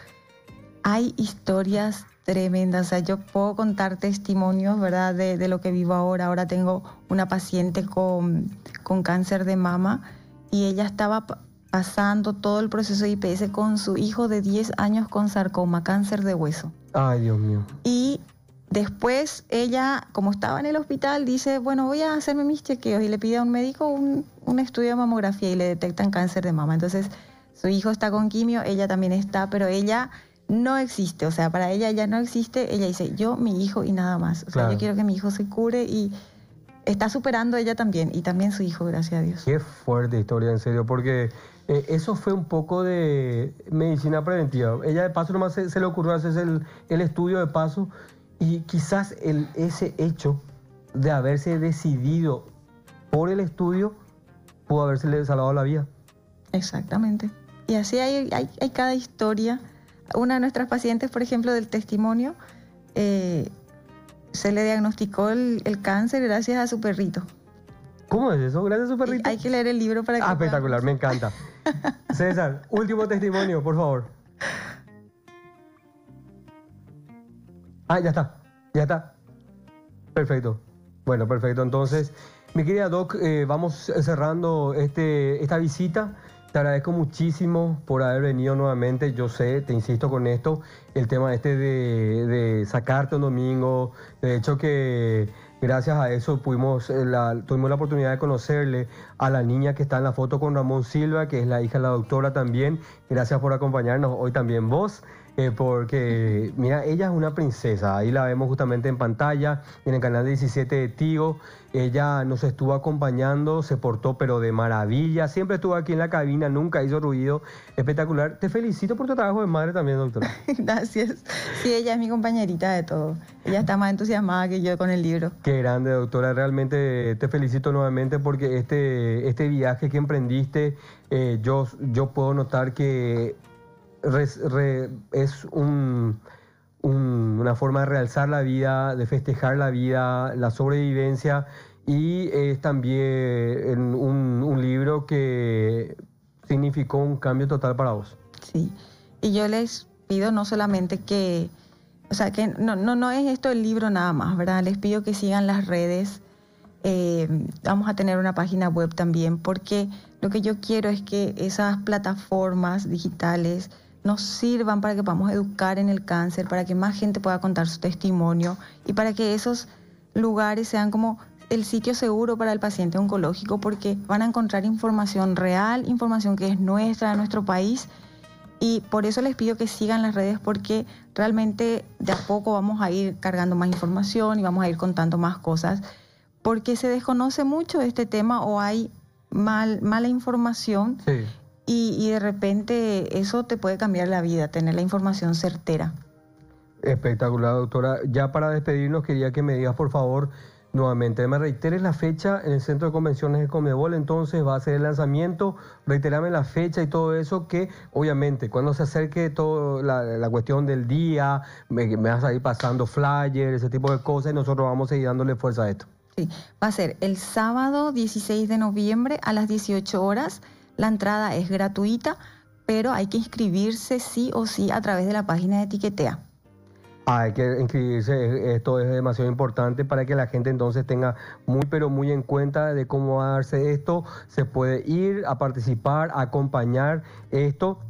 hay historias tremendas. O sea, yo puedo contar testimonios, ¿verdad?, de, de lo que vivo ahora. Ahora tengo una paciente con, con cáncer de mama y ella estaba pasando todo el proceso de IPS con su hijo de 10 años con sarcoma, cáncer de hueso. Ay, Dios mío. Y después ella, como estaba en el hospital, dice, bueno, voy a hacerme mis chequeos y le pide a un médico un, un estudio de mamografía y le detectan cáncer de mama. Entonces, su hijo está con quimio, ella también está, pero ella no existe, o sea, para ella ella no existe, ella dice, yo, mi hijo y nada más. O sea, yo quiero que mi hijo se cure y está superando ella también, y también su hijo, gracias a Dios. Qué fuerte historia, en serio, porque eh, eso fue un poco de medicina preventiva. Ella de paso nomás se, le ocurrió hacer el, el, estudio de paso y quizás el, ese hecho de haberse decidido por el estudio pudo haberse salvado la vida. Exactamente. Y así hay, cada historia. Una de nuestras pacientes, por ejemplo, del testimonio, eh, se le diagnosticó el cáncer gracias a su perrito. ¿Cómo es eso? Gracias, su Hay que leer el libro para que. Ah, espectacular, me encanta. César, último testimonio, por favor. Ah, ya está. Ya está. Perfecto. Bueno, perfecto. Entonces, mi querida Doc, eh, vamos cerrando este, esta visita. Te agradezco muchísimo por haber venido nuevamente. Yo sé, te insisto con esto, el tema este de sacarte un domingo. De hecho que Gracias a eso eh, tuvimos la oportunidad de conocerle a la niña que está en la foto con Ramón Silva, que es la hija de la doctora también. Gracias por acompañarnos hoy también vos. Eh, porque, mira, ella es una princesa, ahí la vemos justamente en pantalla, en el canal 17 de Tigo, ella nos estuvo acompañando, se portó pero de maravilla, siempre estuvo aquí en la cabina, nunca hizo ruido, espectacular. Te felicito por tu trabajo de madre también, doctora. Gracias. Sí, ella es mi compañerita de todo. Ella está más entusiasmada que yo con el libro. Qué grande, doctora. Realmente te felicito nuevamente porque este, este viaje que emprendiste, eh, yo, yo puedo notar que es una forma de realzar la vida, de festejar la vida, la sobrevivencia y es también un, un libro que significó un cambio total para vos. Sí, y yo les pido no solamente que, o sea, que no, no, es esto el libro nada más, ¿verdad? Les pido que sigan las redes. Eh, vamos a tener una página web también, porque lo que yo quiero es que esas plataformas digitales nos sirvan para que podamos educar en el cáncer, para que más gente pueda contar su testimonio y para que esos lugares sean como el sitio seguro para el paciente oncológico porque van a encontrar información real, información que es nuestra, de nuestro país. Y por eso les pido que sigan las redes porque realmente de a poco vamos a ir cargando más información y vamos a ir contando más cosas porque se desconoce mucho este tema o hay mal, mala información sí y, de repente eso te puede cambiar la vida, tener la información certera. Espectacular, doctora. Ya para despedirnos, quería que me digas, por favor, nuevamente, me reiteres la fecha en el Centro de Convenciones de Comebol, entonces va a ser el lanzamiento, reiterame la fecha y todo eso, que obviamente cuando se acerque toda la, cuestión del día, me, me vas a ir pasando flyers, ese tipo de cosas, y nosotros vamos a ir dándole fuerza a esto. Sí, va a ser el sábado 16 de noviembre a las 18 horas la entrada es gratuita, pero hay que inscribirse sí o sí a través de la página de Etiquetea. Ah, hay que inscribirse, esto es demasiado importante para que la gente entonces tenga muy pero muy en cuenta de cómo va a darse esto, se puede ir a participar, acompañar esto.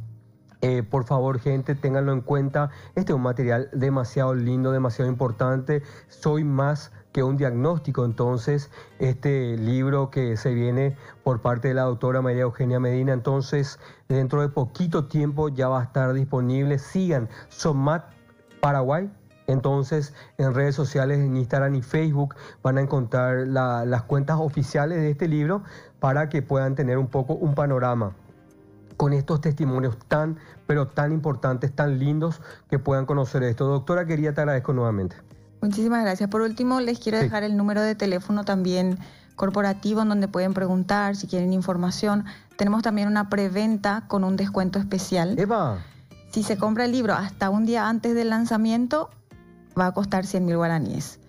Eh, por favor, gente, ténganlo en cuenta. Este es un material demasiado lindo, demasiado importante. Soy más que un diagnóstico. Entonces, este libro que se viene por parte de la doctora María Eugenia Medina, entonces dentro de poquito tiempo ya va a estar disponible. Sigan Somat Paraguay. Entonces, en redes sociales, en Instagram y Facebook, van a encontrar las cuentas oficiales de este libro para que puedan tener un poco un panorama con estos testimonios tan, pero tan importantes, tan lindos, que puedan conocer esto. Doctora, quería te agradezco nuevamente. Muchísimas gracias. Por último, les quiero dejar el número de teléfono también corporativo en donde pueden preguntar si quieren información. Tenemos también una preventa con un descuento especial. Eva. Si se compra el libro hasta un día antes del lanzamiento, va a costar 100 mil guaraníes.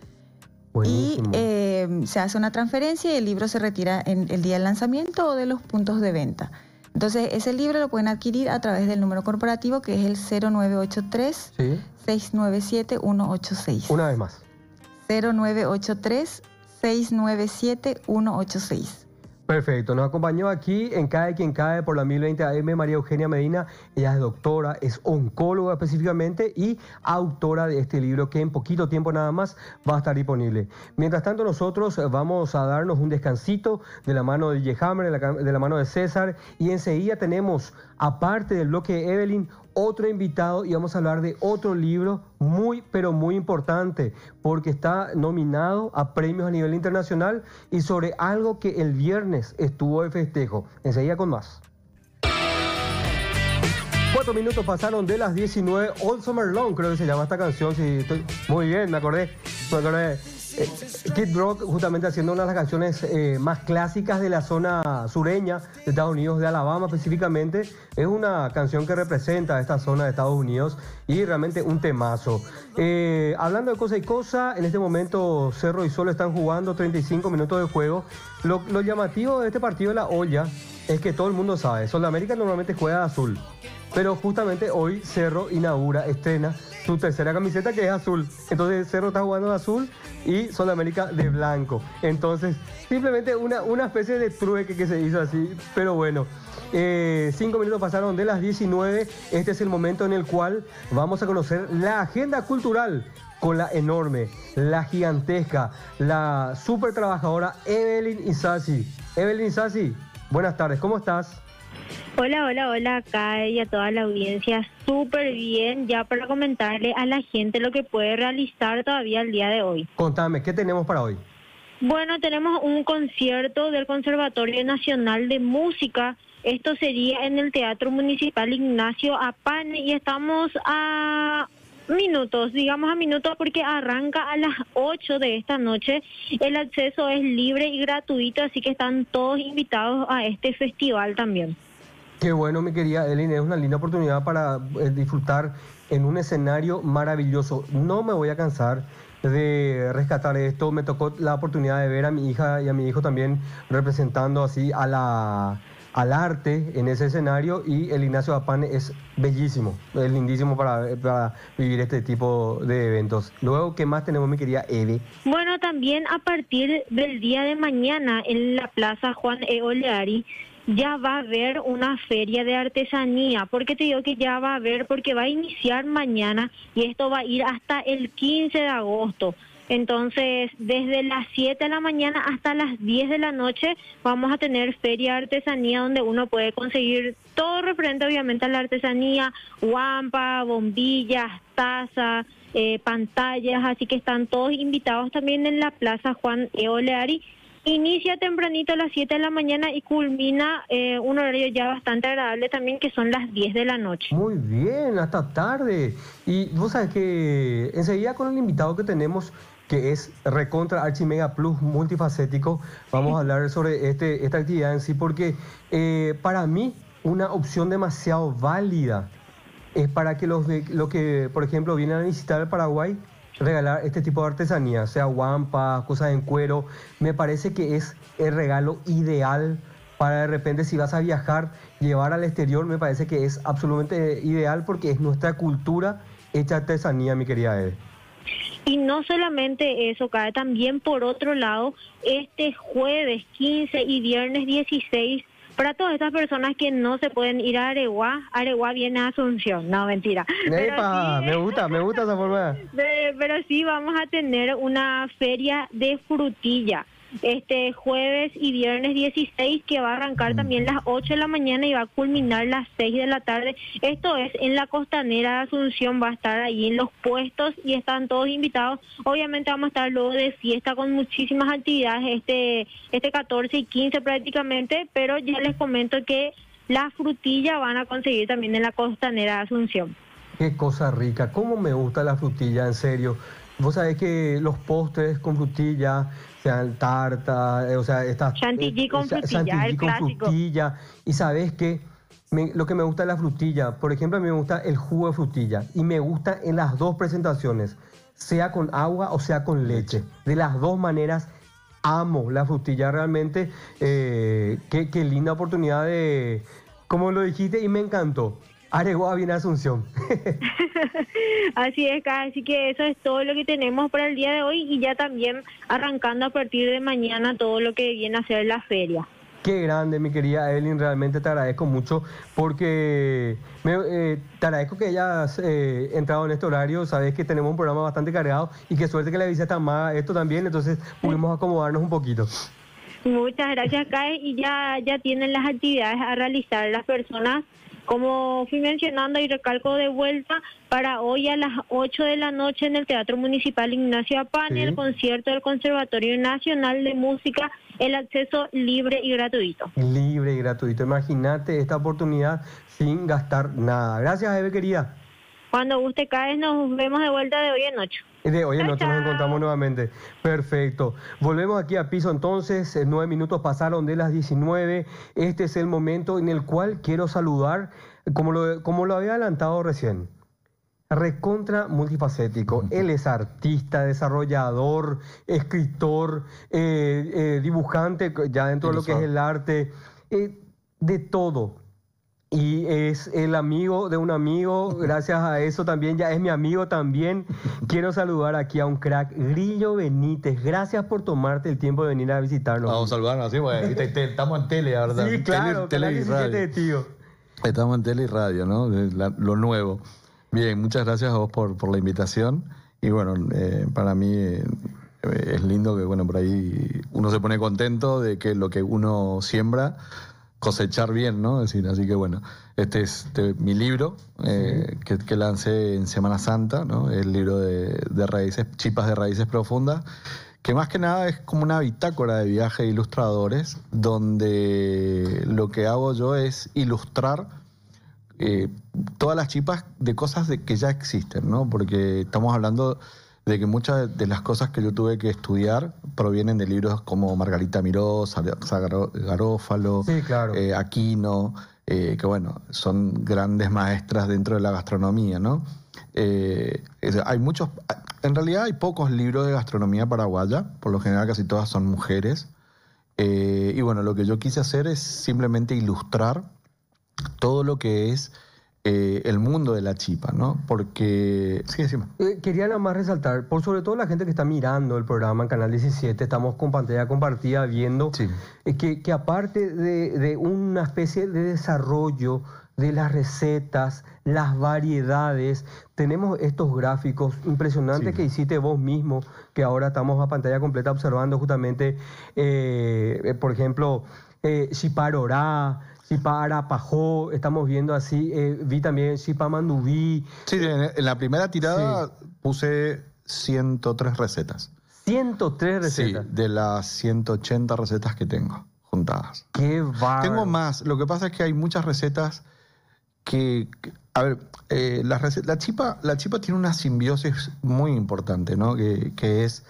Y eh, se hace una transferencia y el libro se retira en el día del lanzamiento o de los puntos de venta. Entonces, ese libro lo pueden adquirir a través del número corporativo que es el 0983 697186. 697 186. Una vez más. 0983 697 186. Perfecto, nos acompañó aquí en Cae quien cae por la 1020 AM María Eugenia Medina, ella es doctora, es oncóloga específicamente y autora de este libro que en poquito tiempo nada más va a estar disponible. Mientras tanto nosotros vamos a darnos un descansito de la mano de Yehammer, de la, mano de César y enseguida tenemos, aparte del bloque de Evelyn, otro invitado y vamos a hablar de otro libro muy, pero muy importante, porque está nominado a premios a nivel internacional y sobre algo que el viernes estuvo de festejo. Enseguida con más. Cuatro minutos pasaron de las 19. All Summer Long, creo que se llama esta canción. Si estoy... Muy bien, me acordé. Me acordé. Eh, Kid Rock justamente haciendo una de las canciones eh, más clásicas de la zona sureña de Estados Unidos, de Alabama específicamente, es una canción que representa esta zona de Estados Unidos y realmente un temazo. Eh, hablando de cosa y cosa, en este momento Cerro y Solo están jugando 35 minutos de juego. Lo, llamativo de este partido de la olla es que todo el mundo sabe, América normalmente juega azul, pero justamente hoy Cerro inaugura, estrena su tercera camiseta que es azul. Entonces Cerro está jugando de azul y Sudamérica de blanco. Entonces, simplemente una, una especie de trueque que se hizo así. Pero bueno, eh, cinco minutos pasaron de las 19. Este es el momento en el cual vamos a conocer la agenda cultural con la enorme, la gigantesca, la super trabajadora Evelyn Isasi. Evelyn Isasi, buenas tardes, ¿cómo estás? Hola, hola, hola acá y a toda la audiencia. Súper bien, ya para comentarle a la gente lo que puede realizar todavía el día de hoy. Contame, ¿qué tenemos para hoy? Bueno, tenemos un concierto del Conservatorio Nacional de Música. Esto sería en el Teatro Municipal Ignacio Apan y estamos a minutos, digamos a minutos, porque arranca a las 8 de esta noche. El acceso es libre y gratuito, así que están todos invitados a este festival también. Qué bueno, mi querida Eline, es una linda oportunidad para eh, disfrutar en un escenario maravilloso. No me voy a cansar de rescatar esto. Me tocó la oportunidad de ver a mi hija y a mi hijo también representando así a la al arte en ese escenario y el Ignacio Apan es bellísimo, es lindísimo para, vivir este tipo de eventos. Luego, ¿qué más tenemos, mi querida Eve? Bueno, también a partir del día de mañana en la Plaza Juan E. Oleari ya va a haber una feria de artesanía. porque te digo que ya va a haber? Porque va a iniciar mañana y esto va a ir hasta el 15 de agosto. Entonces, desde las 7 de la mañana hasta las 10 de la noche vamos a tener feria de artesanía donde uno puede conseguir todo referente obviamente a la artesanía, guampa, bombillas, tazas, eh, pantallas, así que están todos invitados también en la Plaza Juan Eoleari. Inicia tempranito a las 7 de la mañana y culmina eh, un horario ya bastante agradable también, que son las 10 de la noche. Muy bien, hasta tarde. Y vos sabes que enseguida con el invitado que tenemos que es Recontra Archimega Plus multifacético. Vamos a hablar sobre este, esta actividad en sí, porque eh, para mí una opción demasiado válida es para que los, que, por ejemplo, vienen a visitar el Paraguay, regalar este tipo de artesanía, sea guampas, cosas en cuero. Me parece que es el regalo ideal para de repente si vas a viajar, llevar al exterior, me parece que es absolutamente ideal porque es nuestra cultura hecha artesanía, mi querida Ed. Y no solamente eso, cae también por otro lado, este jueves 15 y viernes 16 para todas estas personas que no se pueden ir a Areguá, Areguá viene a Asunción, no, mentira. Eh, me gusta, me gusta esa forma. pero sí vamos a tener una feria de frutilla este jueves y viernes 16, que va a arrancar mm. también las 8 de la mañana y va a culminar las 6 de la tarde. Esto es en la costanera de Asunción, va a estar ahí en los puestos y están todos invitados. Obviamente vamos a estar luego de fiesta con muchísimas actividades este, este 14 y 15 prácticamente, pero ya les comento que ...la frutilla van a conseguir también en la costanera de Asunción. Qué cosa rica, cómo me gusta la frutilla, en serio. Vos sabés que los postres con frutilla, sea tarta, eh, o sea, estas... Chantilly eh, con frutilla, chantilly con Frutilla, y sabes que lo que me gusta es la frutilla. Por ejemplo, a mí me gusta el jugo de frutilla y me gusta en las dos presentaciones, sea con agua o sea con leche. De las dos maneras amo la frutilla realmente. Eh, qué, qué linda oportunidad de, como lo dijiste y me encantó. Areguá viene Asunción. Así es, así que eso es todo lo que tenemos para el día de hoy y ya también arrancando a partir de mañana todo lo que viene a ser la feria. Qué grande, mi querida Evelyn, realmente te agradezco mucho porque eh, te agradezco que hayas eh, entrado en este horario, sabes que tenemos un programa bastante cargado y qué suerte que la visita está más esto también, entonces pudimos acomodarnos un poquito. Muchas gracias, Kai, y ya, ya tienen las actividades a realizar las personas como fui mencionando y recalco de vuelta, para hoy a las 8 de la noche en el Teatro Municipal Ignacio Apane, el concierto del Conservatorio Nacional de Música, el acceso libre y gratuito. Libre y gratuito. Imagínate esta oportunidad sin gastar nada. Gracias, Eve, querida. Cuando guste cae nos vemos de vuelta de hoy en noche... Eh, de hoy en noche nos encontramos nuevamente. Perfecto. Volvemos aquí a piso entonces. Nueve minutos pasaron de las 19. Este es el momento en el cual quiero saludar, como lo, había adelantado recién. Recontra multifacético. Él es artista, desarrollador, escritor, eh, eh, dibujante, ya dentro de lo que es el arte, de todo y es el amigo de un amigo, gracias a eso también, ya es mi amigo también. Quiero saludar aquí a un crack, Grillo Benítez. Gracias por tomarte el tiempo de venir a visitarnos. Vamos a saludarnos, sí, bueno. estamos en tele, ¿verdad? Sí, claro, tele, radio, tío. Estamos en tele y radio, ¿no? lo nuevo. Bien, muchas gracias a vos por, por la invitación. Y bueno, eh, para mí eh, es lindo que, bueno, por ahí uno se pone contento de que lo que uno siembra cosechar bien, ¿no? decir, así que bueno, este es este, mi libro eh, que, lancé en Semana Santa, ¿no? El libro de, raíces, Chipas de Raíces Profundas, que más que nada es como una bitácora de viaje de ilustradores, donde lo que hago yo es ilustrar eh, todas las chipas de cosas de, que ya existen, ¿no? Porque estamos hablando de que muchas de las cosas que yo tuve que estudiar provienen de libros como Margarita Miró, Garófalo, eh, Aquino, eh, que bueno, son grandes maestras dentro de la gastronomía, ¿no? Eh, hay muchos, en realidad hay pocos libros de gastronomía paraguaya, por lo general casi todas son mujeres. y bueno, lo que yo quise hacer es simplemente ilustrar todo lo que es eh, el mundo de la chipa, ¿no? Porque... Sí, eh, quería nada más resaltar, por sobre todo la gente que está mirando el programa en Canal 17, estamos con pantalla compartida viendo eh, que, aparte de, una especie de desarrollo de las recetas, las variedades, tenemos estos gráficos impresionantes que hiciste vos mismo, que ahora estamos a pantalla completa observando justamente, por ejemplo, eh, Chipara, Pajó, estamos viendo así, eh, vi también Chipamandubí. Sí, en la primera tirada puse 103 recetas. 103 recetas. Sí, de las 180 recetas que tengo juntadas. Qué va. Tengo más, lo que pasa es que hay muchas recetas que, a ver, eh, la, la, chipa, la chipa tiene una simbiosis muy importante, ¿no? Que, es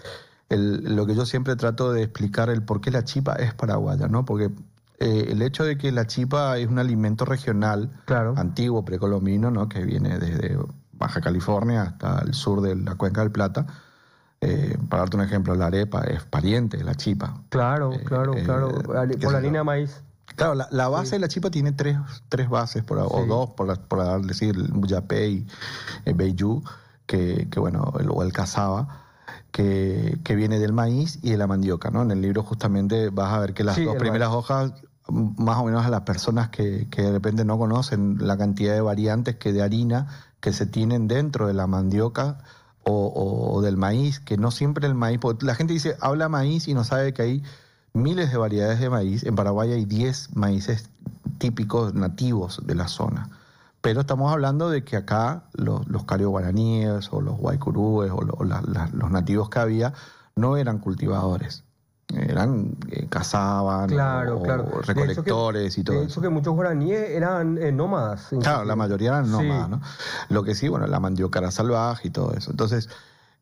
lo que yo siempre trato de explicar, el por qué la chipa es paraguaya, ¿no? Porque eh, el hecho de que la chipa es un alimento regional, antiguo, precolombino, ¿no? que viene desde Baja California hasta el sur de la Cuenca del Plata. Eh, para darte un ejemplo, la arepa es pariente de la chipa. Claro, eh, claro, claro. Por la línea de maíz. Claro, la, base de la chipa tiene tres, bases, por, o dos, por, decir, el Muyapé y el Beiju, que, bueno, el, o el cazaba que, viene del maíz y de la mandioca. ¿no? En el libro justamente vas a ver que las dos primeras hojas, más o menos a las personas que, de repente no conocen la cantidad de variantes que de harina que se tienen dentro de la mandioca o, o del maíz, que no siempre el maíz, la gente dice, habla maíz y no sabe que hay miles de variedades de maíz. En Paraguay hay 10 maíces típicos nativos de la zona. Pero estamos hablando de que acá los, los guaraníes o los guaycurúes o, los nativos que había no eran cultivadores, eran eh, cazaban recolectores y todo de hecho eso. que muchos guaraníes eran eh, nómadas claro la mayoría eran nómadas ¿no? lo que sí bueno la cara salvaje y todo eso entonces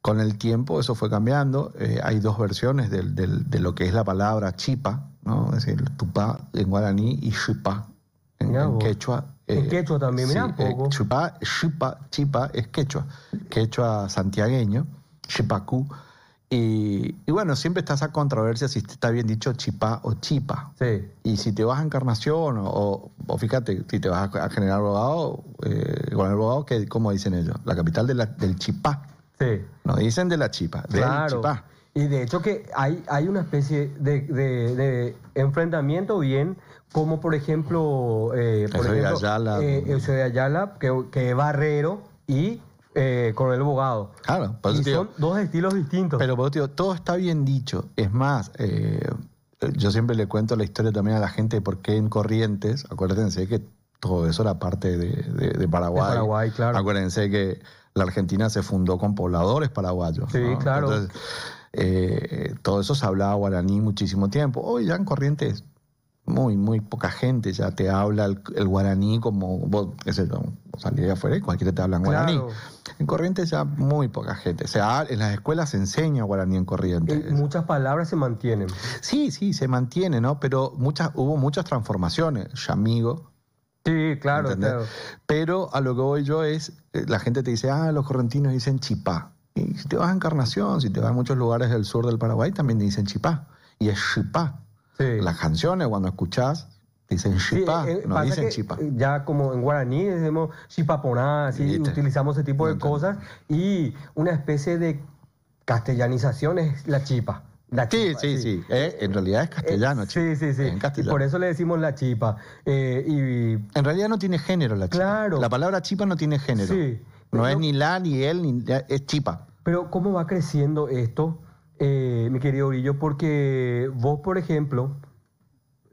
con el tiempo eso fue cambiando eh, hay dos versiones de, lo que es la palabra chipa no es decir tupá en guaraní y chipa en quechua es quechua también, sí, un eh, poco. Chupa, chipa, chipa es quechua, quechua santiagueño, chipacú. Y, bueno, siempre está esa controversia si está bien dicho Chipa o chipa. Sí. Y si te vas a encarnación, o, fíjate, si te vas a, General generar abogado, eh, con el abogado, que, ¿cómo dicen ellos? La capital del chipá. Sí. No dicen de la chipa, claro. Y de hecho que hay, hay una especie de enfrentamiento bien como por ejemplo, eh, Ayala, eh, que, es Barrero y eh, Coronel con el Bogado. Claro, son dos estilos distintos. Pero por todo está bien dicho. Es más, eh, yo siempre le cuento la historia también a la gente de por qué en Corrientes, acuérdense que todo eso era parte de, Paraguay. Paraguay, claro. Acuérdense que la Argentina se fundó con pobladores paraguayos. Sí, claro. Entonces, todo eso se hablaba guaraní muchísimo tiempo. Hoy ya en Corrientes muy, muy poca gente ya te habla el, guaraní como vos, qué sé yo, saliría afuera y cualquiera te habla en guaraní. En Corrientes ya muy poca gente. O sea, en las escuelas se enseña guaraní en corriente muchas palabras se mantienen. Sí, sí, se mantiene, ¿no? Pero muchas, hubo muchas transformaciones. Yamigo. Sí, claro, Pero a lo que voy yo es, eh, la gente te dice, ah, los correntinos dicen chipá. Y si te vas a Encarnación, si te vas a muchos lugares del sur del Paraguay, también dicen chipá. Y es chipá las canciones, cuando escuchás, dicen chipa, eh, no dicen chipa... Ya como en guaraní decimos chipaponá, así utilizamos ese tipo de cosas y una especie de castellanización es la chipa. sí, sí, sí. Eh, en realidad es castellano. Eh, sí, sí, por eso le decimos la chipa. Eh, y... En realidad no tiene género la chipa. La palabra chipa no tiene género. No es ni la, ni él, es chipa. Pero ¿cómo va creciendo esto? Eh, mi querido Orillo, porque vos, por ejemplo,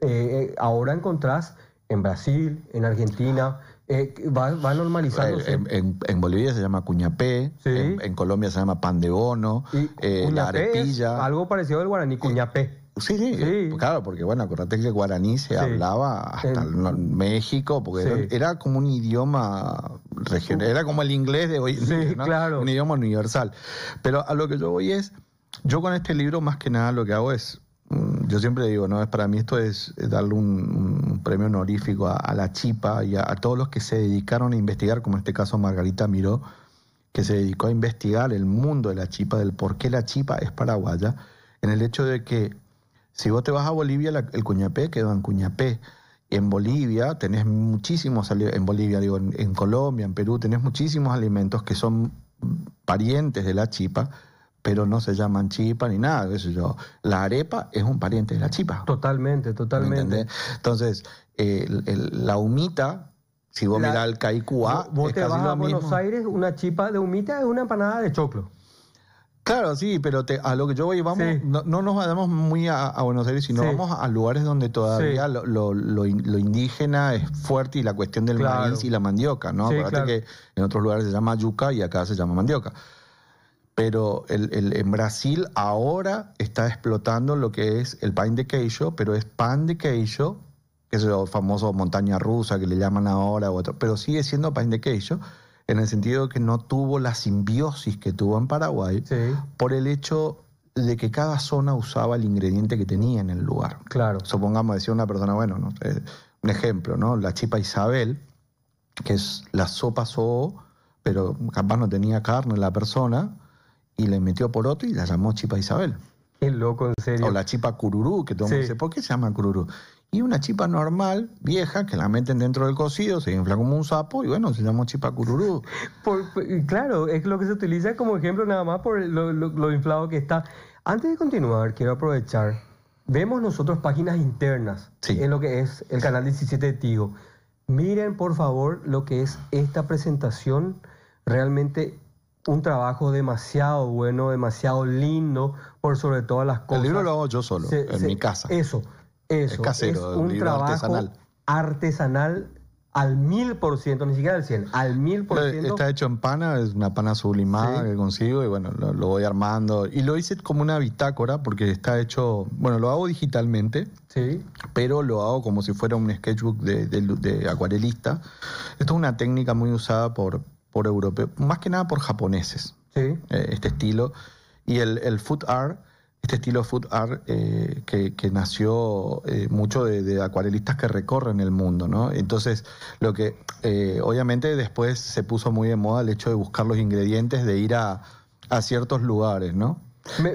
eh, eh, ahora encontrás en Brasil, en Argentina, va, va normalizándose. En, en, Bolivia se llama cuñapé, en, Colombia se llama pan de bono, la arepilla. Algo parecido al guaraní, cuñapé. Sí, sí, claro, porque bueno, acuérdate que el guaraní se hablaba hasta en... México, porque era, como un idioma regional, uh. era como el inglés de hoy un idioma universal. Pero a lo que yo voy es, yo con este libro más que nada lo que hago es, mm, yo siempre digo, no, es para mí esto es darle un, premio honorífico a, la Chipa y a, todos los que se dedicaron a investigar, como en este caso Margarita Miró, que se dedicó a investigar el mundo de la Chipa, del por qué la Chipa es paraguaya, en el hecho de que si vos te vas a Bolivia, el cuñapé quedó en cuñapé. En Bolivia tenés muchísimos en Bolivia, digo, en, en Colombia, en Perú, tenés muchísimos alimentos que son parientes de la chipa, pero no se llaman chipa ni nada, qué sé yo. La arepa es un pariente de la chipa. Totalmente, totalmente. Entonces, la humita, si vos mirás el caicúa, vos te vas a Buenos Aires, una chipa de humita es una empanada de choclo. Claro, sí, pero a lo que yo voy, vamos, no, nos vamos muy a, Buenos Aires, sino vamos a lugares donde todavía lo, indígena es fuerte y la cuestión del maíz y la mandioca, ¿no? Acuérdate que en otros lugares se llama yuca y acá se llama mandioca pero el, el, en Brasil ahora está explotando lo que es el pan de queijo, pero es pan de queijo, que es el famoso montaña rusa que le llaman ahora otro, pero sigue siendo pan de queijo en el sentido de que no tuvo la simbiosis que tuvo en Paraguay por el hecho de que cada zona usaba el ingrediente que tenía en el lugar. Supongamos decía una persona, bueno, un ejemplo, ¿no? La chipa Isabel, que es la sopa so, pero capaz no tenía carne la persona, y le metió por otro y la llamó Chipa Isabel. Qué loco, en serio. O la chipa cururú, que todo sí. dice, ¿por qué se llama cururú? Y una chipa normal, vieja, que la meten dentro del cocido, se infla como un sapo y bueno, se llama chipa cururú. claro, es lo que se utiliza como ejemplo nada más por lo, inflado que está. Antes de continuar, quiero aprovechar. Vemos nosotros páginas internas en lo que es el canal 17 de Tigo. Miren, por favor, lo que es esta presentación realmente un trabajo demasiado bueno, demasiado lindo, por sobre todas las cosas. El libro lo hago yo solo, en mi casa. Eso, eso. Es casero, un trabajo artesanal. al mil por ciento, ni siquiera al cien, al mil por eh, ciento. Está hecho en pana, es una pana sublimada que consigo y bueno, lo, voy armando. Y lo hice como una bitácora porque está hecho, bueno, lo hago digitalmente, pero lo hago como si fuera un sketchbook de, de acuarelista. Esto es una técnica muy usada por, por europeos, más que nada por japoneses, eh, este estilo. Y el, food art, este estilo food art eh, que, nació eh, mucho de, acuarelistas que recorren el mundo, ¿no? Entonces, lo que obviamente después se puso muy de moda el hecho de buscar los ingredientes, de ir a, ciertos lugares, ¿no?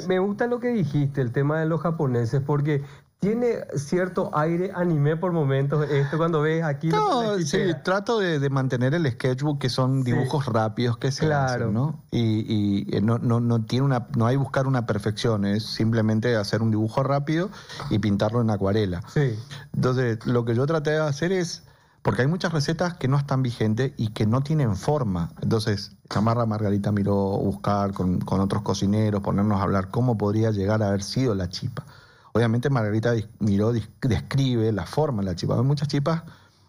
me, gusta lo que dijiste, el tema de los japoneses, porque tiene cierto aire anime por momentos. Esto cuando ves aquí. No, sí, trato de, mantener el sketchbook, que son dibujos rápidos que se hacen, ¿no? Y, eh, no, no, no, tiene una, no hay buscar una perfección, es simplemente hacer un dibujo rápido y pintarlo en acuarela. Sí. Entonces, lo que yo traté de hacer es. Porque hay muchas recetas que no están vigentes y que no tienen forma. Entonces, Camarra Margarita miró buscar con, con otros cocineros, ponernos a hablar cómo podría llegar a haber sido la chipa. Obviamente Margarita Miró describe la forma de la chipa. Hay muchas chipas.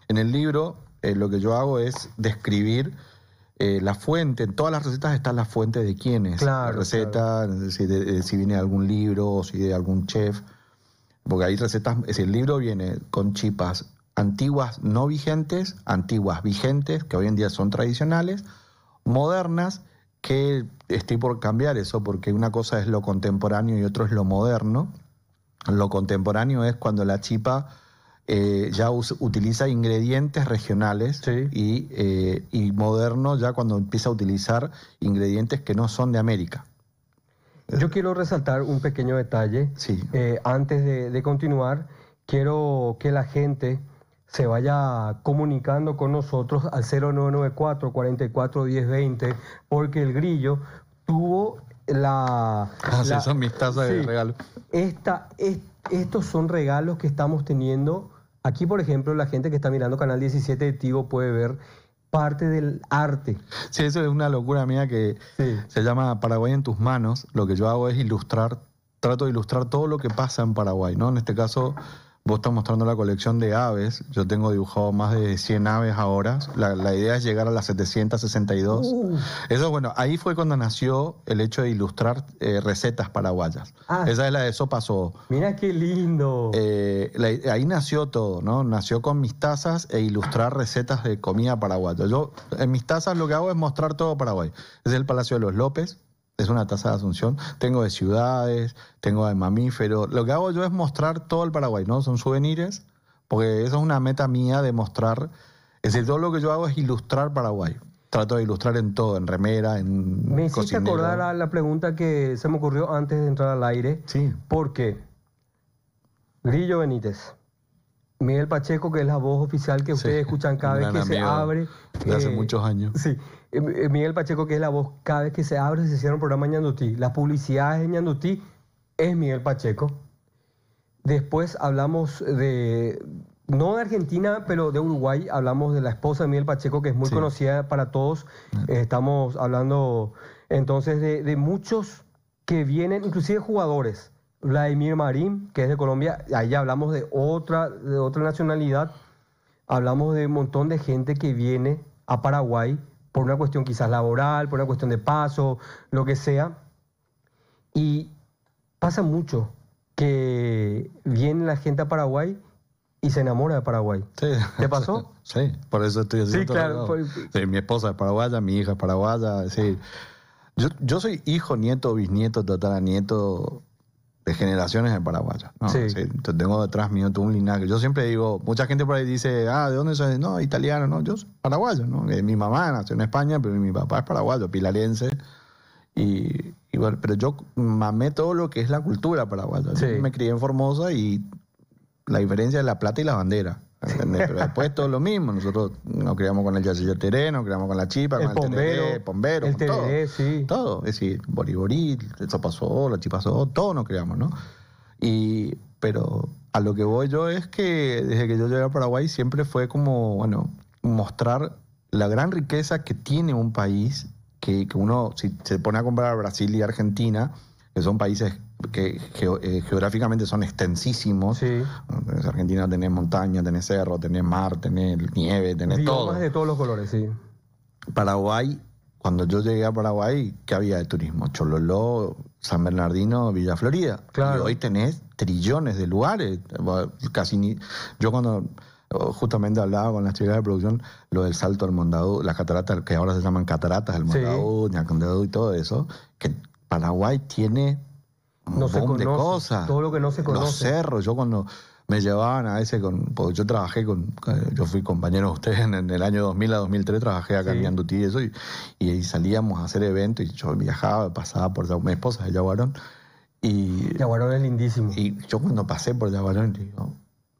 En el libro eh, lo que yo hago es describir eh, la fuente. En todas las recetas está la fuente de quién la receta, eh, si, viene de algún libro o si de algún chef. Porque hay recetas, es el libro viene con chipas antiguas no vigentes, antiguas vigentes, que hoy en día son tradicionales, modernas, que estoy por cambiar eso, porque una cosa es lo contemporáneo y otro es lo moderno. Lo contemporáneo es cuando la chipa eh, ya utiliza ingredientes regionales eh, y, moderno ya cuando empieza a utilizar ingredientes que no son de América. Yo quiero resaltar un pequeño detalle. Eh, antes de, continuar, quiero que la gente se vaya comunicando con nosotros al 0994 44 porque el grillo tuvo la, ah, son mis tazas de regalo. estos son regalos que estamos teniendo. Aquí, por ejemplo, la gente que está mirando Canal 17 de Tigo puede ver parte del arte. Sí, eso es una locura mía que se llama Paraguay en tus manos. Lo que yo hago es ilustrar, trato de ilustrar todo lo que pasa en Paraguay, ¿no? En este caso, Vos estás mostrando la colección de aves. Yo tengo dibujado más de 100 aves ahora. La, idea es llegar a las 762. Uh. Eso, bueno, ahí fue cuando nació el hecho de ilustrar eh, recetas paraguayas. Ah. Esa es la de eso pasó. Mira qué lindo. Eh, ahí nació todo, ¿no? Nació con mis tazas e ilustrar recetas de comida paraguaya. Yo en mis tazas lo que hago es mostrar todo Paraguay. Es el Palacio de los López, es una tasa de asunción. Tengo de ciudades, tengo de mamíferos. Lo que hago yo es mostrar todo el Paraguay, ¿no? Son souvenirs, porque eso es una meta mía de mostrar. Es decir, todo lo que yo hago es ilustrar Paraguay. Trato de ilustrar en todo, en remera, en. Me hiciste acordar a la pregunta que se me ocurrió antes de entrar al aire. Sí. qué? Grillo Benítez. Miguel Pacheco, que es la voz oficial que ustedes escuchan cada vez que se abre. De hace eh, muchos años. Sí. Eh, Miguel Pacheco, que es la voz, cada vez que se abre, se cierra un programa en Ñandutí. Las publicidades en Ñandutí es Miguel Pacheco. Después hablamos de, no de Argentina, pero de Uruguay, hablamos de la esposa de Miguel Pacheco, que es muy conocida para todos. Eh, estamos hablando entonces de, muchos que vienen, inclusive jugadores. Vladimir Marín, que es de Colombia, ahí hablamos de otra, de otra nacionalidad. Hablamos de un montón de gente que viene a Paraguay por una cuestión quizás laboral, por una cuestión de paso, lo que sea. Y pasa mucho que viene la gente a Paraguay y se enamora de Paraguay. ¿Te pasó? Sí, por eso estoy haciendo. Sí, claro. mi esposa es paraguaya, mi hija es paraguaya. Yo, yo soy hijo, nieto, bisnieto, tataranieto de generaciones de paraguayos. tengo detrás mío todo un linaje. Yo siempre digo, mucha gente por ahí dice, ah, ¿de dónde soy? No, italiano, no, yo soy paraguayo, ¿no? Eh, mi mamá nació en España, pero mi papá es paraguayo, pilarense. Y, pero yo mamé todo lo que es la cultura paraguaya. Sí. Me crié en Formosa y la diferencia es la plata y la bandera. Pero después todo lo mismo. Nosotros nos criamos con el yacillo terreno, nos criamos con la chipa, el con el, bombero, con todo. Sí. Todo. Es decir, boriborí, el sopasó, la chipasó, todo nos criamos, ¿no? Y, pero a lo que voy yo es que desde que yo llegué a Paraguay siempre fue como, bueno, mostrar la gran riqueza que tiene un país que, uno, si se pone a comprar Brasil y Argentina, que son países que eh, geográficamente son extensísimos. En Argentina tenés montaña, tenés cerro, tenés mar, tenés nieve, tenés todo. de todos los colores, sí. Paraguay, cuando yo llegué a Paraguay, ¿qué había de turismo? Chololó, San Bernardino, Villa Florida. Y hoy tenés trillones de lugares. Casi ni... Yo cuando justamente hablaba con las chicas de producción lo del salto del Mondadú, las cataratas, que ahora se llaman cataratas del Mondadú, sí. y todo eso, que Paraguay tiene no se de cosas. Todo lo que no se conoce. Los cerros, yo cuando me llevaban a ese, con, yo trabajé con, eh, yo fui compañero de ustedes en, el año 2000 a 2003, trabajé acá en Andutí. y eso, y, salíamos a hacer eventos y yo viajaba, pasaba por, mi esposa de Yaguarón, y... Yaguarón es lindísimo. Y yo cuando pasé por Yaguarón, digo,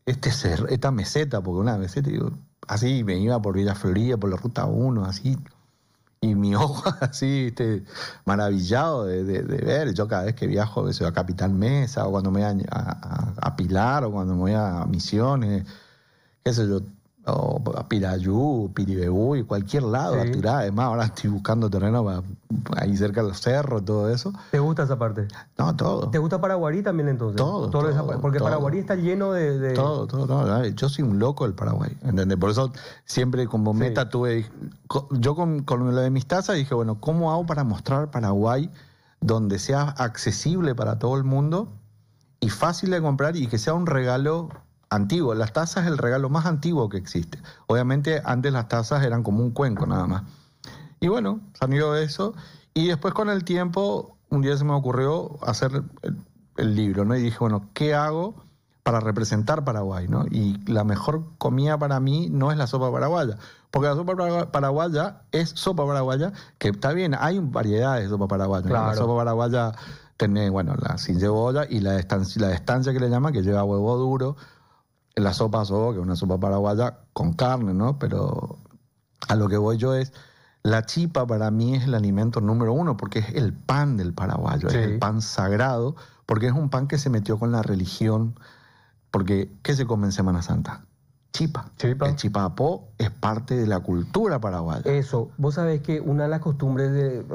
este cerro, esta meseta, porque una meseta, digo, así me iba por Villa Florida, por la Ruta 1, así, y mi ojo así, este, maravillado de, de, ver. Yo cada vez que viajo, a Capital Mesa, o cuando me voy a, a Pilar, o cuando me voy a Misiones, qué sé yo, o a Pirayú, Piribebú y cualquier lado Además, ahora estoy buscando terreno ahí cerca de los cerros, todo eso. ¿Te gusta esa parte? No, todo. ¿Te gusta Paraguay también entonces? Todo. todo, porque Paraguay está lleno de, Todo, todo, todo. Yo soy un loco del Paraguay, ¿entendés? Por eso siempre como meta tuve... Yo con, con, lo de mis tazas dije, bueno, ¿cómo hago para mostrar Paraguay donde sea accesible para todo el mundo y fácil de comprar y que sea un regalo antiguo. Las tazas es el regalo más antiguo que existe. Obviamente antes las tazas eran como un cuenco nada más. Y bueno, salió eso. Y después con el tiempo, un día se me ocurrió hacer el, libro, ¿no? Y dije, bueno, ¿qué hago para representar Paraguay, ¿no? Y la mejor comida para mí no es la sopa paraguaya, porque la sopa paraguaya es sopa paraguaya, que está bien, hay variedades de sopa paraguaya. La sopa paraguaya tiene, bueno, la sin cebolla y la, la estancia que le llaman, que lleva huevo duro, la sopa o que es una sopa paraguaya con carne, ¿no? Pero a lo que voy yo es, la chipa para mí es el alimento número uno, porque es el pan del paraguayo, es el pan sagrado, porque es un pan que se metió con la religión, porque ¿qué se come en Semana Santa? Chipa. El chipapó es parte de la cultura paraguaya. Eso, vos sabés que una de las costumbres de,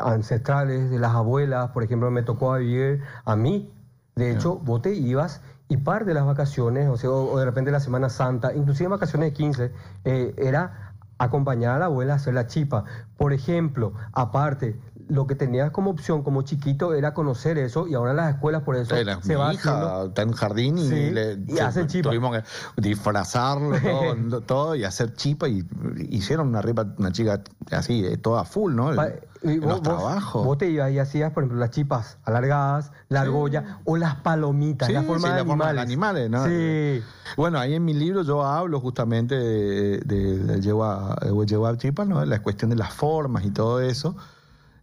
ancestrales de las abuelas, por ejemplo, me tocó a vivir a mí. De hecho, vos te ibas y parte de las vacaciones, o sea, o de repente la Semana Santa, inclusive vacaciones de 15, eh, era acompañar a la abuela a hacer la chipa. Por ejemplo, aparte, lo que tenías como opción como chiquito era conocer eso y ahora las escuelas por eso se mi va hija está en jardín y, le, hacen chipa. Tuvimos que disfrazarlo todo, y hacer chipa y hicieron una ripa, una chica así, eh, toda full, ¿no? Vos te ibas y hacías, por ejemplo, las chipas alargadas, la argolla o las palomitas, sí, la forma, de, animales. ¿no? Sí. Bueno, ahí en mi libro yo hablo justamente de, de, llevar chipas, ¿no? La cuestión de las formas y todo eso.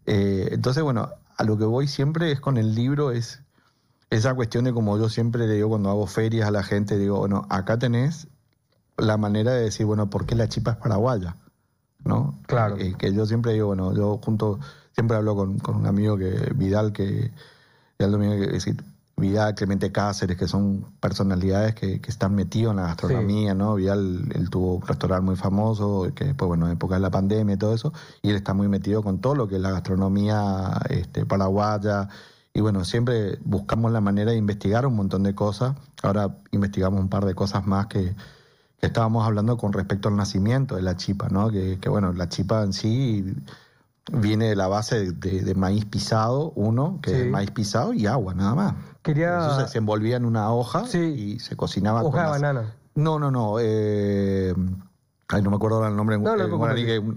Eh, entonces, bueno, a lo que voy siempre es con el libro, es esa cuestión de como yo siempre le digo cuando hago ferias a la gente, digo, bueno, acá tenés la manera de decir, bueno, ¿por qué la chipa es paraguaya? ¿No? Claro. Eh, que yo siempre digo, bueno, yo junto, siempre hablo con, un amigo que, Vidal, que, Vidal domingo que decir, Vidal, Clemente Cáceres, que son personalidades que, están metidos en la gastronomía, ¿no? Vidal, él tuvo un restaurante muy famoso, que después, bueno, en época de la pandemia y todo eso, y él está muy metido con todo lo que es la gastronomía este, paraguaya. Y bueno, siempre buscamos la manera de investigar un montón de cosas. Ahora investigamos un par de cosas más que, estábamos hablando con respecto al nacimiento de la chipa, ¿no? Que, bueno, la chipa en sí viene de la base de, maíz pisado, uno, que es maíz pisado y agua, nada más. Quería... se envolvía en una hoja y se cocinaba hoja con de banana. No, no, no. Eh, ay, no me acuerdo el nombre. No, eh,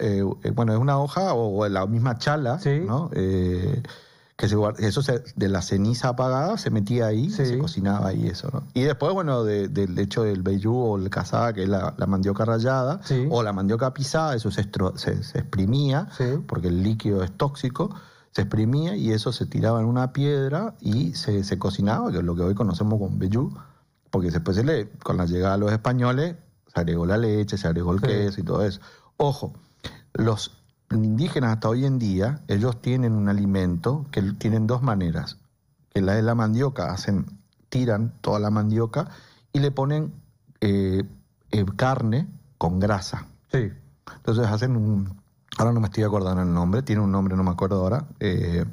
eh, bueno, es una hoja o, la misma chala, ¿no? que se eso de la ceniza apagada se metía ahí, se cocinaba ahí eso, ¿no? Y después, bueno, del hecho del vellú o el cazada, que es la, la mandioca rallada, o la mandioca pisada, eso se, exprimía, porque el líquido es tóxico, se exprimía y eso se tiraba en una piedra y se, cocinaba, que es lo que hoy conocemos como vellú, porque después con la llegada de los españoles se agregó la leche, se agregó el queso y todo eso. Ojo, los indígenas hasta hoy en día, ellos tienen un alimento que tienen dos maneras. Que la de la mandioca, hacen, tiran toda la mandioca y le ponen eh, eh, carne con grasa. Sí. Entonces hacen un. Ahora no me estoy acordando el nombre, tiene un nombre, no me acuerdo ahora. Eh,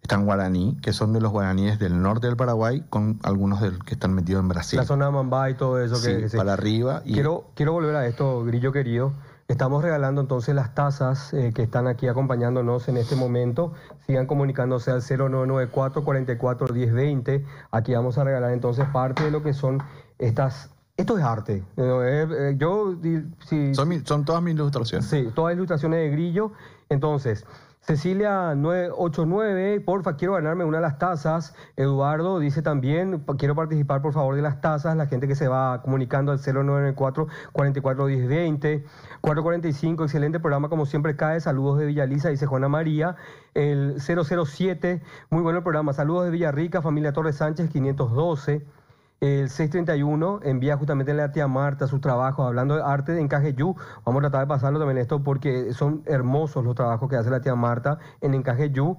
están guaraní, que son de los guaraníes del norte del Paraguay, con algunos del, que están metidos en Brasil. La zona de Mambá y todo eso. para arriba. Quiero, quiero volver a esto, Grillo querido. Estamos regalando entonces las tazas eh, que están aquí acompañándonos en este momento. Sigan comunicándose al 0994 44 Aquí vamos a regalar entonces parte de lo que son estas esto es arte. Eh, eh, yo, son, son, todas mis ilustraciones. Sí, todas ilustraciones de grillo. Entonces, Cecilia 989, porfa, quiero ganarme una de las tazas. Eduardo dice también, quiero participar por favor de las tazas, la gente que se va comunicando al 094 441020 445, excelente programa como siempre cae, saludos de Villaliza, dice Juana María, el 007, muy bueno el programa, saludos de Villarrica, familia Torres Sánchez 512. El 631 envía justamente a la tía Marta sus trabajos, hablando de arte de encaje yu. Vamos a tratar de pasarlo también esto porque son hermosos los trabajos que hace la tía Marta en encaje yu.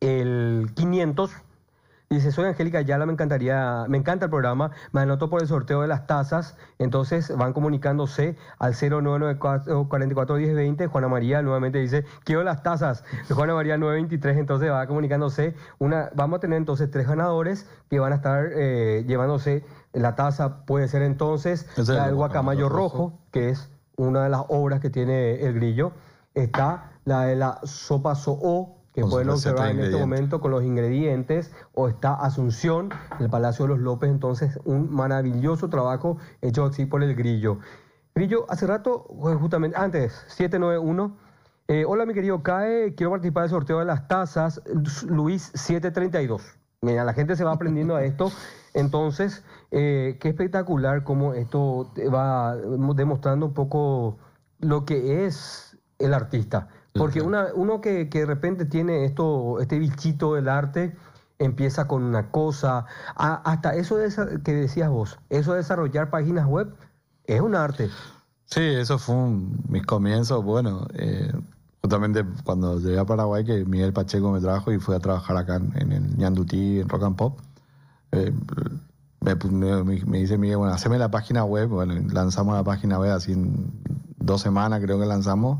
El 500 Dice, soy Angélica Ayala, me encantaría, me encanta el programa, me anoto por el sorteo de las tazas, entonces van comunicándose al 099441020, Juana María nuevamente dice, quiero las tazas, Juana María 923, entonces va comunicándose, una, vamos a tener entonces tres ganadores que van a estar eh, llevándose la taza, puede ser entonces la del guacamayo rojo, que es una de las obras que tiene el grillo, está la de la sopa Soo que pueden observar en este momento con los ingredientes, o está Asunción, el Palacio de los López, entonces un maravilloso trabajo hecho así por el grillo. Grillo, hace rato, pues, justamente antes, 791. Eh, hola, mi querido CAE, quiero participar del sorteo de las tazas, Luis 732. Mira, la gente se va aprendiendo a esto. Entonces, eh, qué espectacular cómo esto va demostrando un poco lo que es el artista. Porque uno que, de repente tiene esto, este bichito del arte, empieza con una cosa, hasta eso de que decías vos, eso de desarrollar páginas web es un arte. Sí, eso fue un, mis comienzos, bueno, eh, justamente cuando llegué a Paraguay, que Miguel Pacheco me trajo y fui a trabajar acá en, el Ñandutí, en Rock and Pop. Eh, me, dice Miguel, bueno, haceme la página web, bueno, lanzamos la página web hace dos semanas creo que lanzamos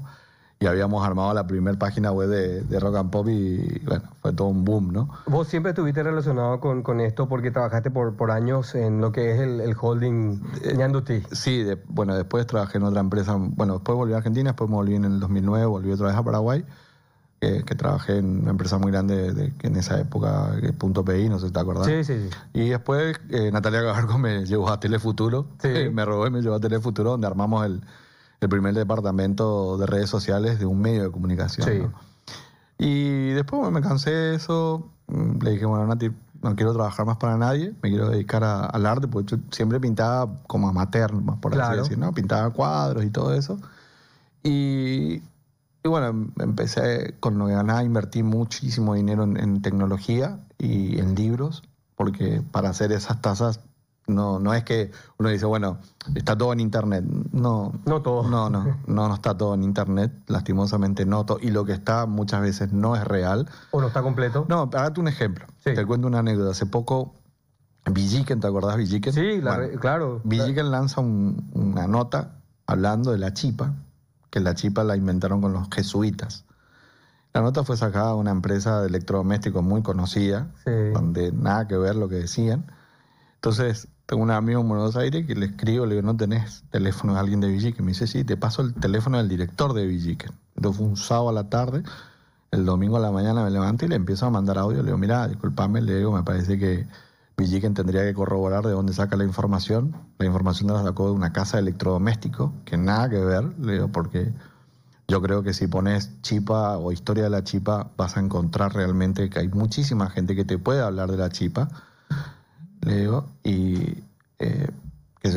y habíamos armado la primera página web de, Rock and Pop y bueno, fue todo un boom, ¿no? Vos siempre estuviste relacionado con, esto porque trabajaste por, por años en lo que es el, holding eh, sí, bueno, después trabajé en otra empresa, bueno, después volví a Argentina, después me volví en el 2009, volví otra vez a Paraguay, que, trabajé en una empresa muy grande de, que en esa época, Punto PI, no sé si te acordás. Sí, sí, sí. Y después eh, Natalia Gabarco me llevó a Telefuturo, me robó y me llevó a Telefuturo donde armamos el el primer departamento de redes sociales de un medio de comunicación. Y después me cansé de eso, mm, le dije, bueno, Nati, no quiero trabajar más para nadie, me quiero dedicar al arte, porque yo siempre pintaba como amateur, por así ¿no? Pintaba cuadros y todo eso. Y, bueno, empecé con lo que ganaba, invertí muchísimo dinero en, tecnología y en libros, porque para hacer esas tasas no, no es que uno dice, bueno, está todo en Internet. No. No todo. No, no, no, no está todo en Internet, lastimosamente no. todo. Y lo que está muchas veces no es real. O no está completo. No, hágate un ejemplo. Te cuento una anécdota. Hace poco, Villiquen, ¿te acordás Villiquen? Sí, claro. Villiquen lanza una nota hablando de la chipa, que la chipa la inventaron con los jesuitas. La nota fue sacada de una empresa de electrodomésticos muy conocida, donde nada que ver lo que decían. Entonces, tengo un amigo en Buenos Aires que le escribo, le digo, no tenés teléfono de alguien de Villiquen. Me dice, sí, te paso el teléfono del director de Villiquen. Lo fue un sábado a la tarde, el domingo a la mañana me levanto y le empiezo a mandar audio. Le digo, mira, discúlpame, le digo, me parece que Villiquen tendría que corroborar de dónde saca la información. La información la sacó de una casa de electrodoméstico, que nada que ver, le digo, porque yo creo que si pones chipa o historia de la chipa, vas a encontrar realmente que hay muchísima gente que te puede hablar de la chipa y eh,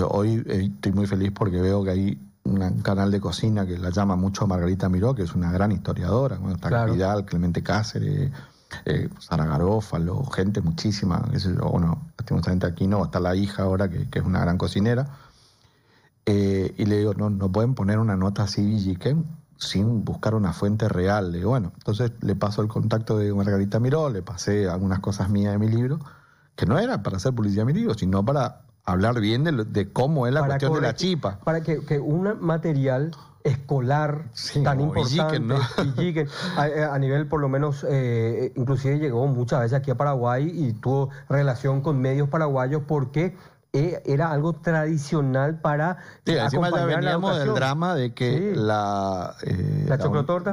hoy eh, estoy muy feliz porque veo que hay un canal de cocina que la llama mucho Margarita Miró, que es una gran historiadora, está Vidal, Clemente Cáceres, eh, Sara Garófalo, gente muchísima, bueno, aquí no, está la hija ahora que, es una gran cocinera. y le digo, no, no pueden poner una nota así sin buscar una fuente real. Le bueno, entonces le paso el contacto de Margarita Miró, le pasé algunas cosas mías de mi libro que no era para hacer policía militar, sino para hablar bien de, cómo es la cuestión de la chipa. Para que, que un material escolar tan importante, a, a, nivel por lo menos, eh, inclusive llegó muchas veces aquí a Paraguay y tuvo relación con medios paraguayos porque eh, era algo tradicional para sí, eh, acompañar ya veníamos del drama de que eh, la la,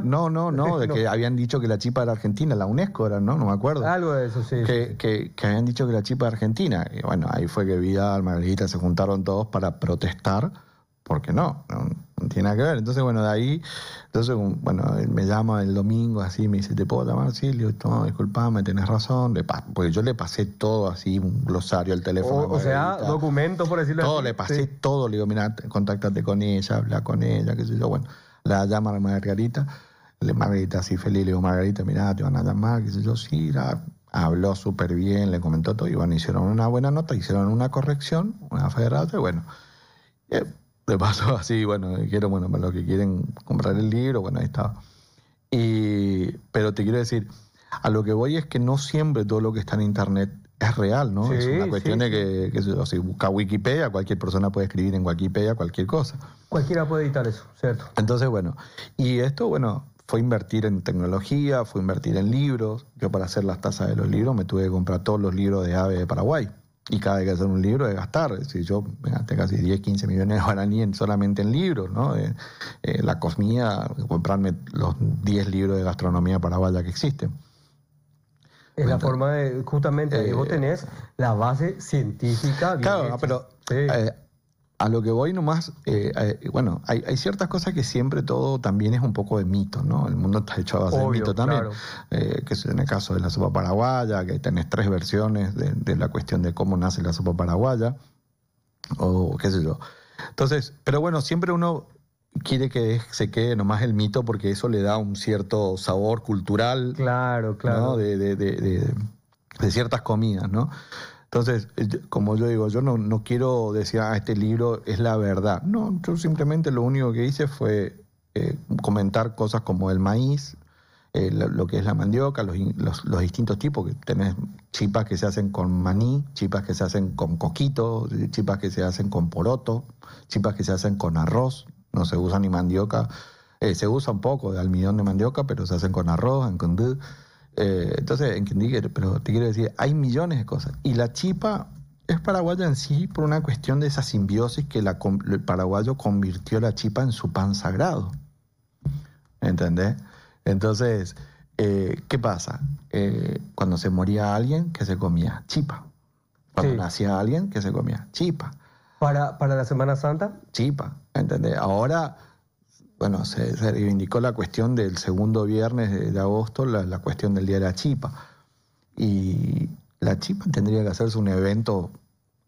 no no no de que habían dicho que la chipa era argentina la UNESCO era no no me acuerdo algo de eso sí que, que, que habían dicho que la chipa era argentina y bueno ahí fue que vida Margarita se juntaron todos para protestar porque no, no, no, tiene nada que ver. Entonces, bueno, de ahí, entonces, bueno, me llama el domingo así, me dice, ¿te puedo llamar? Sí, le digo, no, disculpame, tenés razón, le porque yo le pasé todo así, un glosario al teléfono. O, sea, documentos, por decirlo así. Todo, le pasé todo, le digo, mira, contáctate con ella, habla con ella, qué sé yo, bueno, la llama a Margarita, le Margarita así feliz, le digo, Margarita, mira, te van a llamar, qué sé yo, sí, habló súper bien, le comentó todo, y hicieron una buena nota, hicieron una corrección, una federal, y bueno. Eh, de paso así, bueno, quiero, bueno, para los que quieren comprar el libro, bueno, ahí está. Y, pero te quiero decir, a lo que voy es que no siempre todo lo que está en internet es real, ¿no? es una cuestión de que, si busca Wikipedia, cualquier persona puede escribir en Wikipedia cualquier cosa. Cualquiera puede editar eso, ¿cierto? Entonces, bueno, y esto, bueno, fue invertir en tecnología, fue invertir en libros. Yo para hacer las tasas de los libros me tuve que comprar todos los libros de AVE de Paraguay. Y cada vez que hacer un libro de gastar. Si yo gasté casi 10, 15 millones de guaraníes solamente en libros, ¿no? Eh, eh, la cosmía, comprarme los 10 libros de gastronomía para que existen. Es la forma de, justamente, vos eh, tenés la base científica. Bien claro, ah, pero a lo que voy nomás, eh, eh, bueno, hay, ciertas cosas que siempre todo también es un poco de mito, ¿no? El mundo está hecho a base de mito también. Claro. Eh, que es en el caso de la sopa paraguaya, que tenés tres versiones de, la cuestión de cómo nace la sopa paraguaya, o qué sé yo. Entonces, pero bueno, siempre uno quiere que se quede nomás el mito porque eso le da un cierto sabor cultural. Claro, claro. ¿no? De, de, ciertas comidas, ¿no? Entonces, eh, como yo digo, yo no, quiero decir, ah, este libro es la verdad. No, yo simplemente lo único que hice fue eh, comentar cosas como el maíz, eh, lo, que es la mandioca, los, los, distintos tipos, que tenés chipas que se hacen con maní, chipas que se hacen con coquito, chipas que se hacen con poroto, chipas que se hacen con arroz, no se usa ni mandioca, se usa un poco de almidón de mandioca, pero se hacen con arroz, en condú. Eh, entonces entendí que, pero te quiero decir, hay millones de cosas. Y la chipa es paraguaya en sí por una cuestión de esa simbiosis que el paraguayo convirtió la chipa en su pan sagrado. ¿Entendés? Entonces, eh, ¿qué pasa? Eh, cuando se moría alguien, que se comía chipa. Cuando nacía alguien, que se comía chipa. Para, para la Semana Santa. Chipa, ¿entendés? Ahora bueno, se, reivindicó la cuestión del segundo viernes de, agosto, la, cuestión del Día de la Chipa. Y la Chipa tendría que hacerse un evento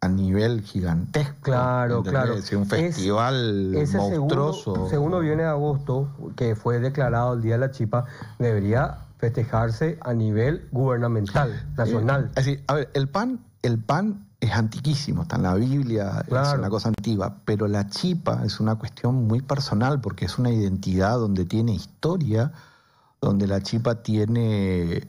a nivel gigantesco. Claro, claro. Es un festival ese Segundo, viernes de agosto, que fue declarado el Día de la Chipa, debería festejarse a nivel gubernamental, eh, nacional. así, a ver, el PAN, el PAN es antiquísimo, está en la Biblia, es una cosa antigua, pero la chipa es una cuestión muy personal porque es una identidad donde tiene historia, donde la chipa tiene,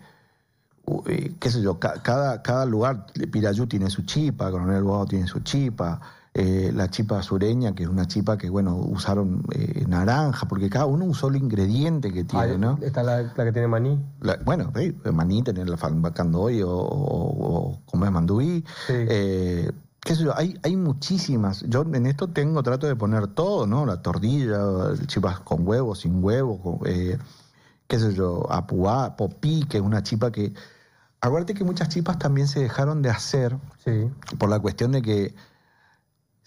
eh, qué sé yo, cada, cada lugar, Pirayú tiene su chipa, Coronel Boado tiene su chipa, eh, la chipa sureña, que es una chipa que, bueno, usaron eh, naranja, porque cada uno usó el ingrediente que ah, tiene, ¿no? ¿Está la, que tiene maní? bueno, maní, tener la candoy o, como es manduí. Eh, qué sé yo, hay, muchísimas. Yo en esto tengo, trato de poner todo, ¿no? La tortilla, chipas con huevo, sin huevo, qué sé yo, apuá, popí, que es una chipa que... Acuérdate que muchas chipas también se dejaron de hacer por la cuestión de que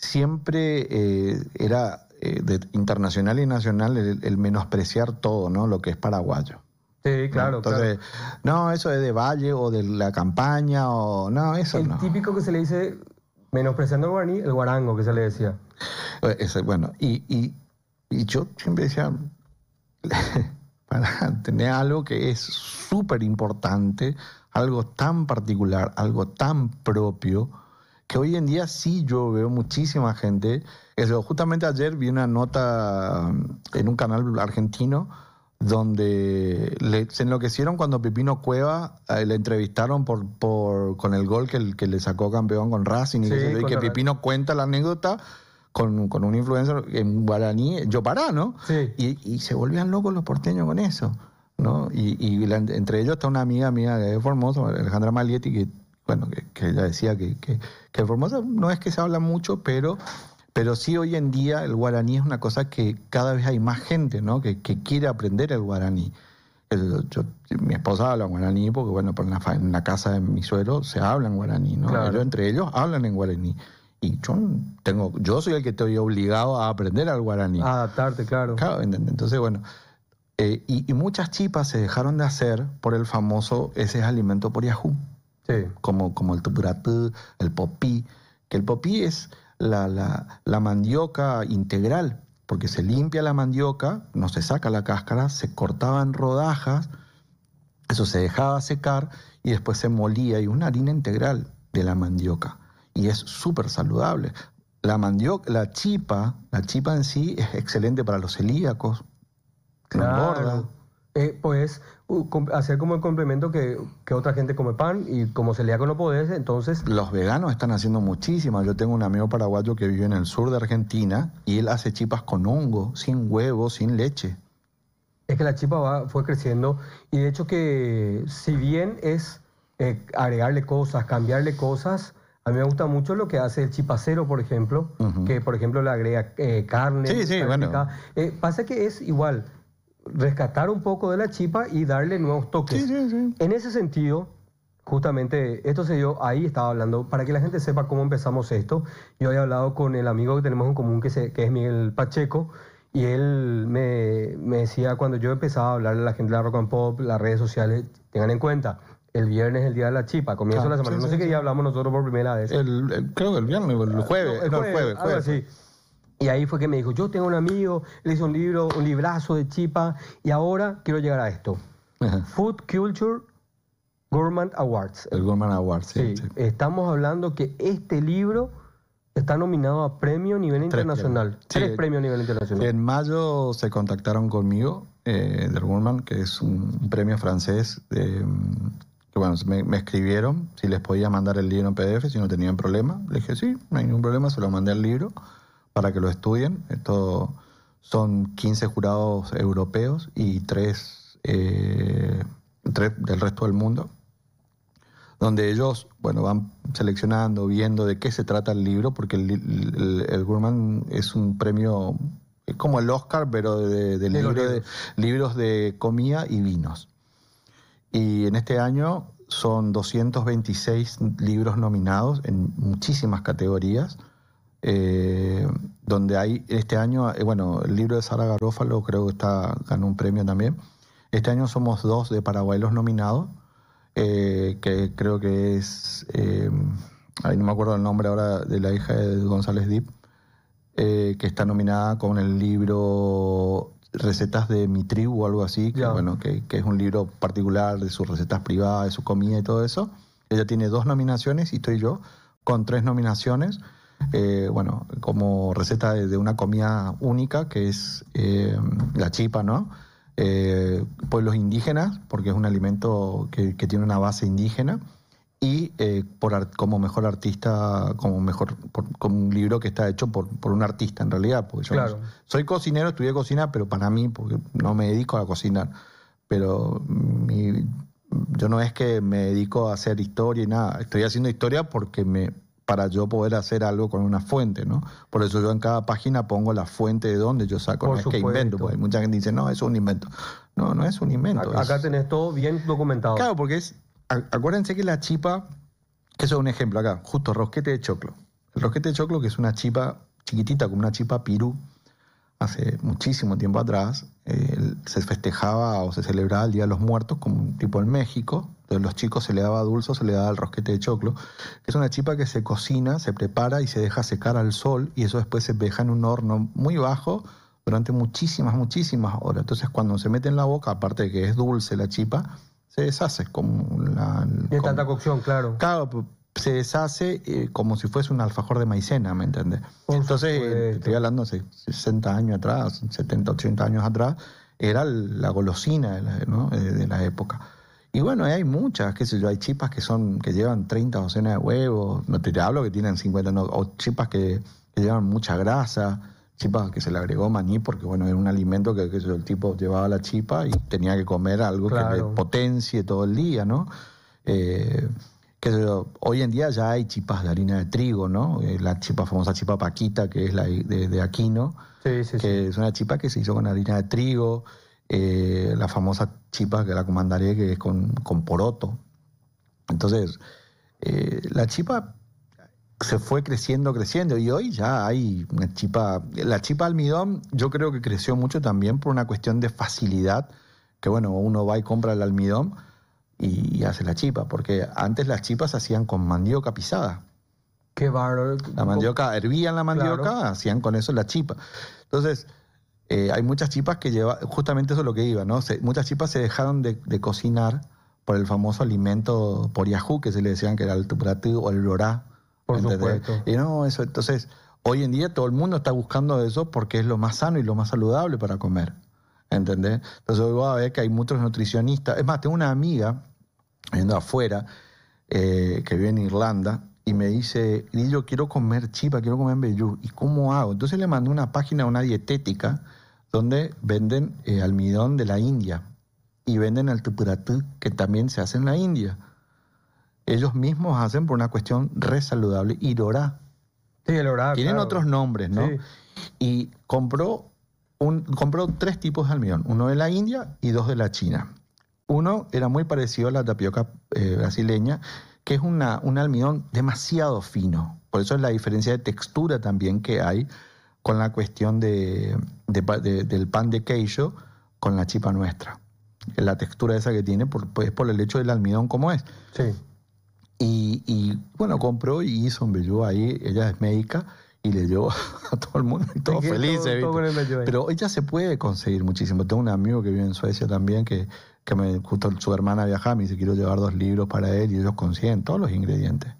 siempre eh, era eh, internacional y nacional el, menospreciar todo, ¿no? Lo que es paraguayo. Sí, claro. ¿no? Entonces, no, eso es de Valle o de la campaña o no, eso el típico que se le dice, menospreciando el guaraní, el guarango que se le decía. Eh, bueno, y, y yo siempre decía, para tener algo que es súper importante, algo tan particular, algo tan propio, hoy en día sí yo veo muchísima gente. Justamente ayer vi una nota mm, en un canal argentino donde se enloquecieron cuando Pipino Cueva eh, le entrevistaron por, con el gol que, le sacó campeón con Racing y, que, Pipino cuenta la anécdota con, con un influencer en guaraní, Yopará, ¿no? Y, se volvían locos los porteños con eso, ¿no? Y, entre ellos está una amiga mía que es Formoso, Alejandra Malietti, que bueno, que, ella decía que, que, en Formosa no es que se habla mucho, pero, pero sí hoy en día el guaraní es una cosa que cada vez hay más gente, ¿no? Que, quiere aprender el guaraní. yo, mi esposa habla guaraní porque, bueno, por la, en la casa de mi suelo se habla en guaraní, ¿no? Claro. entre ellos hablan en guaraní. Y yo tengo, yo soy el que estoy obligado a aprender al guaraní. A adaptarte, claro. Claro, entonces, bueno. Eh, y, y, muchas chipas se dejaron de hacer por el famoso ese alimento por Yahoo como, como el tupuratú, el popí, que el popí es la, mandioca integral, porque se limpia la mandioca, no se saca la cáscara, se cortaba en rodajas, eso se dejaba secar y después se molía y una harina integral de la mandioca. Y es súper saludable. La mandioca, la chipa, la chipa en sí es excelente para los celíacos, eh, pues, hacer como el complemento que, otra gente come pan y como se le con no podés, entonces... Los veganos están haciendo muchísimas. Yo tengo un amigo paraguayo que vive en el sur de Argentina y él hace chipas con hongo, sin huevo, sin leche. Es que la chipa va, fue creciendo y de hecho que si bien es eh, agregarle cosas, cambiarle cosas, a mí me gusta mucho lo que hace el chipacero, por ejemplo, que por ejemplo le agrega eh, carne. Sí, sí, bueno. pasa que es igual, rescatar un poco de la chipa y darle nuevos toques. En ese sentido, justamente esto se dio, ahí estaba hablando, para que la gente sepa cómo empezamos esto. Yo había hablado con el amigo que tenemos en común, que, que es Miguel Pacheco, y él me, decía cuando yo empezaba a hablarle a la gente de la rock and pop, las redes sociales, tengan en cuenta, el viernes es el día de la chipa, comienza ah, la semana. no sé qué día hablamos nosotros por primera vez. creo que el viernes, el ah, jueves. El jueves, jueves. Y ahí fue que me dijo, yo tengo un amigo, le hice un libro, un librazo de chipa, y ahora quiero llegar a esto. Food Culture Gourmand Awards. El Gourmand Awards, sí, Estamos hablando que este libro está nominado a premio a nivel internacional. Tres premios a nivel internacional. En mayo se contactaron conmigo eh, del Gourmand, que es un premio francés. Em, que bueno, me, me, escribieron si les podía mandar el libro en PDF, si no tenían problema. Le dije, sí, no hay ningún problema, se lo mandé al libro para que lo estudien. Esto son 15 jurados europeos y 3, eh, del resto del mundo, donde ellos bueno, van seleccionando, viendo de qué se trata el libro, porque el, el, es un premio, es como el Oscar, pero de, de libros de comida y vinos. Y en este año son 226 libros nominados en muchísimas categorías. Eh, donde hay este año, eh, bueno, el libro de Sara Garófalo creo que está, ganó un premio también. Este año somos dos de Paraguay los nominados, eh, que creo que es, no me acuerdo el nombre ahora, de la hija de González Dip, que está nominada con el libro Recetas de mi tribu o algo así, bueno, que, es un libro particular de sus recetas privadas, de su comida y todo eso. Ella tiene dos nominaciones y estoy yo con tres nominaciones eh, bueno, como receta de, una comida única que es eh, la chipa, ¿no? Eh, pueblos indígenas, porque es un alimento que, tiene una base indígena, y por, como mejor artista, como mejor, como un libro que está hecho por, un artista en realidad, yo soy cocinero, estudié cocina, pero para mí, porque no me dedico a cocinar, pero mm, yo no es que me dedico a hacer historia y nada, estoy haciendo historia porque me, para yo poder hacer algo con una fuente, ¿no? Por eso yo en cada página pongo la fuente de donde yo saco, no es que invento, porque pues, mucha gente dice, no, es un invento. No, no es un invento. Acá, tenés todo bien documentado. Claro, porque es, acuérdense que la chipa, eso es un ejemplo acá, justo rosquete de choclo. El rosquete de choclo, que es una chipa chiquitita, como una chipa pirú, hace muchísimo tiempo atrás, eh, se festejaba o se celebraba el Día de los Muertos como un tipo en México. Entonces los chicos se le daba dulce, se le daba el rosquete de choclo, que es una chipa que se cocina, se prepara y se deja secar al sol y eso después se deja en un horno muy bajo durante muchísimas, muchísimas horas. Entonces cuando se mete en la boca, aparte de que es dulce la chipa, se deshace como la... tanta cocción, claro. Claro, se deshace eh, como si fuese un alfajor de maicena, ¿me entiendes? Entonces, eh, estoy hablando hace 60 años atrás, 70, 80 años atrás, era la golosina eh, de la, época. Y bueno, hay muchas, qué sé yo, hay chipas que son que llevan 30 docenas de huevos, no te hablo que tienen 50, o chipas que, llevan mucha grasa, chipas que se le agregó maní porque bueno, era un alimento que, el tipo llevaba la chipa y tenía que comer algo que le potencie todo el día, ¿no? Eh, hoy en día ya hay chipas de harina de trigo, ¿no? Eh, la chipa famosa chipa Paquita, que es la de, Aquino, que es una chipa que se hizo con harina de trigo, eh, la famosa chipa que la comandaré, que es con, poroto. Entonces, eh, la chipa se fue creciendo, creciendo, y hoy ya hay una chipa, la chipa almidón yo creo que creció mucho también por una cuestión de facilidad, que bueno, uno va y compra el almidón, y hace la chipa, porque antes las chipas se hacían con mandioca pisada. Qué La mandioca, hervían la mandioca, hacían con eso la chipa. Entonces, eh, hay muchas chipas que llevan, justamente eso es lo que iba, ¿no? muchas chipas se dejaron de, cocinar por el famoso alimento por Yahoo, que se le decían que era el tupratú o el lorá. Por supuesto. Y no, eso, entonces, hoy en día todo el mundo está buscando eso porque es lo más sano y lo más saludable para comer. ¿Entendés? Entonces voy a ver que hay muchos nutricionistas. Es más, tengo una amiga viendo afuera eh, que vive en Irlanda y me dice, y yo quiero comer chipa, quiero comer vellú. ¿Y cómo hago? Entonces le mandé una página, una dietética, donde venden eh, almidón de la India y venden el tupuratú que también se hace en la India. Ellos mismos hacen por una cuestión re saludable, irorá. Sí, el Tienen otros nombres, ¿no? Y compró compró tres tipos de almidón, uno de la India y dos de la China. Uno era muy parecido a la tapioca eh, brasileña, que es un almidón demasiado fino. Por eso es la diferencia de textura también que hay con la cuestión del pan de queijo con la chipa nuestra. La textura esa que tiene es pues, por el hecho del almidón como es. Sí. Y, bueno, compró y hizo un bellú ahí, ella es médica, y le llevo a todo el mundo, y Todo, feliz. Pero ella se puede conseguir muchísimo. Tengo un amigo que vive en Suecia también que, que me, gustó su hermana viajaba, me dice, quiero llevar dos libros para él y ellos consiguen todos los ingredientes.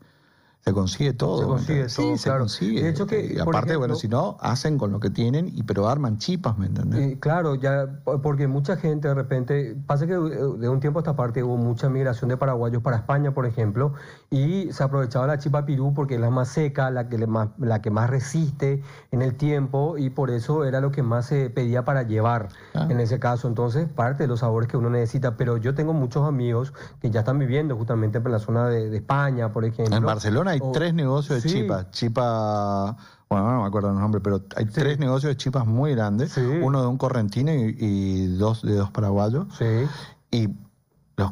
Se consigue todo. Se consigue Sí, se consigue. hecho que, y aparte, bueno, si no, hacen con lo que tienen y pero arman chipas, ¿me entendés? Eh, claro, ya, porque mucha gente de repente, pasa que de un tiempo a esta parte hubo mucha migración de paraguayos para España, por ejemplo, y se aprovechaba la chipa pirú porque es la más seca, la que, más, la que más resiste en el tiempo y por eso era lo que más se pedía para llevar ah. en ese caso. Entonces, parte de los sabores que uno necesita, pero yo tengo muchos amigos que ya están viviendo justamente en la zona de, de España, por ejemplo. En Barcelona hay tres negocios de chipas. bueno, no me acuerdo el nombre, pero hay tres negocios de chipas muy grandes. Uno de un correntino y, dos de dos paraguayos. Y los,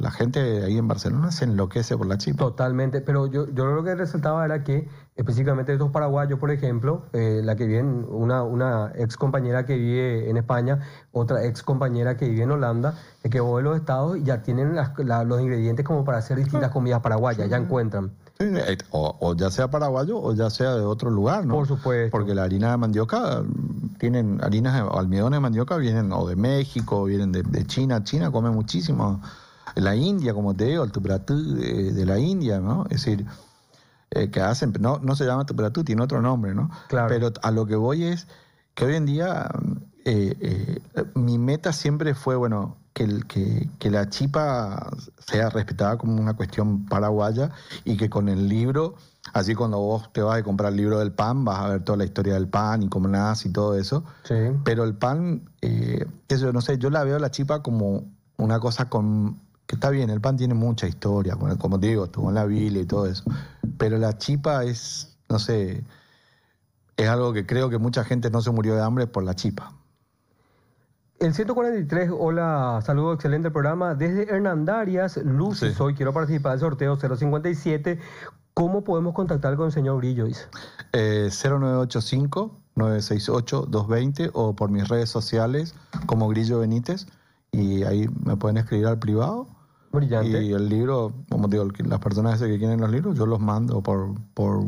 la gente ahí en Barcelona se enloquece por la chipa. Totalmente, pero yo, yo lo que resaltaba era que específicamente estos paraguayos, por ejemplo, eh, la que viene una, una ex compañera que vive en España, otra ex compañera que vive en Holanda, que voy a los estados y ya tienen los ingredientes como para hacer distintas ah. comidas paraguayas, ya encuentran. Eh, o, ya sea paraguayo o ya sea de otro lugar, ¿no? Por supuesto. Porque la harina de mandioca, mm, tienen harinas, almidones de mandioca vienen o de México, vienen de, China. China come muchísimo. La India, como te digo, el tupratú de, la India, ¿no? Es decir, eh, que hacen, no, no se llama tupratú, tiene otro nombre, ¿no? Claro. Pero a lo que voy es que hoy en día eh, mi meta siempre fue, bueno, que, que, la chipa sea respetada como una cuestión paraguaya y que con el libro, así cuando vos te vas a comprar el libro del pan, vas a ver toda la historia del pan y cómo nace y todo eso. Pero el pan, eso eh, no sé, yo la veo la chipa como una cosa con que está bien, el pan tiene mucha historia, como te digo, estuvo en la Biblia y todo eso, pero la chipa es, no sé, es algo que creo que mucha gente no se murió de hambre por la chipa. El 143, hola, saludo, excelente programa. Desde Hernandarias, luces. Hoy soy, quiero participar del sorteo 057. ¿Cómo podemos contactar con el señor Grillo? Eh, 0985-968-220 o por mis redes sociales como Grillo Benítez y ahí me pueden escribir al privado. Brillante. Y el libro, como digo, las personas que quieren los libros, yo los mando por, por,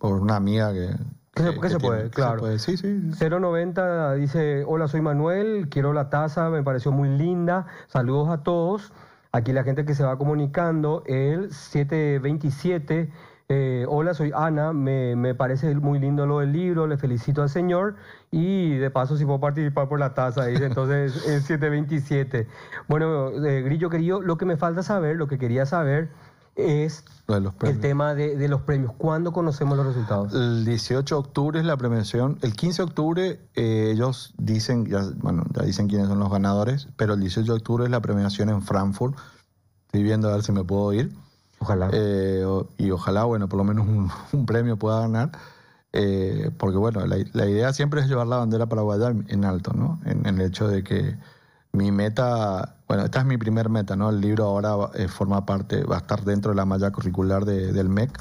por una amiga que, ¿qué se, puede? claro. Sí, sí, 090 dice, hola, soy Manuel, quiero la taza, me pareció muy linda, saludos a todos. Aquí la gente que se va comunicando, el 727, eh, hola, soy Ana, me, parece muy lindo lo del libro, le felicito al señor y de paso si puedo participar por la taza, dice entonces el 727. Bueno, eh, Grillo querido, lo que me falta saber, lo que quería saber es los el tema de, los premios. ¿Cuándo conocemos los resultados? El 18 de octubre es la premiación. El 15 de octubre eh, ellos dicen, ya, bueno, ya dicen quiénes son los ganadores, pero el 18 de octubre es la premiación en Frankfurt. Estoy viendo a ver si me puedo ir. Ojalá. Eh, y ojalá, bueno, por lo menos un, premio pueda ganar. Eh, porque, bueno, la, idea siempre es llevar la bandera paraguaya en alto, ¿no? en el hecho de que mi meta, bueno, esta es mi primer meta, ¿no? El libro ahora eh, forma parte, va a estar dentro de la malla curricular de, del MEC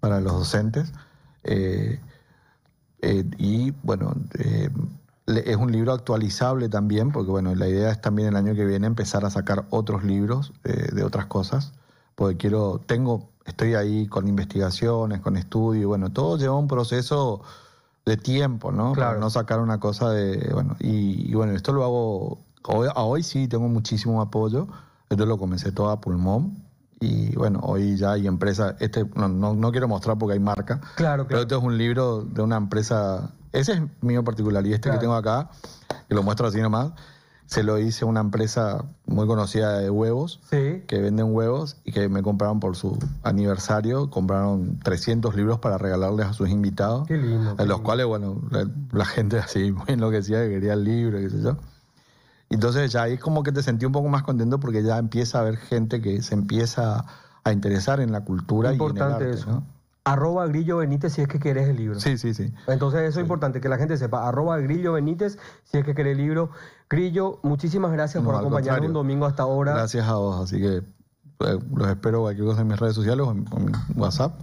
para los docentes. Eh, eh, y bueno, es un libro actualizable también, porque bueno, la idea es también el año que viene empezar a sacar otros libros de otras cosas, porque quiero, tengo, estoy ahí con investigaciones, con estudio, bueno, todo lleva un proceso de tiempo, ¿no? Claro. Para no sacar una cosa de, bueno, y, y bueno, esto lo hago Hoy, sí tengo muchísimo apoyo. Yo lo comencé todo a pulmón. Y bueno, hoy ya hay empresas. Este, no, no, quiero mostrar porque hay marca. Claro, Pero este es un libro de una empresa. Ese es mío particular. Y este que tengo acá, que lo muestro así nomás, se lo hice a una empresa muy conocida de huevos, que venden huevos y que me compraron por su aniversario, compraron 300 libros para regalarles a sus invitados, qué lindo, los cuales, bueno, la, gente así muy lo que quería el libro, qué sé yo. Entonces ya ahí como que te sentí un poco más contento porque ya empieza a haber gente que se empieza a interesar en la cultura. Importante y en el arte, eso. Arroba Grillo Benítez si es que querés el libro. Sí, sí, sí. Entonces eso es importante, que la gente sepa. Arroba Grillo Benítez si es que quiere el libro. Grillo, muchísimas gracias por acompañarnos un domingo hasta ahora. Gracias a vos, así que pues, los espero aquí en mis redes sociales o en, WhatsApp.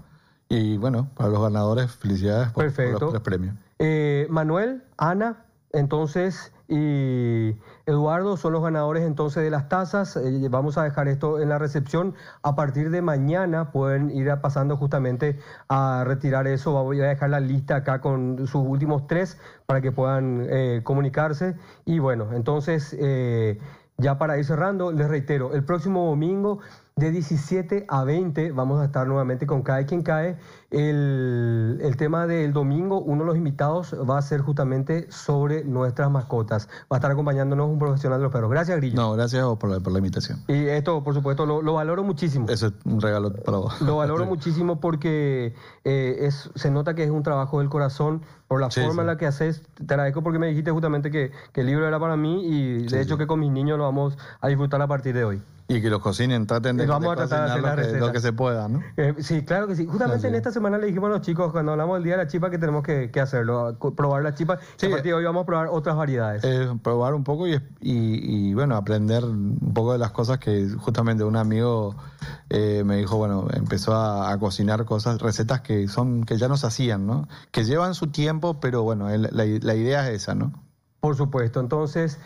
Y bueno, para los ganadores, felicidades por, los, tres premios. Eh, Manuel, Ana, entonces y Eduardo son los ganadores entonces de las tasas, eh, vamos a dejar esto en la recepción. A partir de mañana pueden ir pasando justamente a retirar eso. Voy a dejar la lista acá con sus últimos tres para que puedan eh, comunicarse. Y bueno, entonces eh, ya para ir cerrando, les reitero, el próximo domingo de 17 a 20 vamos a estar nuevamente con Cae quien cae. El, tema del domingo, uno de los invitados va a ser justamente sobre nuestras mascotas. Va a estar acompañándonos un profesional de los perros. Gracias, Grillo. No, gracias a vos por la, invitación. Y esto, por supuesto, lo, valoro muchísimo. Eso es un regalo para vos. Lo valoro muchísimo porque eh, se nota que es un trabajo del corazón por la forma en la que haces. Te agradezco porque me dijiste justamente que, el libro era para mí y de hecho que con mis niños lo vamos a disfrutar a partir de hoy. Y que los cocinen, traten de, vamos a tratar de hacer lo, que, se pueda, ¿no? Eh, sí, claro que sí. Justamente en esta semana semana le dijimos a los chicos, cuando hablamos del día de la chipa, que tenemos que, hacerlo, probar la chipa. Sí, y hoy vamos a probar otras variedades. Eh, probar un poco y, bueno, aprender un poco de las cosas que justamente un amigo eh, me dijo, bueno, empezó a, cocinar cosas, recetas que, son, que ya nos hacían, ¿no? Que llevan su tiempo, pero bueno, la, la idea es esa, ¿no? Por supuesto, entonces...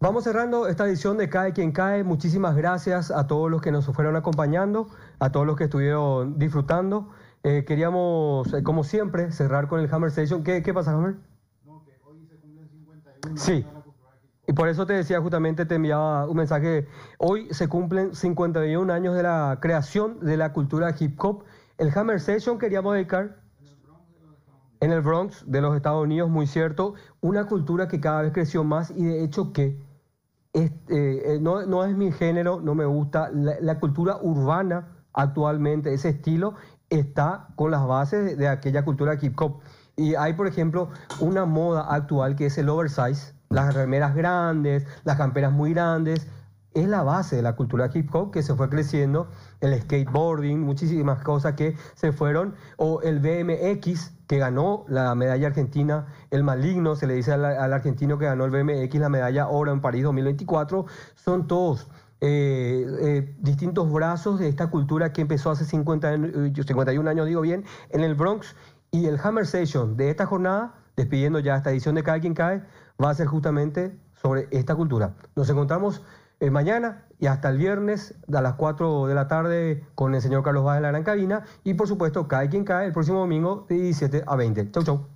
Vamos cerrando esta edición de Cae quien cae. Muchísimas gracias a todos los que nos fueron acompañando, a todos los que estuvieron disfrutando. Eh, queríamos, eh, como siempre, cerrar con el Hammer Station. ¿Qué, qué pasa, Hammer? No, que hoy se cumplen 51 sí. Y por eso te decía justamente, te enviaba un mensaje. Hoy se cumplen 51 años de la creación de la cultura hip hop. El Hammer Session queríamos dedicar en el Bronx de los Estados Unidos, muy cierto, una cultura que cada vez creció más y de hecho que eh, no, es mi género, no me gusta la cultura urbana actualmente, ese estilo, está con las bases de aquella cultura de hip hop. Y hay, por ejemplo, una moda actual que es el oversize, las remeras grandes, las camperas muy grandes. Es la base de la cultura hip hop que se fue creciendo, el skateboarding, muchísimas cosas que se fueron, o el BMX, que ganó la medalla argentina, el maligno, se le dice al, argentino que ganó el BMX, la medalla oro en París 2024, son todos eh, eh, distintos brazos de esta cultura que empezó hace 50, 51 eh, años, digo bien, en el Bronx. Y el Hammer Session de esta jornada, despidiendo ya esta edición de Cada quien cae, va a ser justamente sobre esta cultura. Nos encontramos mañana y hasta el viernes a las 4 de la tarde con el señor Carlos Vázquez de la gran cabina. Y por supuesto, Cada quien cae el próximo domingo de 17 a 20. Chau, chau.